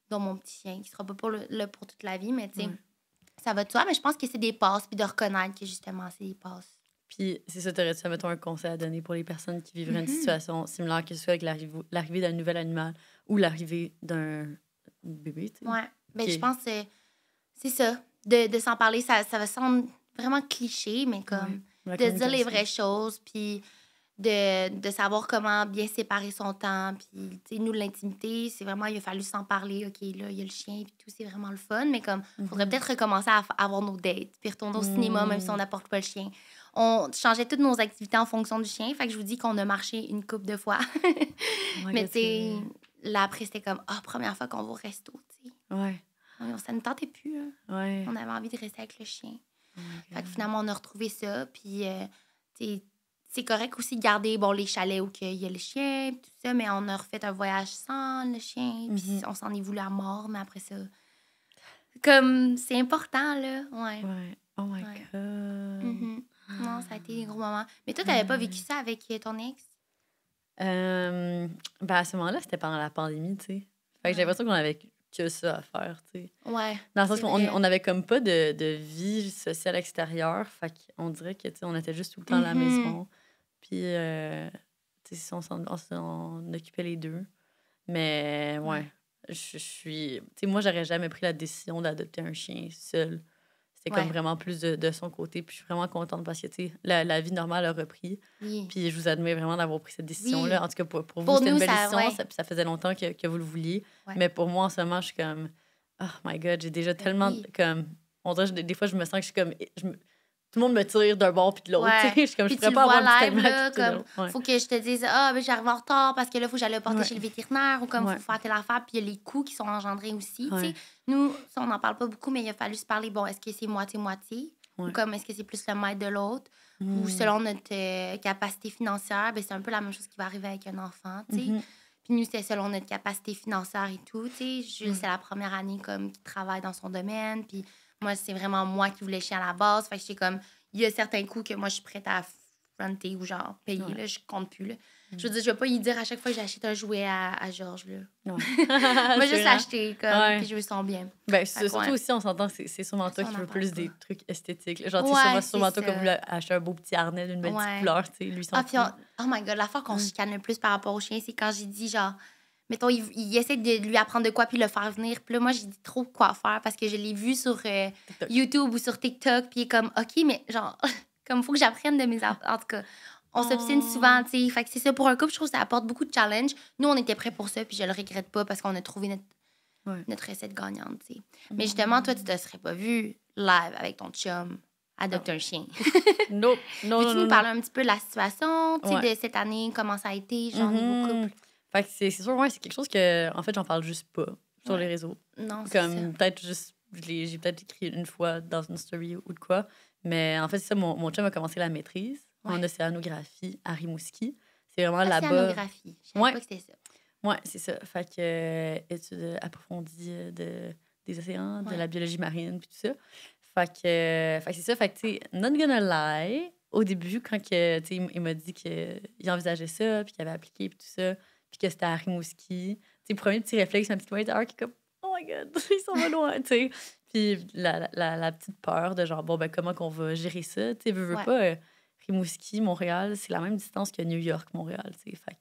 dont mon petit chien, qui sera pas pour là pour toute la vie, mais tu sais ça va de soi, mais je pense que c'est des passes, puis de reconnaître que justement, c'est des passes. Puis, c'est ça, t'aurais-tu, un conseil à donner pour les personnes qui vivraient une mm-hmm. situation similaire, que ce soit avec l'arrivée d'un nouvel animal ou l'arrivée d'un bébé, tu sais? Ouais. Ben, je pense que c'est ça. De, s'en parler, ça, ça va sembler vraiment cliché, mais comme de dire les vraies choses, puis de, de, savoir comment bien séparer son temps. Puis, nous, l'intimité, c'est vraiment, il a fallu s'en parler. OK, là, il y a le chien, puis tout, c'est vraiment le fun. Mais comme, il mhm. faudrait peut-être recommencer à, avoir nos dates, puis retourner au cinéma, même si on hmm. n'apporte pas le chien on changeait toutes nos activités en fonction du chien. Fait que je vous dis qu'on a marché une coupe de fois. Oh (laughs) mais tu là, après, c'était comme, oh, première fois qu'on va au resto, tu sais. Ouais. ça ne tentait plus. Hein. Ouais. On avait envie de rester avec le chien. Oh fait que finalement, on a retrouvé ça. Puis, euh, tu sais, c'est correct aussi de garder bon, les chalets où il y a le chien, tout ça, mais on a refait un voyage sans le chien, puis mhm. on s'en est voulu à mort, mais après ça. Comme, c'est important, là. Ouais. ouais. Oh my God. Mhm. Non, ça a été des gros moments. Mais toi, t'avais pas vécu ça avec euh, ton ex? Euh, ben à ce moment-là, c'était pendant la pandémie, tu sais. Fait que j'ai l'impression qu'on avait vécu, que ça à faire, tu Ouais. Dans le sens qu'on n'avait comme pas de, vie sociale extérieure. Fait qu'on dirait que, on était juste tout le temps à la mm-hmm. maison. Puis, euh, tu sais, on, s'en occupait les deux. Mais, ouais, je, je suis. Tu sais, moi, j'aurais jamais pris la décision d'adopter un chien seul comme vraiment plus de, son côté. Puis je suis vraiment contente parce que, la, vie normale a repris. Puis je vous admets vraiment d'avoir pris cette décision-là. En tout cas, pour, vous, c'était une belle ça, décision. Ça, faisait longtemps que, vous le vouliez. Mais pour moi, en ce moment, je suis comme, oh my God, j'ai déjà ben tellement, comme, on des fois, je me sens que je suis comme, le monde me tire d'un bord puis de l'autre. Je, comme, je pourrais pas avoir comme, faut que je te dise, ah, ben, j'arrive en retard parce que là, faut que j'aille le porter chez le vétérinaire ou comme, faut faire telle affaire. Puis il y a les coûts qui sont engendrés aussi. Nous, on n'en parle pas beaucoup, mais il a fallu se parler, bon, est-ce que c'est moitié-moitié? Ou comme, est-ce que c'est plus le maître de l'autre? Ou hmm. selon notre euh, capacité financière, ben, c'est un peu la même chose qui va arriver avec un enfant, tu sais. Mm-hmm. Puis nous, c'est selon notre capacité financière et tout, tu sais. Jules, c'est la première année, comme, qui travaille dans son domaine, puis moi, c'est vraiment moi qui voulais chier à la base. Fait que comme, il y a certains coûts que moi, je suis prête à fronter ou genre payer. Là, je compte plus. Là. Je veux mhm. dire, je vais pas y dire à chaque fois que j'achète un jouet à, à Georges. Là. (laughs) moi, juste hein. l'acheter, comme, puis je me sens bien. Ben, surtout aussi, on s'entend, c'est souvent toi qui veux plus des trucs esthétiques. Genre, c'est souvent toi qui voulais acheter un beau petit harnais d'une belle petite fleur, tu sais, lui, ah, Oh my God, la fois qu'on se mm. calme le plus par rapport au chien, c'est quand j'ai dit, genre, mettons, il, essaie de lui apprendre de quoi puis le faire venir. Puis là, moi, j'ai dit trop quoi faire parce que je l'ai vu sur euh, YouTube ou sur TikTok. Puis il est comme, OK, mais genre, (laughs) comme faut que j'apprenne de mes. En tout cas, on s'obstine oh. souvent, tu sais. Fait que c'est ça. Pour un couple, je trouve que ça apporte beaucoup de challenge. Nous, on était prêts pour ça, puis je le regrette pas parce qu'on a trouvé notre, recette gagnante, tu sais. Mais mm. justement, toi, tu te serais pas vu live avec ton chum adopter un chien. (laughs) nope. Non, non, non. Tu nous parler un petit peu de la situation, tu sais, de cette année, comment ça a été, genre, mm couple. Fait que c'est sûr, ouais, c'est quelque chose que, en fait, j'en parle juste pas sur les réseaux. Non, Comme peut-être juste, j'ai peut-être écrit une fois dans une story ou de quoi. Mais en fait, c'est ça, mon, mon chum a commencé la maîtrise en océanographie à Rimouski. C'est vraiment là-bas. Océanographie, je pas que c'était ça. Ouais, c'est ça. Fait que euh, études approfondies euh, de, des océans, de la biologie marine, puis tout ça. Fait que, euh, c'est ça. Fait que, tu not gonna lie, au début, quand que, il m'a dit qu'il envisageait ça, puis qu'il avait appliqué, puis tout ça, puis que c'était à Rimouski. Tu premier petit réflexe, ma petite waiter qui est comme Oh my god, (laughs) ils sont pas loin, tu sais. Puis la, la, la, petite peur de genre, bon, ben comment qu'on va gérer ça, tu sais, veux, veux pas. Euh, Rimouski, Montréal, c'est la même distance que New York, Montréal, tu sais. Fait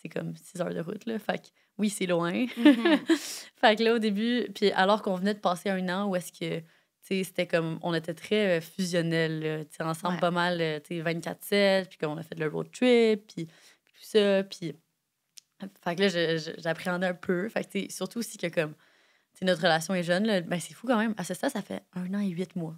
c'est comme 6 heures de route, là. Fait oui, c'est loin. Mhm. (laughs) fait que là, au début, puis alors qu'on venait de passer un an où est-ce que c'était comme on était très euh, fusionnels, ensemble pas mal, 24-7, euh, puis comme on a fait le road trip, puis tout ça, puis fait que là, j'appréhendais un peu. Fait que surtout aussi que comme notre relation est jeune, ben c'est fou quand même. À ce stade, ça fait un an et huit mois.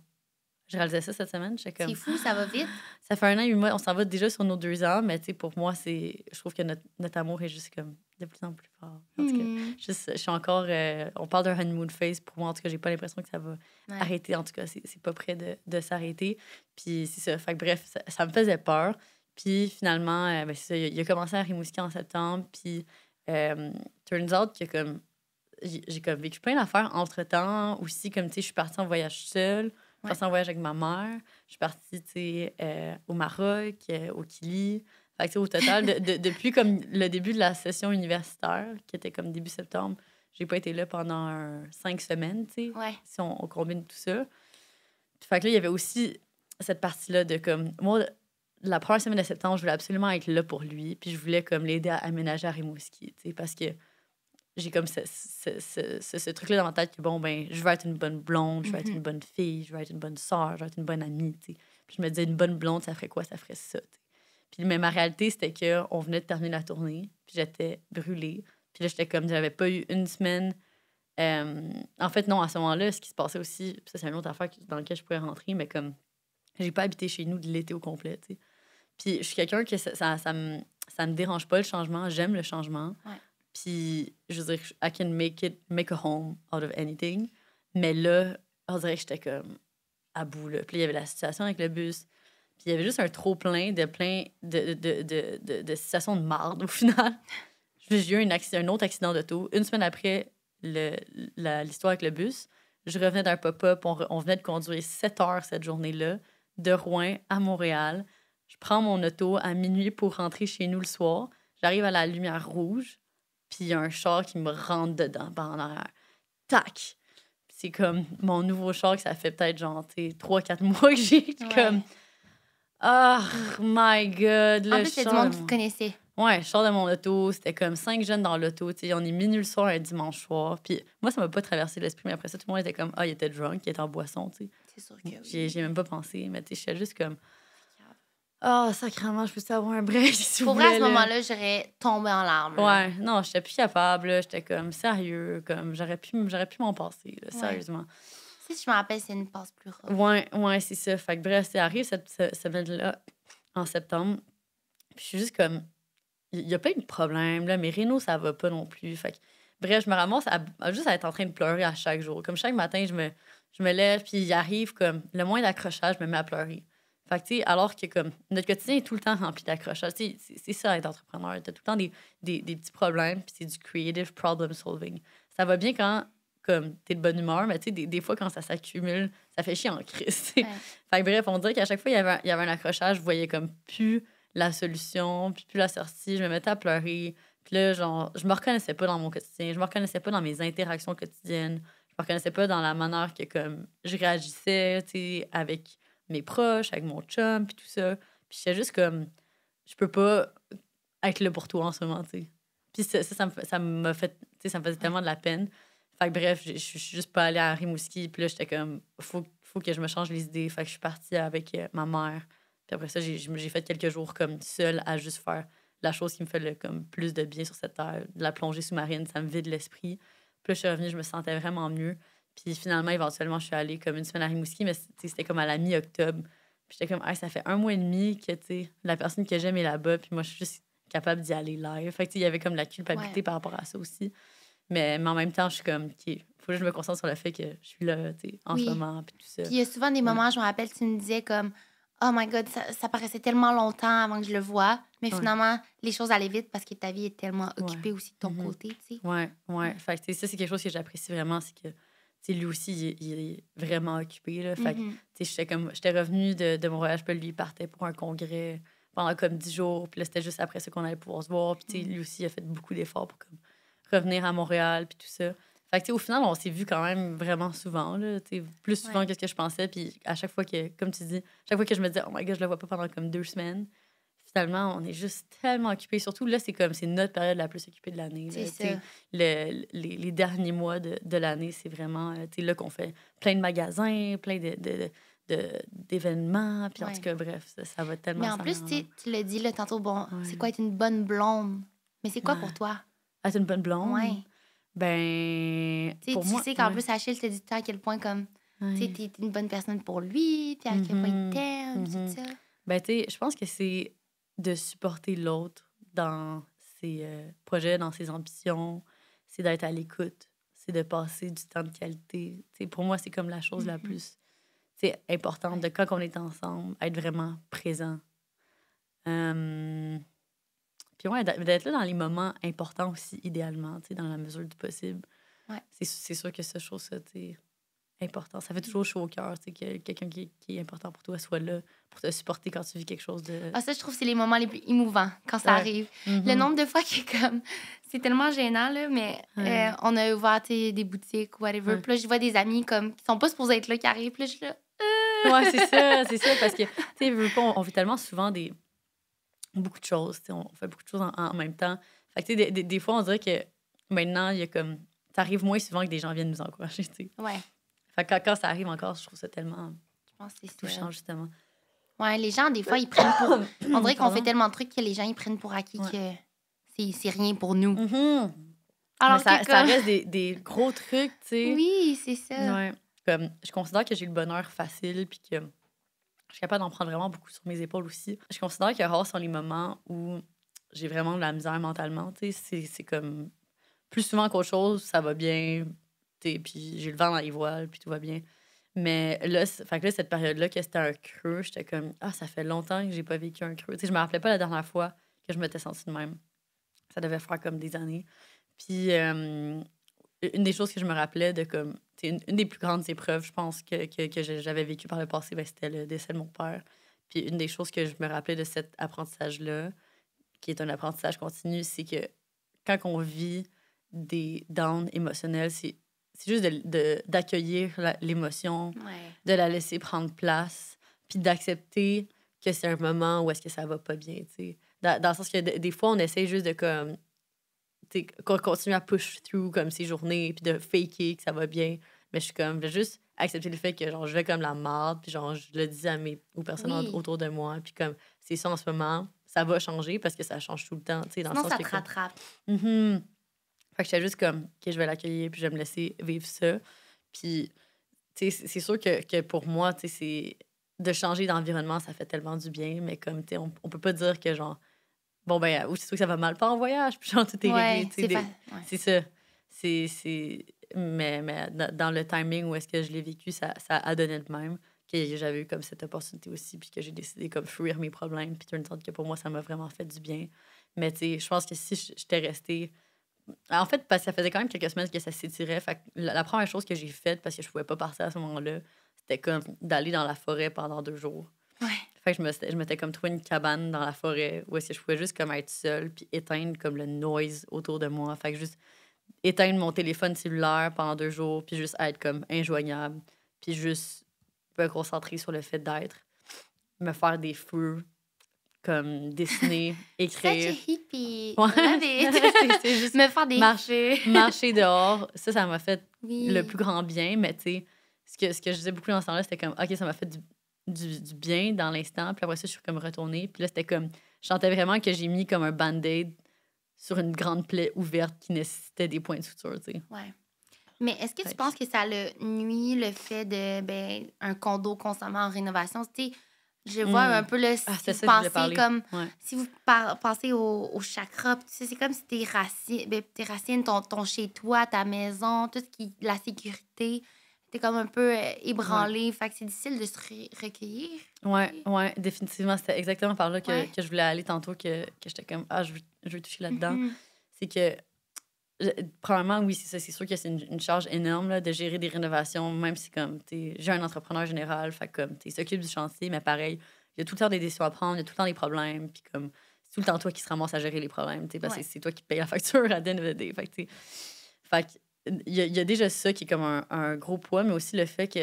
Je réalisais ça cette semaine. Comme... C'est fou, ça va vite. (gasps) Ça fait un an et huit mois. On s'en va déjà sur nos deux ans, mais pour moi, c'est je trouve que notre, notre, amour est juste comme de plus en plus fort. Hmm. je suis encore. Euh, on parle d'un honeymoon phase. Pour moi, en tout cas, j'ai pas l'impression que ça va arrêter. En tout cas, c'est pas près de, de s'arrêter. Puis c'est ça. Fait que, bref, ça me faisait peur. Puis finalement, euh, ben, il, a, commencé à Rimouski en septembre. Puis, euh, turns out que comme j'ai comme vécu plein d'affaires entre temps aussi. Comme tu je suis partie en voyage seule, je suis partie en voyage avec ma mère, je suis partie tu sais, euh, au Maroc, au Kili. Fait au total, depuis comme le début de la session universitaire, qui était comme début septembre, j'ai pas été là pendant cinq semaines, tu sais, si on, combine tout ça. Fait là, il y avait aussi cette partie-là de comme. Moi, la première semaine de septembre, je voulais absolument être là pour lui. Puis je voulais comme l'aider à aménager à Rimouski, tu sais, parce que j'ai comme ce, truc-là dans ma tête que, bon, ben, je veux être une bonne blonde, je veux être une mhm. bonne fille, je veux être une bonne soeur, je veux être une bonne amie, tu sais. Puis je me disais, une bonne blonde, ça ferait quoi? Ça ferait ça, Puis mais ma réalité, c'était qu'on venait de terminer la tournée, puis j'étais brûlée. Puis là, j'étais comme, j'avais pas eu une semaine... Euh, en fait, non, à ce moment-là, ce qui se passait aussi, ça, c'est une autre affaire dans laquelle je pourrais rentrer, mais comme j'ai pas habité chez nous de l'été au complet. Puis je suis quelqu'un que ça, ça, me, ça me dérange pas le changement, j'aime le changement. Puis je veux dire, I can make it, make a home out of anything. Mais là, on dirait que j'étais comme à bout. Là. Puis il y avait la situation avec le bus. Puis il y avait juste un trop-plein de plein de, de, de, de, de situations de marde au final. (laughs) J'ai eu un, accident, un autre accident de d'auto. Une semaine après l'histoire avec le bus, je revenais d'un pop-up. On, on, venait de conduire 7 heures cette journée-là de Rouen à Montréal. Je prends mon auto à minuit pour rentrer chez nous le soir. J'arrive à la lumière rouge, puis il y a un char qui me rentre dedans par en arrière. Tac! C'est comme mon nouveau char que ça fait peut-être genre trois, quatre (laughs) mois que j'ai. comme Oh my god! Le en plus, c'est du monde que vous connaissez. Ouais, je sors de mon auto. C'était comme cinq jeunes dans l'auto. On est minuit le soir un dimanche soir. Puis moi, ça m'a pas traversé l'esprit, mais après ça, tout le monde était comme Ah, il était drunk, il était en boisson. C'est sûr que oui. J'ai même pas pensé, mais tu sais, juste comme ah, oh, sacrément, je peux avoir un bref? (laughs) » Pour vrai, à ce moment-là, j'aurais tombé en larmes. Ouais, non, j'étais plus capable. J'étais comme sérieux, comme j'aurais pu, j'aurais pu m'en passer, sérieusement. Si je me rappelle, c'est une passe plus rare. Ouais, ouais, c'est ça. Fait que bref, c'est arrivé cette semaine-là, en septembre. Puis je suis juste comme, il y a pas eu de problème, là, mais Reno, ça va pas non plus. Fait bref, je me ramasse juste à être en train de pleurer à chaque jour. Comme chaque matin, je me, je me lève, puis il arrive comme le moins d'accrochage, je me mets à pleurer. Fait alors que comme notre quotidien est tout le temps rempli d'accrochages. C'est ça être entrepreneur. Tu as tout le temps des, petits problèmes, puis c'est du creative problem solving. Ça va bien quand comme es de bonne humeur, mais des, fois, quand ça s'accumule, ça fait chier en crise. bref, on dirait qu'à chaque fois, il y, avait un, accrochage, je voyais comme plus la solution, puis plus la sortie. Je me mettais à pleurer. Puis là, genre, je me reconnaissais pas dans mon quotidien. Je me reconnaissais pas dans mes interactions quotidiennes. Je me reconnaissais pas dans la manière que comme je réagissais, tu avec mes proches, avec mon chum, puis tout ça. Puis j'étais juste comme, je peux pas être là pour toi en ce moment, tu sais. Puis ça, ça, ça, me, m'a fait, tu sais, ça me faisait tellement de la peine. Fait que bref, je suis juste pas allée à Rimouski. Puis là, j'étais comme, faut, faut que je me change les idées. Fait que je suis partie avec euh, ma mère. Puis après ça, j'ai, j'ai fait quelques jours comme seule à juste faire la chose qui me fait le comme, plus de bien sur cette terre, la plongée sous-marine. Ça me vide l'esprit. Puis là, je suis revenue, je me sentais vraiment mieux. Puis finalement, éventuellement, je suis allée comme une semaine à Rimouski, mais c'était comme à la mi-octobre. Puis j'étais comme, ah, ça fait un mois et demi que la personne que j'aime est là-bas, puis moi, je suis juste capable d'y aller live. Fait que, il y avait comme la culpabilité par rapport à ça aussi. Mais, mais, en même temps, je suis comme, OK, faut que je me concentre sur le fait que je suis là, tu en ce moment, puis tout ça. Puis il y a souvent des moments, je me rappelle, tu me disais comme, oh my God, ça, ça, paraissait tellement longtemps avant que je le vois. Mais finalement, les choses allaient vite parce que ta vie est tellement occupée aussi de ton mm-hmm. côté, tu sais. Ouais, ouais. Fait que, ça, c'est quelque chose que j'apprécie vraiment, c'est que lui aussi, il, est vraiment occupé. Là. Fait mm-hmm. j'étais revenue de, de, mon voyage, puis lui, il partait pour un congrès pendant comme dix jours. Puis c'était juste après ce qu'on allait pouvoir se voir. Puis mm-hmm. lui aussi, il a fait beaucoup d'efforts pour revenir à Montréal, puis tout ça. Fait que, au final, on s'est vu quand même vraiment souvent, là, plus souvent que ce que je pensais. Puis à chaque fois que, comme tu dis, chaque fois que je me disais, oh my god, je le vois pas pendant comme deux semaines, on est juste tellement occupé. Surtout là, c'est comme c'est notre période la plus occupée de l'année. les, les, derniers mois de, l'année, c'est vraiment euh, là qu'on fait plein de magasins, plein de, d'événements. Puis en tout cas, bref, ça, va tellement. Mais en plus, tu l'as dit là, tantôt, bon, c'est quoi être une bonne blonde? Mais c'est quoi ah. pour toi? Être ah, une bonne blonde? Oui. Ben. tu sais qu'en plus, Achille te dit à quel point, comme, tu es une bonne personne pour lui, puis à quel point il mm-hmm. t'aime, tout mm-hmm. ça. Ben, tu je pense que c'est de supporter l'autre dans ses euh, projets, dans ses ambitions, c'est d'être à l'écoute, c'est de passer du temps de qualité. pour moi, c'est comme la chose la mm-hmm. plus importante de quand on est ensemble, être vraiment présent. Puis ouais, d'être là dans les moments importants aussi, idéalement, dans la mesure du possible. C'est sûr que cette chose-là, important. Ça fait toujours chaud au cœur que quelqu'un qui, est important pour toi soit là pour te supporter quand tu vis quelque chose de. Ah, ça, je trouve que c'est les moments les plus émouvants quand ça arrive. Le mhm. nombre de fois que, comme, (laughs) c'est tellement gênant, là, mais euh, on a ouvert des boutiques ou whatever. Puis là, je vois des amis comme, qui sont pas supposés être là, qui arrivent. là, je suis là. Euh. Ouais, c'est ça, (laughs) c'est ça. Parce que, tu sais, on, vit tellement souvent des. beaucoup de choses. On fait beaucoup de choses en, même temps. Fait des, des, des fois, on dirait que maintenant, il y a comme. Ça arrive moins souvent que des gens viennent nous encourager, tu sais. Ouais quand, ça arrive encore, je trouve ça tellement je pense c'est touchant, justement. Ouais, les gens, des fois, ils prennent pour. (coughs) On dirait qu'on fait tellement de trucs que les gens, ils prennent pour acquis que c'est rien pour nous. Mm-hmm. Alors ça, reste des, gros trucs, tu sais. Oui, c'est ça. Comme, je considère que j'ai le bonheur facile, puis que je suis capable d'en prendre vraiment beaucoup sur mes épaules aussi. Je considère que rares sont les moments où j'ai vraiment de la misère mentalement, tu sais. C'est comme. Plus souvent qu'autre chose, ça va bien, puis j'ai le vent dans les voiles, puis tout va bien. Mais là, fait que cette période-là, que c'était un creux, j'étais comme, ah, ça fait longtemps que j'ai pas vécu un creux. Tu sais, je me rappelais pas la dernière fois que je m'étais sentie de même. Ça devait faire comme des années. Puis, une des choses que je me rappelais de comme, une, une des plus grandes épreuves, je pense, que, que, que j'avais vécu par le passé, ben, c'était le décès de mon père. Puis, une des choses que je me rappelais de cet apprentissage-là, qui est un apprentissage continu, c'est que quand on vit des downs émotionnels, c'est c'est juste d'accueillir l'émotion, de la laisser prendre place, puis d'accepter que c'est un moment où est-ce que ça va pas bien, tu dans, dans, le sens que des fois, on essaie juste de comme qu'on continue à push through comme ces journées, puis de faker que ça va bien. Mais je suis comme, je vais juste accepter le fait que genre, je vais comme la marde, puis genre, je le dis à mes, aux personnes autour de moi. Puis comme, c'est ça en ce moment, ça va changer parce que ça change tout le temps. Dans Sinon, ça te rattrape. Mm-hmm. Fait que j'étais juste comme, OK, je vais l'accueillir, puis je vais me laisser vivre ça. Puis, tu sais, c'est sûr que, que, pour moi, tu sais, c'est. De changer d'environnement, ça fait tellement du bien, mais comme, tu sais, on, peut pas dire que genre bon ben sûr que ça va mal pas en voyage puis genre tout est réglé c'est ça c'est c'est mais, dans le timing où est-ce que je l'ai vécu ça, ça a donné de même que j'avais eu comme cette opportunité aussi puis que j'ai décidé comme fuir mes problèmes puis le sorte que pour moi ça m'a vraiment fait du bien mais tu sais je pense que si j'étais restée en fait, ça faisait quand même quelques semaines que ça s'étirait. Fait la première chose que j'ai faite, parce que je pouvais pas partir à ce moment-là, c'était comme d'aller dans la forêt pendant deux jours. Fait je m'étais je comme trouvé une cabane dans la forêt où est je pouvais juste comme être seule puis éteindre comme le noise autour de moi. Fait juste éteindre mon téléphone cellulaire pendant deux jours puis juste être comme injoignable puis juste me concentrer sur le fait d'être, me faire des feux comme dessiner, (laughs) écrire. Such hippie. Ouais. (laughs) c'est juste (laughs) me faire des marcher, marcher dehors, ça, ça m'a fait le plus grand bien. Mais tu sais, ce que, ce que je disais beaucoup dans ce temps-là, c'était comme, OK, ça m'a fait du, du, du, bien dans l'instant. Puis après ça, je suis comme retournée. Puis là, c'était comme, je sentais vraiment que j'ai mis comme un band-aid sur une grande plaie ouverte qui nécessitait des points de suture, tu sais. Ouais. Mais est-ce que tu penses que ça le nuit le fait de ben, un condo constamment en rénovation? Tu je vois un mm. peu le ah, si vous pensez comme si vous pensez au, au chakra, c'est comme si ben, tes racines, ton, ton chez toi, ta maison, tout ce qui la sécurité, t'es comme un peu euh, ébranlé, fait c'est difficile de se recueillir. Ouais, ouais, définitivement, c'était exactement par là que, que, je voulais aller tantôt que, que j'étais comme ah je veux, toucher là-dedans. Mm-hmm. C'est que probablement, oui, c'est ça. C'est sûr que c'est une, charge énorme de gérer des rénovations, même si comme j'ai un entrepreneur général, fait comme tu s'occupe du chantier, mais pareil, il y a tout le temps des décisions à prendre, il y a tout le temps des problèmes, puis comme c'est tout le temps toi qui se ramasse à gérer les problèmes, parce que c'est toi qui payes la facture à DNVD. Fait que, il y, a déjà ça qui est comme un, gros poids, mais aussi le fait que,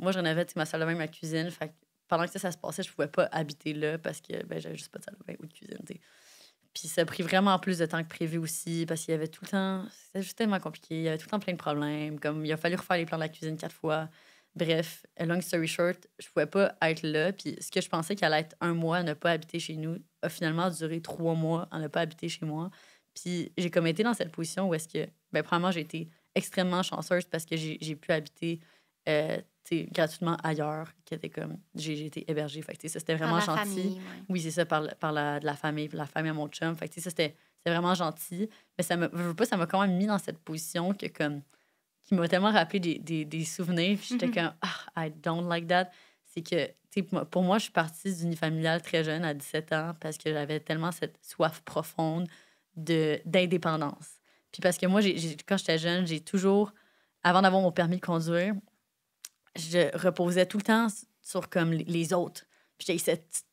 moi, je rénovais ma salle de bain, ma cuisine. Fait pendant que ça, se passait, je pouvais pas habiter là parce que ben, j'avais juste pas de salle de bain ou de cuisine. Puis ça a pris vraiment plus de temps que prévu aussi, parce qu'il y avait tout le temps. C'était juste tellement compliqué. Il y avait tout le temps plein de problèmes. Comme il a fallu refaire les plans de la cuisine quatre fois. Bref, long story short, je pouvais pas être là. Puis ce que je pensais qu'elle allait être un mois à ne pas habiter chez nous a finalement duré trois mois à ne pas habiter chez moi. Puis j'ai comme été dans cette position où est-ce que, ben, premièrement, j'ai été extrêmement chanceuse parce que j'ai pu habiter euh, gratuitement ailleurs, qui était comme, j'ai été hébergée. Fait ça, c'était vraiment gentil. Oui, c'est ça, par, par la, de la famille, la famille à mon chum. Fait que, ça, c'était vraiment gentil. Mais ça me, pas, ça m'a quand même mis dans cette position que, comme, qui m'a tellement rappelé des, des, des souvenirs. J'étais mhm. comme, ah, I don't like that. C'est que, pour moi, je suis partie d'une familiale très jeune, à 17 ans, parce que j'avais tellement cette soif profonde d'indépendance. Puis parce que moi, j'ai quand j'étais jeune, j'ai toujours, avant d'avoir mon permis de conduire, je reposais tout le temps sur comme les autres. Puis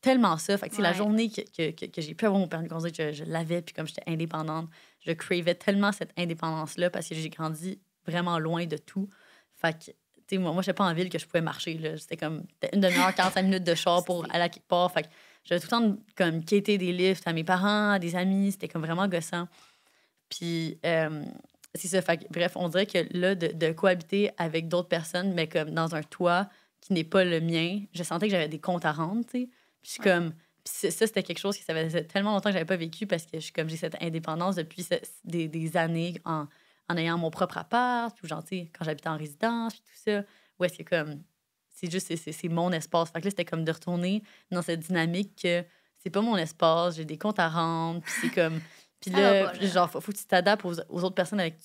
tellement ça. Fait la journée que, que, que, j'ai pu avoir mon permis de conduire, je, je l'avais. Puis comme j'étais indépendante, je cravais tellement cette indépendance-là parce que j'ai grandi vraiment loin de tout. Fait tu sais, moi, moi j'étais pas en ville que je pouvais marcher. C'était comme une demi-heure, 45 minutes de char pour aller à quelque part. Fait j'avais tout le temps comme quêter des lifts à mes parents, à des amis. C'était comme vraiment gossant. Puis, euh, c'est ça. bref, on dirait que là, de, cohabiter avec d'autres personnes, mais comme dans un toit qui n'est pas le mien, je sentais que j'avais des comptes à rendre, tu sais. Puis comme, ça, c'était quelque chose que ça faisait tellement longtemps que j'avais pas vécu parce que je, comme j'ai cette indépendance depuis des, années en, ayant mon propre appart, puis genre, quand j'habitais en résidence, puis tout ça. c'est comme, c'est juste, c'est mon espace. Fait que là, c'était comme de retourner dans cette dynamique que c'est pas mon espace, j'ai des comptes à rendre, puis c'est comme. (laughs) Puis ah, là, genre, faut, que tu t'adaptes aux, autres personnes avec,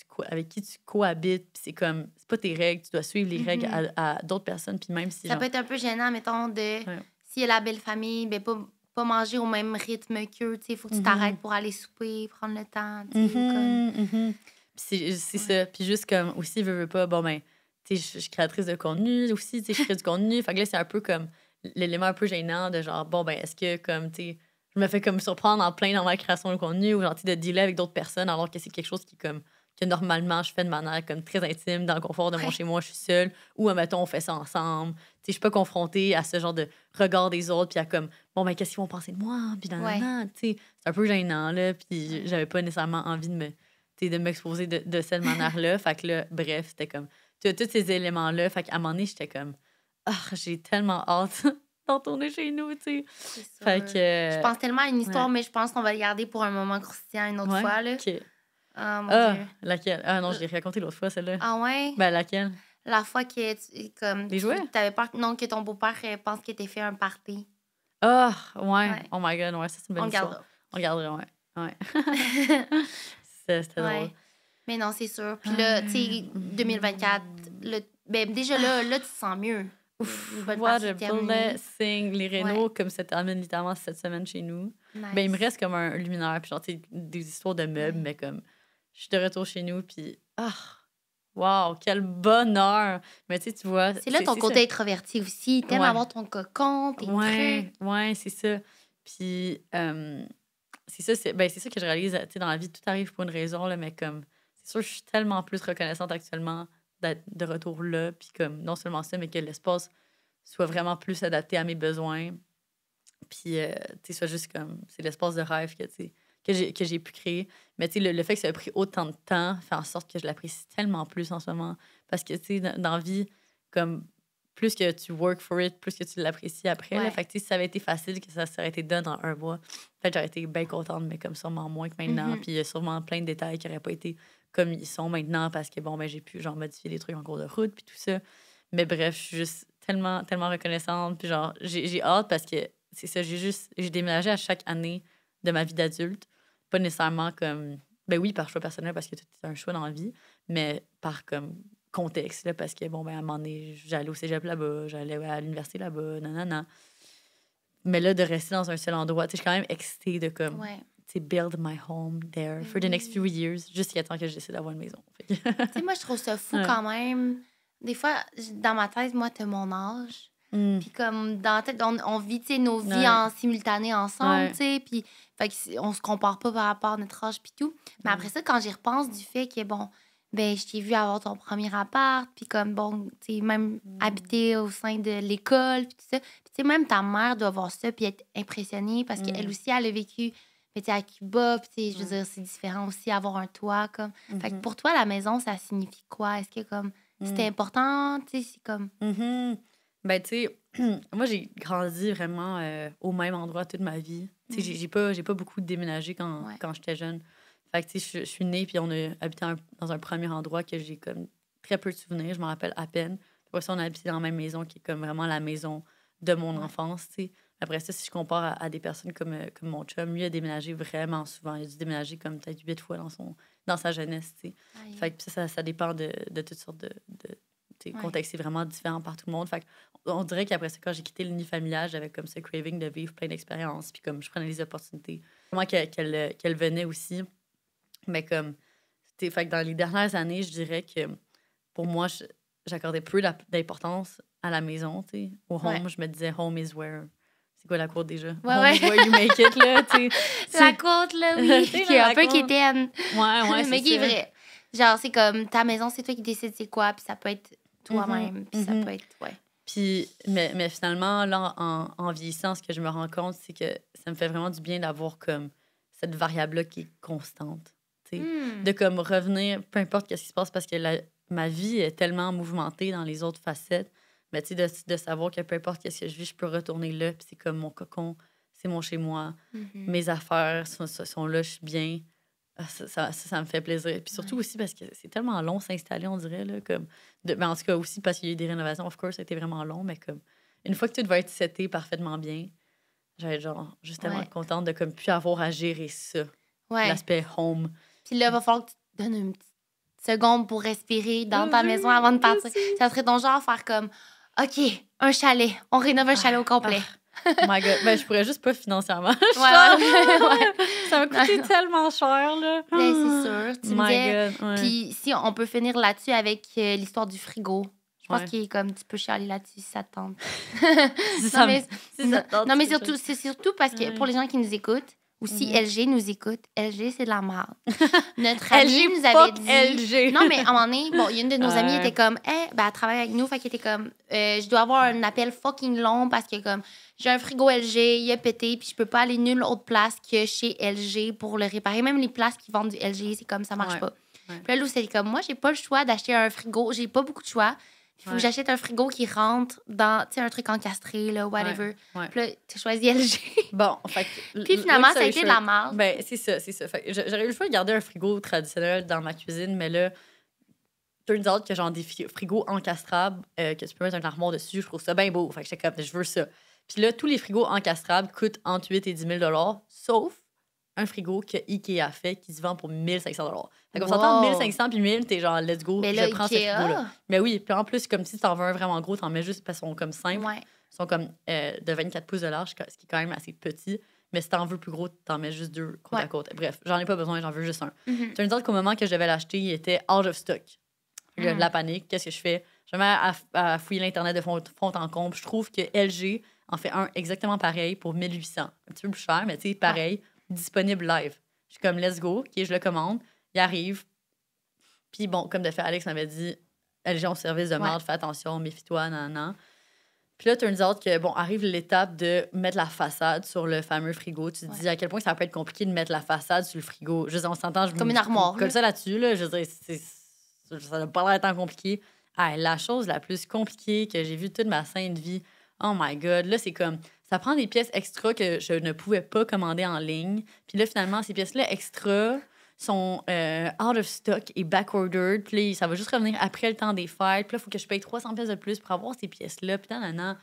qui tu cohabites. Puis c'est comme, c'est pas tes règles, tu dois suivre les mm-hmm. règles à, d'autres personnes. Puis même si. Ça peut être un peu gênant, mettons, de. S'il y a la belle famille, ben pas, pas manger au même rythme qu'eux. Il faut que tu mm-hmm. t'arrêtes pour aller souper, prendre le temps. Mm comme... c'est ça. Puis juste comme, aussi, veux, veux pas, bon, ben, tu je suis créatrice de contenu aussi, tu sais, je crée du contenu. Fait que là, c'est un peu comme l'élément un peu gênant de genre, bon, ben, est-ce que, comme, tu je me fais comme surprendre en plein dans ma création de contenu ou gentil de dealer avec d'autres personnes alors que c'est quelque chose qui comme que normalement je fais de manière comme très intime dans le confort de mon chez moi je suis seule ou mettons, on fait ça ensemble tu sais je suis pas confrontée à ce genre de regard des autres puis à comme bon ben qu'est-ce qu'ils vont penser de moi puis dans tu sais c'est un peu gênant là puis j'avais pas nécessairement envie de me de m'exposer de, cette manière là (laughs) fait que là bref c'était comme tu as tous ces éléments là fait que un moment donné j'étais comme oh, j'ai tellement hâte d'en tourner chez nous, tu sais. Fait que... Je pense tellement à une histoire, mais je pense qu'on va la garder pour un moment croustillant une autre fois, là. Ah, mon ah, laquelle? Ah non, je l'ai euh, racontée l'autre fois, celle-là. Ah ouais? Ben, laquelle? La fois que tu, comme, Les tu avais pas non, que ton beau-père euh, pense qu'il t'es fait un party. Ah, oh, ouais. Oh my God, ouais, ça, c'est une bonne On histoire. Gardera. On gardera, ouais. ouais. (laughs) C'était ouais. drôle. Mais non, c'est sûr. Puis là, tu sais, 2024, ah. le, ben, déjà là, là, tu te sens mieux. Ouf, what a blessing! Les rénaux, comme ça termine littéralement cette semaine chez nous. Ben, il me reste comme un luminaire, puis genre, des histoires de meubles, mais comme, je suis de retour chez nous, puis ah, wow, quel bonheur! Mais tu sais, tu vois. C'est là ton côté introverti aussi. T'aimes avoir ton cocon, tes ouais, Ouais, c'est ça. Puis, euh, c'est ça, ben, ça que je réalise, tu sais, dans la vie, tout arrive pour une raison, là, mais comme, c'est sûr, je suis tellement plus reconnaissante actuellement de retour là. Puis comme non seulement ça, mais que l'espace soit vraiment plus adapté à mes besoins. Puis, euh, tu sais, soit juste comme, c'est l'espace de rêve que, que j'ai, que j'ai pu créer. Mais, tu sais, le, fait que ça ait pris autant de temps fait en sorte que je l'apprécie tellement plus en ce moment. Parce que, tu sais, dans, la vie, comme, plus que tu work for it, plus que tu l'apprécies après. en fait tu ça avait été facile que ça serait été donné en un mois. En fait, j'aurais été bien contente, mais comme sûrement moins que maintenant. Mm-hmm. Puis, il y a sûrement plein de détails qui n'auraient pas été comme ils sont maintenant parce que bon, ben, j'ai pu genre modifier des trucs en cours de route puis tout ça. Mais bref, je suis juste tellement, tellement reconnaissante. Puis genre, j'ai hâte parce que c'est ça, j'ai juste, j'ai déménagé à chaque année de ma vie d'adulte. Pas nécessairement comme, ben oui, par choix personnel parce que c'est un choix dans la vie, mais par comme contexte, là, parce que bon, ben à un moment donné, j'allais au cégep là-bas, j'allais à l'université là-bas, nanana. Mais là, de rester dans un seul endroit, tu sais, je suis quand même excitée de comme build my home there for the next few mm. years, jusqu'à temps que j'essaie d'avoir une maison. (laughs) tu sais, moi, je trouve ça fou quand même. Des fois, dans ma tête, moi, t'as mon âge. Mm. Puis comme dans la tête, on, vit nos vies en simultané ensemble, sais. puis fait on se compare pas par rapport à notre âge puis tout. Mais après ça, quand j'y repense du fait que bon, ben je t'ai vu avoir ton premier appart, puis comme bon, tu sais, même mm. habiter au sein de l'école, puis tout ça. Puis tu sais même ta mère doit voir ça puis être impressionnée parce qu'elle aussi elle a vécu mais tu sais, à Cuba, je veux dire, c'est différent aussi, avoir un toit, comme. Mhm. pour toi, la maison, ça signifie quoi? Est-ce que, comme, mm. c'était important, comme... Mm-hmm. Ben, (clears throat) moi, j'ai grandi vraiment euh, au même endroit toute ma vie. Tu mm. j'ai pas, pas beaucoup déménagé quand, quand j'étais jeune. je suis née, puis on a habité dans un premier endroit que j'ai, comme, très peu de souvenirs. Je m'en rappelle à peine. pour on a habité dans la même maison qui est, comme, vraiment la maison de mon enfance, tu après ça, si je compare à, des personnes euh, comme, mon chum, lui a déménagé vraiment souvent. Il a dû déménager comme peut-être huit fois dans, son, dans sa jeunesse. Fait ça, ça, dépend de, toutes sortes de, de Ouais. vraiment différent par tout le monde. Fait on dirait qu'après ça, quand j'ai quitté l'unifamilial, j'avais comme ce craving de vivre plein d'expériences, puis comme je prenais les opportunités. Moi, euh, qu'elle venait aussi, mais comme, fait dans les dernières années, je dirais que pour moi, j'accordais plus d'importance à la maison, au home. Je me disais, home is where « Go la courte, déjà? Ouais, you make it, là, tu sais. (laughs) La côte, là, (laughs) oui. qui est un peu qui Ouais, ouais, (laughs) Mais qui est vrai. Genre, c'est comme ta maison, c'est toi qui décides c'est quoi, puis ça peut être toi-même, mm-hmm. puis ça mm-hmm. peut être. Ouais. Puis, mais, mais finalement, là, en, vieillissant, ce que je me rends compte, c'est que ça me fait vraiment du bien d'avoir comme cette variable-là qui est constante. Hmm. De comme revenir, peu importe ce qui se passe, parce que la, ma vie est tellement mouvementée dans les autres facettes mais tu de, de, savoir que peu importe ce que je vis, je peux retourner là. Puis c'est comme mon cocon, c'est mon chez-moi. Mm-hmm. Mes affaires sont, sont, là, je suis bien. Ah, ça, ça, me fait plaisir. Puis surtout aussi parce que c'est tellement long s'installer, on dirait. Là, comme en tout cas, aussi parce qu'il y a eu des rénovations, of course, ça a été vraiment long. Mais comme une fois que tout va être seté parfaitement bien, j'avais genre justement tellement contente de comme plus avoir à gérer ça. L'aspect home. Puis là, il va falloir que tu donnes une petite seconde pour respirer dans ta maison avant de partir. Ça serait ton genre faire comme OK, un chalet. On rénove un chalet au complet. Ah, oh my God. Ben, je pourrais juste pas financièrement. (laughs) ouais, ouais. Ça m'a coûté tellement cher, là. Ben, c'est sûr. Tu Puis si on peut finir là-dessus avec euh, l'histoire du frigo. Je pense qu'il est comme, petit peu chialer là-dessus ça (laughs) tente. non, mais, non, mais surtout, c'est surtout parce que pour les gens qui nous écoutent, ou si mhm. LG nous écoute, LG, c'est de la merde. (laughs) Notre amie LG, nous avait dit. non, mais à un moment donné, une de nos amies était comme, eh, ben, elle travaille avec nous, fait qu'elle était comme, euh, je dois avoir un appel fucking long parce que, comme, j'ai un frigo LG, il a pété, puis je peux pas aller nulle autre place que chez LG pour le réparer. Même les places qui vendent du LG, c'est comme, ça marche pas. Puis là, Lou, c'est comme, moi, j'ai pas le choix d'acheter un frigo, j'ai pas beaucoup de choix. Il faut que j'achète un frigo qui rentre dans, tu sais, un truc encastré, là, whatever. Puis là, tu choisis LG. (laughs) Bon, fait (laughs) Puis finalement, ça a été de la merde. Ben, c'est ça, c'est ça. j'aurais eu le choix de garder un frigo traditionnel dans ma cuisine, mais là, tu turns out que genre des frigos encastrables euh, que tu peux mettre un armoire dessus, je trouve ça bien beau. Fait j'étais comme, je veux ça. Puis là, tous les frigos encastrables coûtent entre 8 et 10 000 sauf un frigo que Ikea fait qui se vend pour 1500 dollars. Fait qu'on s'entend 1500 puis 1000, t'es genre let's go, je prends ce frigo là. Mais oui, puis en plus comme si t'en veux un vraiment gros, t'en mets juste parce qu'ils sont comme simples. Ils sont comme euh, de 24 pouces de large, ce qui est quand même assez petit. Mais si t'en veux plus gros, t'en mets juste deux côte à côte. Bref, j'en ai pas besoin, j'en veux juste un. Mm-hmm. Tu me dire qu'au moment que je devais l'acheter, il était out of stock. Mm. La panique, qu'est-ce que je fais? Je vais mets à, fouiller l'Internet de fond, en comble. Je trouve que LG en fait un exactement pareil pour 1800. Un petit peu plus cher, mais tu sais, pareil disponible live. Je suis comme, let's go, ok, je le commande, il arrive. Puis bon, comme de fait, Alex m'avait dit, LG, on service de merde, fais attention, méfie-toi, Non, non. Puis là, turns out que, bon, arrive l'étape de mettre la façade sur le fameux frigo. Tu te dis à quel point ça peut être compliqué de mettre la façade sur le frigo. Je on s'entend. Comme une armoire. Comme ça là-dessus, là. Je veux dire, ça n'a pas l'air tant compliqué. Ah, la chose la plus compliquée que j'ai vue toute ma sainte vie, oh my God, là, c'est comme ça prend des pièces extra que je ne pouvais pas commander en ligne. Puis là, finalement, ces pièces-là extra sont euh, out of stock et backordered. Puis ça va juste revenir après le temps des fêtes. Puis là, il faut que je paye 300 pièces de plus pour avoir ces pièces-là. Puis là,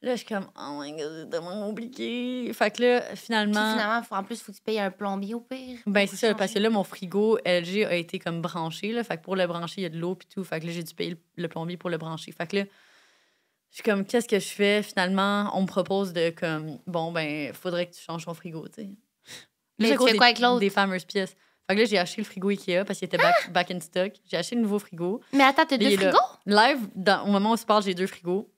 Là, je suis comme, oh my god, c'est tellement compliqué. Fait que là, finalement. finalement, en plus, il faut que tu payes un plombier au pire. Ben, c'est ça, parce que là, mon frigo LG a été comme branché. Là, fait que pour le brancher, il y a de l'eau puis tout. Fait que là, j'ai dû payer le plombier pour le brancher. Fait que là, je suis comme, qu'est-ce que je fais? Finalement, on me propose de, comme, bon, ben, faudrait que tu changes ton frigo, tu sais. Mais tu fais quoi avec l'autre? Des fameuses pièces. Fait que là, j'ai acheté le frigo Ikea parce qu'il était back, ah! in stock. J'ai acheté le nouveau frigo. Mais attends, t'as deux frigos? live, au moment où on se parle, j'ai deux frigos.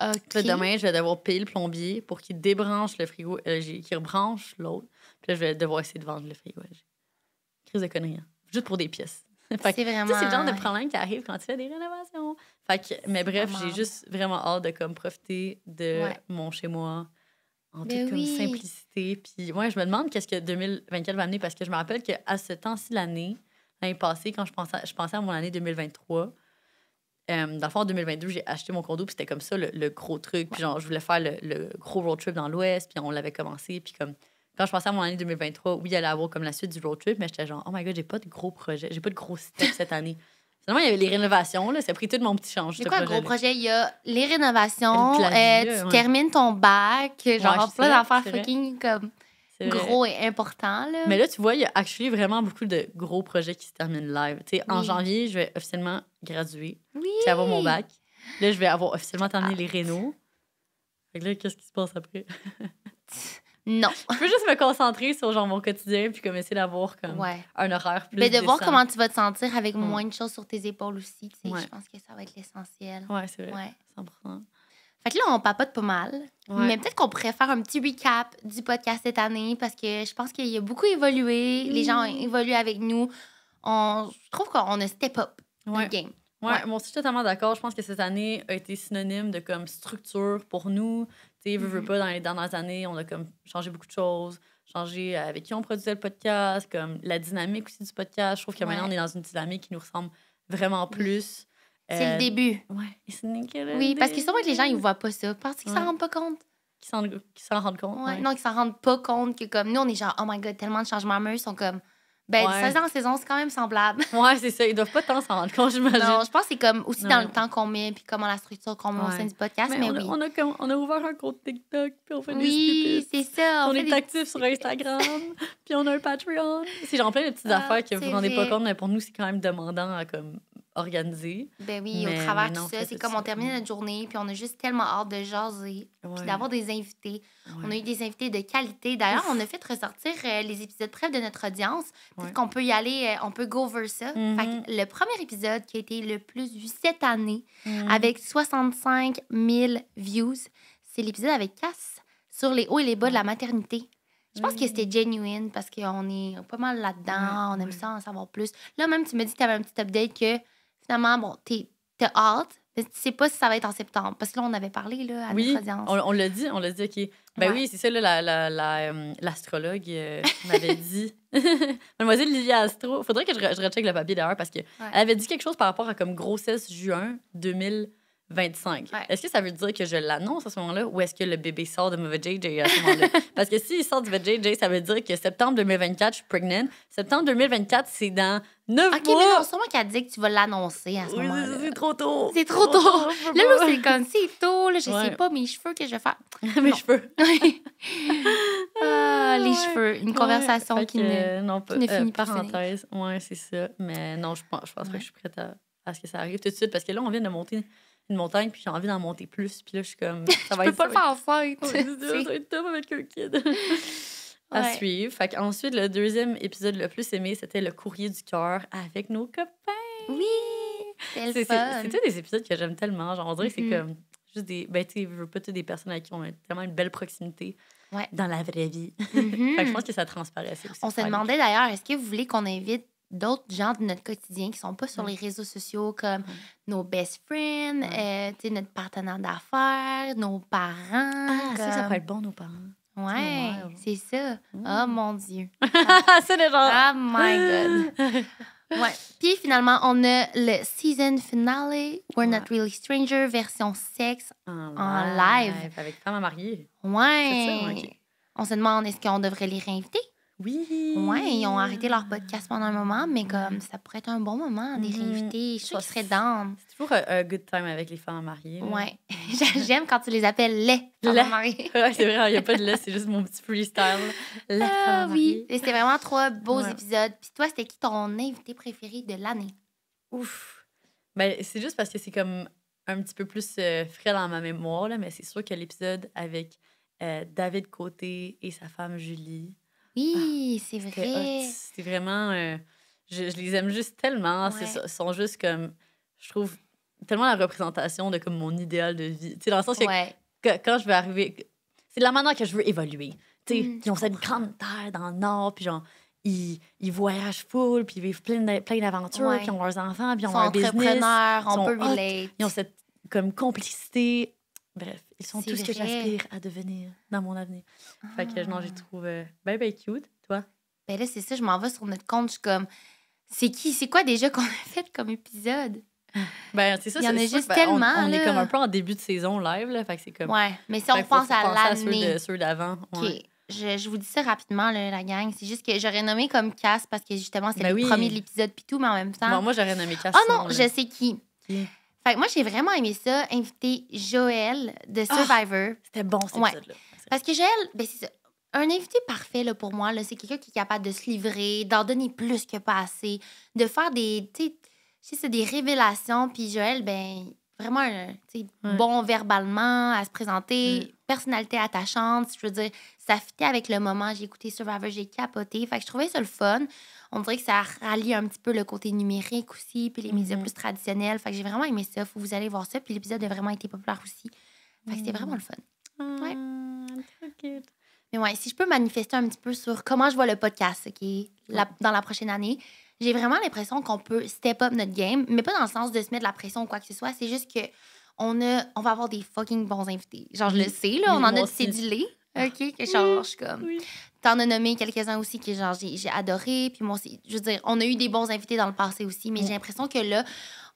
Okay. demain, je vais devoir payer le plombier pour qu'il débranche le frigo euh, qu'il rebranche l'autre. Puis là, je vais devoir essayer de vendre le frigo Crise de conneries. Hein. Juste pour des pièces. (laughs) c'est vraiment. C'est le genre de problème qui arrive quand tu fais des rénovations. Fait que, mais bref, j'ai juste vraiment hâte de comme, profiter de mon chez-moi en ben toute simplicité. Puis moi je me demande qu'est-ce que 2024 va amener parce que je me rappelle qu'à ce temps-ci l'année, l'année passée, quand je pensais, à, je pensais à mon année 2023, euh, en 2022, j'ai acheté mon condo, puis c'était comme ça le, gros truc. Puis genre, je voulais faire le, le gros road trip dans l'Ouest, puis on l'avait commencé, puis comme quand je pensais à mon année 2023, oui, il allait avoir comme la suite du road trip, mais j'étais genre, oh my god, j'ai pas de gros projets, j'ai pas de gros steps cette année. (laughs) Finalement, il y avait les rénovations, là, ça a pris tout mon petit change. C'est quoi un gros projet? Il y a les rénovations, euh, tu termines ton bac, genre plein d'affaires fucking comme gros et important. Mais là, tu vois, il y a actually vraiment beaucoup de gros projets qui se terminent live. Tu sais En janvier, je vais officiellement graduer. Oui. Puis avoir mon bac. Là, je vais avoir officiellement terminé ah. les rénaux. Fait que là, qu'est-ce qui se passe après? (laughs) Non. Je peux juste me concentrer sur genre mon quotidien puis comme essayer d'avoir comme un horaire plus. Mais ben, de voir comment tu vas te sentir avec moins de choses sur tes épaules aussi, je pense que ça va être l'essentiel. Ouais, c'est vrai. 100%. Fait que là, on papote pas mal. Mais peut-être qu'on pourrait faire un petit recap du podcast cette année parce que je pense qu'il y a beaucoup évolué. Les gens ont évolué avec nous. On... Je trouve qu'on a step up le game. Ouais, je suis totalement d'accord. Je pense que cette année a été synonyme de comme structure pour nous, veux, mhm. pas, dans les dernières années, on a comme changé beaucoup de choses, changé euh, avec qui on produisait le podcast, comme la dynamique aussi du podcast. Je trouve que maintenant, on est dans une dynamique qui nous ressemble vraiment plus. C'est le euh, début. Ouais. Oui, parce que souvent que les gens, ils voient pas ça. Parce qu'ils s'en rendent pas compte. Qu'ils s'en rendent compte. Ouais. Non, qu'ils s'en rendent pas compte que comme nous, on est genre, oh my god, tellement de changements ils sont comme, ben, ouais. 16 ans saison, c'est quand même semblable. (laughs) Ouais, c'est ça. Ils doivent pas tant s'en rendre compte, j'imagine. Non, je pense que c'est comme aussi dans le temps qu'on met, puis comment la structure qu'on met du podcast. Mais, on, oui. On a, on a ouvert un compte TikTok, puis on fait oui, des Oui, c'est ça. On, est actif actifs sur Instagram, puis on a un Patreon. (laughs) C'est genre plein de petites ah, affaires que vous vous rendez pas compte, mais pour nous, c'est quand même demandant à hein, comme organisé. Ben oui, au travers de tout ça, c'est comme on termine notre journée, puis on a juste tellement hâte de jaser, puis d'avoir des invités. On a eu des invités de qualité. D'ailleurs, on a fait ressortir euh, les épisodes près de notre audience. Peut-être qu'on peut y aller, euh, on peut go over ça. fait mm-hmm. le premier épisode qui a été le plus vu cette année, mm-hmm. avec 65 000 views, c'est l'épisode avec Cass sur les hauts et les bas de la maternité. Je pense que mm-hmm. c'était genuine parce qu'on est pas mal là-dedans, on aime ça en savoir plus. Là, même, tu me dis que tu avais un petit update que finalement, bon, t'es hâte, mais tu sais pas si ça va être en septembre. Parce que là, on avait parlé là, à oui, notre audience. On, on l'a dit, on l'a dit, OK. Ben oui, c'est ça, l'astrologue la, la, la, euh, euh, m'avait (laughs) dit. (laughs) Mademoiselle Lily Astro, faudrait que je, je recheck le papier d'ailleurs parce qu'elle elle avait dit quelque chose par rapport à comme grossesse juin 2000. 25. Est-ce que ça veut dire que je l'annonce à ce moment-là ou est-ce que le bébé sort de ma JJ à ce moment-là? (laughs) Parce que s'il sort de ma JJ, ça veut dire que septembre 2024, je suis pregnant. Septembre 2024, c'est dans 9 mois. OK, mais non, c'est a dit que tu vas l'annoncer à ce moment-là. C'est trop tôt. C'est trop, tôt. Là, c'est comme si tôt, là, je sais pas mes cheveux que je vais faire. (laughs) mes cheveux. (laughs) ah, les cheveux. Une conversation qui, ne, euh, finit pas, qui parenthèse. Oui, c'est ça. Mais non, je pense, que je suis prête à, à ce que ça arrive tout de suite parce que là, on vient de monter une montagne, puis j'ai envie d'en monter plus. Puis là, je suis comme. (laughs) Ça va je peux pas le faire en fait Ça être (laughs) avec un kid. (laughs) à suivre. Fait Ensuite, le deuxième épisode le plus aimé, c'était le courrier du cœur avec nos copains. Oui! C'est tous des épisodes que j'aime tellement. Genre, on dirait que c'est mm-hmm. comme juste des. Ben, tu veux pas des personnes avec qui on a tellement une belle proximité. Dans la vraie vie. Mm-hmm. je pense que ça assez On se demandait d'ailleurs, est-ce que vous voulez qu'on invite d'autres gens de notre quotidien qui sont pas sur les réseaux sociaux comme nos best friends, euh, notre partenaire d'affaires, nos parents. Ah, ça, ça pourrait être bon, nos parents. Ouais, c'est ça. Mmh. Oh mon Dieu. c'est (laughs) les gens... Oh my God. (laughs) Puis finalement, on a le season finale, We're Not Really Stranger, version sexe en, live. Avec femme à marier. Ouais. On se demande est-ce qu'on devrait les réinviter? Oui. Ouais, ils ont arrêté leur podcast pendant un moment, mais comme ça pourrait être un bon moment d'être réinviter. Mhm. Je serais C'est toujours euh, un, good time avec les femmes mariées. Oui, (laughs) J'aime quand tu les appelles les femmes (laughs) mariées. c'est vrai, il n'y a pas de les, c'est juste mon petit freestyle. ah, Oui. C'était vraiment trois beaux épisodes. Puis toi, c'était qui ton invité préféré de l'année? Ouf. Ben, c'est juste parce que c'est comme un petit peu plus euh, frais dans ma mémoire, là, mais c'est sûr que l'épisode avec euh, David Côté et sa femme Julie. Ah, oui, c'est vrai. C'est vraiment. Euh, je, les aime juste tellement. Ils sont juste comme. Je trouve tellement la représentation de comme mon idéal de vie. Tu sais, dans le sens que, quand je veux arriver. C'est de la manière que je veux évoluer. Tu sais, mmh, ils ont cette grande terre dans le Nord, puis genre. Ils, ils, voyagent full, puis ils vivent plein, plein d'aventures, puis ils ont leurs enfants, puis ils ont leur business. Ils sont entrepreneurs, Ils ont cette comme complicité. Bref ils sont tous ce que j'aspire à devenir dans mon avenir. Fait que non, ah. trouve. trouve bye, bien ben, cute, toi. Ben là, c'est ça, je m'en vais sur notre compte, je suis comme, c'est qui, c'est quoi déjà qu'on a fait comme épisode? Ben, c'est ça, Il y en a juste ben, tellement. On, est comme un peu en début de saison live, là. Fait que c'est comme. Ouais, mais si on pense à l'année. À ceux d'avant. OK, Je, je, vous dis ça rapidement, là, la gang. C'est juste que j'aurais nommé comme Cass parce que justement, c'est ben le premier de l'épisode puis tout, mais en même temps. Non, moi, j'aurais nommé Cass. Oh non, je sais qui? moi, j'ai vraiment aimé ça, inviter Joël de ah, Survivor. C'était bon, cet là Parce que Joël, ben, c'est Un invité parfait là, pour moi, c'est quelqu'un qui est capable de se livrer, d'en donner plus que pas assez, de faire des, des révélations. Puis Joël, ben, vraiment sais, bon verbalement à se présenter, mm. personnalité attachante. Je veux dire, ça fitait avec le moment. J'ai écouté Survivor, j'ai capoté. Fait que je trouvais ça le fun on dirait que ça rallie un petit peu le côté numérique aussi, puis les médias mhm. plus traditionnels. Fait que j'ai vraiment aimé ça. Faut vous allez voir ça. Puis l'épisode a vraiment été populaire aussi. Fait que c'était vraiment le fun. Ah, ouais. mais ouais, si je peux manifester un petit peu sur comment je vois le podcast, OK, dans la prochaine année, j'ai vraiment l'impression qu'on peut step up notre game, mais pas dans le sens de se mettre la pression ou quoi que ce soit. C'est juste que on, a, on va avoir des fucking bons invités. Genre, je le sais, là, on en a de cédulé, OK, que genre, je comme. T'en as nommé quelques-uns aussi que genre j'ai adoré. Puis moi, je on a eu des bons invités dans le passé aussi, mais j'ai l'impression que là,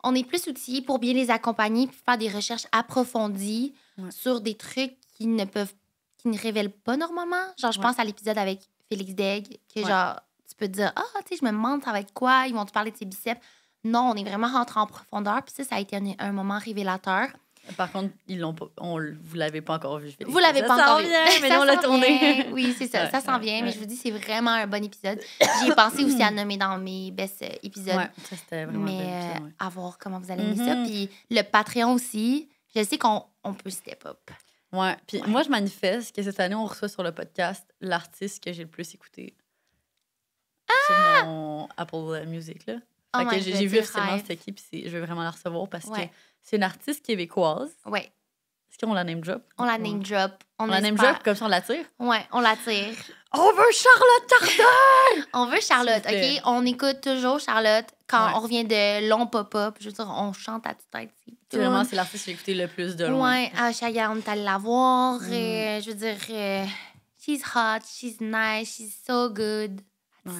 on est plus outillés pour bien les accompagner pour faire des recherches approfondies sur des trucs qui ne peuvent qui ne révèlent pas normalement. Genre, je pense à l'épisode avec Félix Degg, que genre, tu peux te dire, ah, je me demande avec quoi, ils vont te parler de ses biceps. Non, on est vraiment rentré en profondeur. Puis ça, ça a été un moment révélateur. Par contre, ils l'ont on, vous l'avez pas encore vu. Vous l'avez pas encore vu. Vient, mais on l'a tourné. (laughs) Oui, c'est ça. ça s'en vient. Mais je vous dis, c'est vraiment un bon épisode. J'ai pensé aussi à mm. nommer dans mes best euh, épisodes. ça, c'était vraiment mais, un bon euh, épisode, à voir comment vous allez mm ça. Mm-hmm. Puis le Patreon aussi. Je sais qu'on on peut step up. Ouais. Puis moi, je manifeste que cette année, on reçoit sur le podcast l'artiste que j'ai le plus écouté ah! sur mon Apple Music. Là. Oh j'ai vu officiellement c'était qui, puis je veux vraiment la recevoir parce que c'est une artiste québécoise. Oui. Est-ce qu'on la name drop? On la name drop. On, la name drop comme ça, on l'attire. Oui, on l'attire. (gasps) On veut Charlotte Tardin! (laughs) on veut Charlotte, OK? On écoute toujours Charlotte quand on revient de long pop-up. Je veux dire, on chante à toute tête. C'est vraiment, c'est l'artiste que j'ai écouté le plus de loin. Oui, à Chaga, on est allé la voir. Mm. Et, euh, je veux dire, euh, she's hot, she's nice, she's so good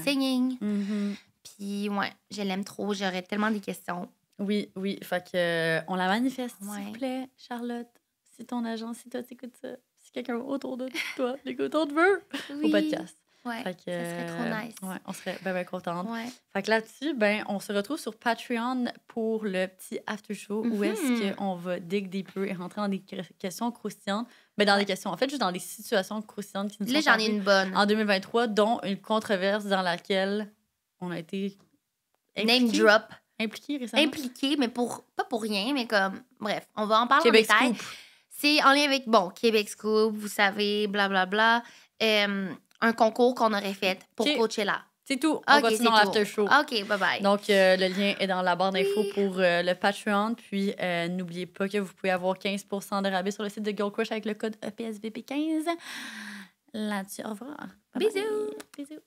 singing. Mm-hmm. Puis, ouais, je l'aime trop. J'aurais tellement des questions. Oui, oui. Fait que, euh, on la manifeste, s'il vous plaît, Charlotte. Si ton agent, si toi, t'écoutes ça, si quelqu'un autour de toi l'écoute, (laughs) on te veut au podcast. Ouais, fait ça serait trop euh, nice. Ouais, on serait bien, bien contente. Ouais. Fait que là-dessus, ben, on se retrouve sur Patreon pour le petit after show où mhm. est-ce qu'on va dig deeper et rentrer dans des questions croustillantes. Mais ben, dans des questions, en fait, juste dans des situations croustillantes qui nous Là, j'en ai une bonne. En 2023, dont une controverse dans laquelle on a été. Name drop. Impliqué récemment? Impliqué, mais pour, pas pour rien, mais comme, bref, on va en parler en détail. C'est en lien avec, bon, Québec Scoop, vous savez, blablabla. Bla, bla. un concours qu'on aurait fait pour coacher Coachella. C'est tout. On continue dans l'after show. OK, bye-bye. Donc, euh, le lien est dans la barre d'infos pour euh, le Patreon. Puis, euh, n'oubliez pas que vous pouvez avoir 15 de rabais sur le site de Girl Crush avec le code EPSVP15. Là-dessus, au revoir. Bisous. Bisous.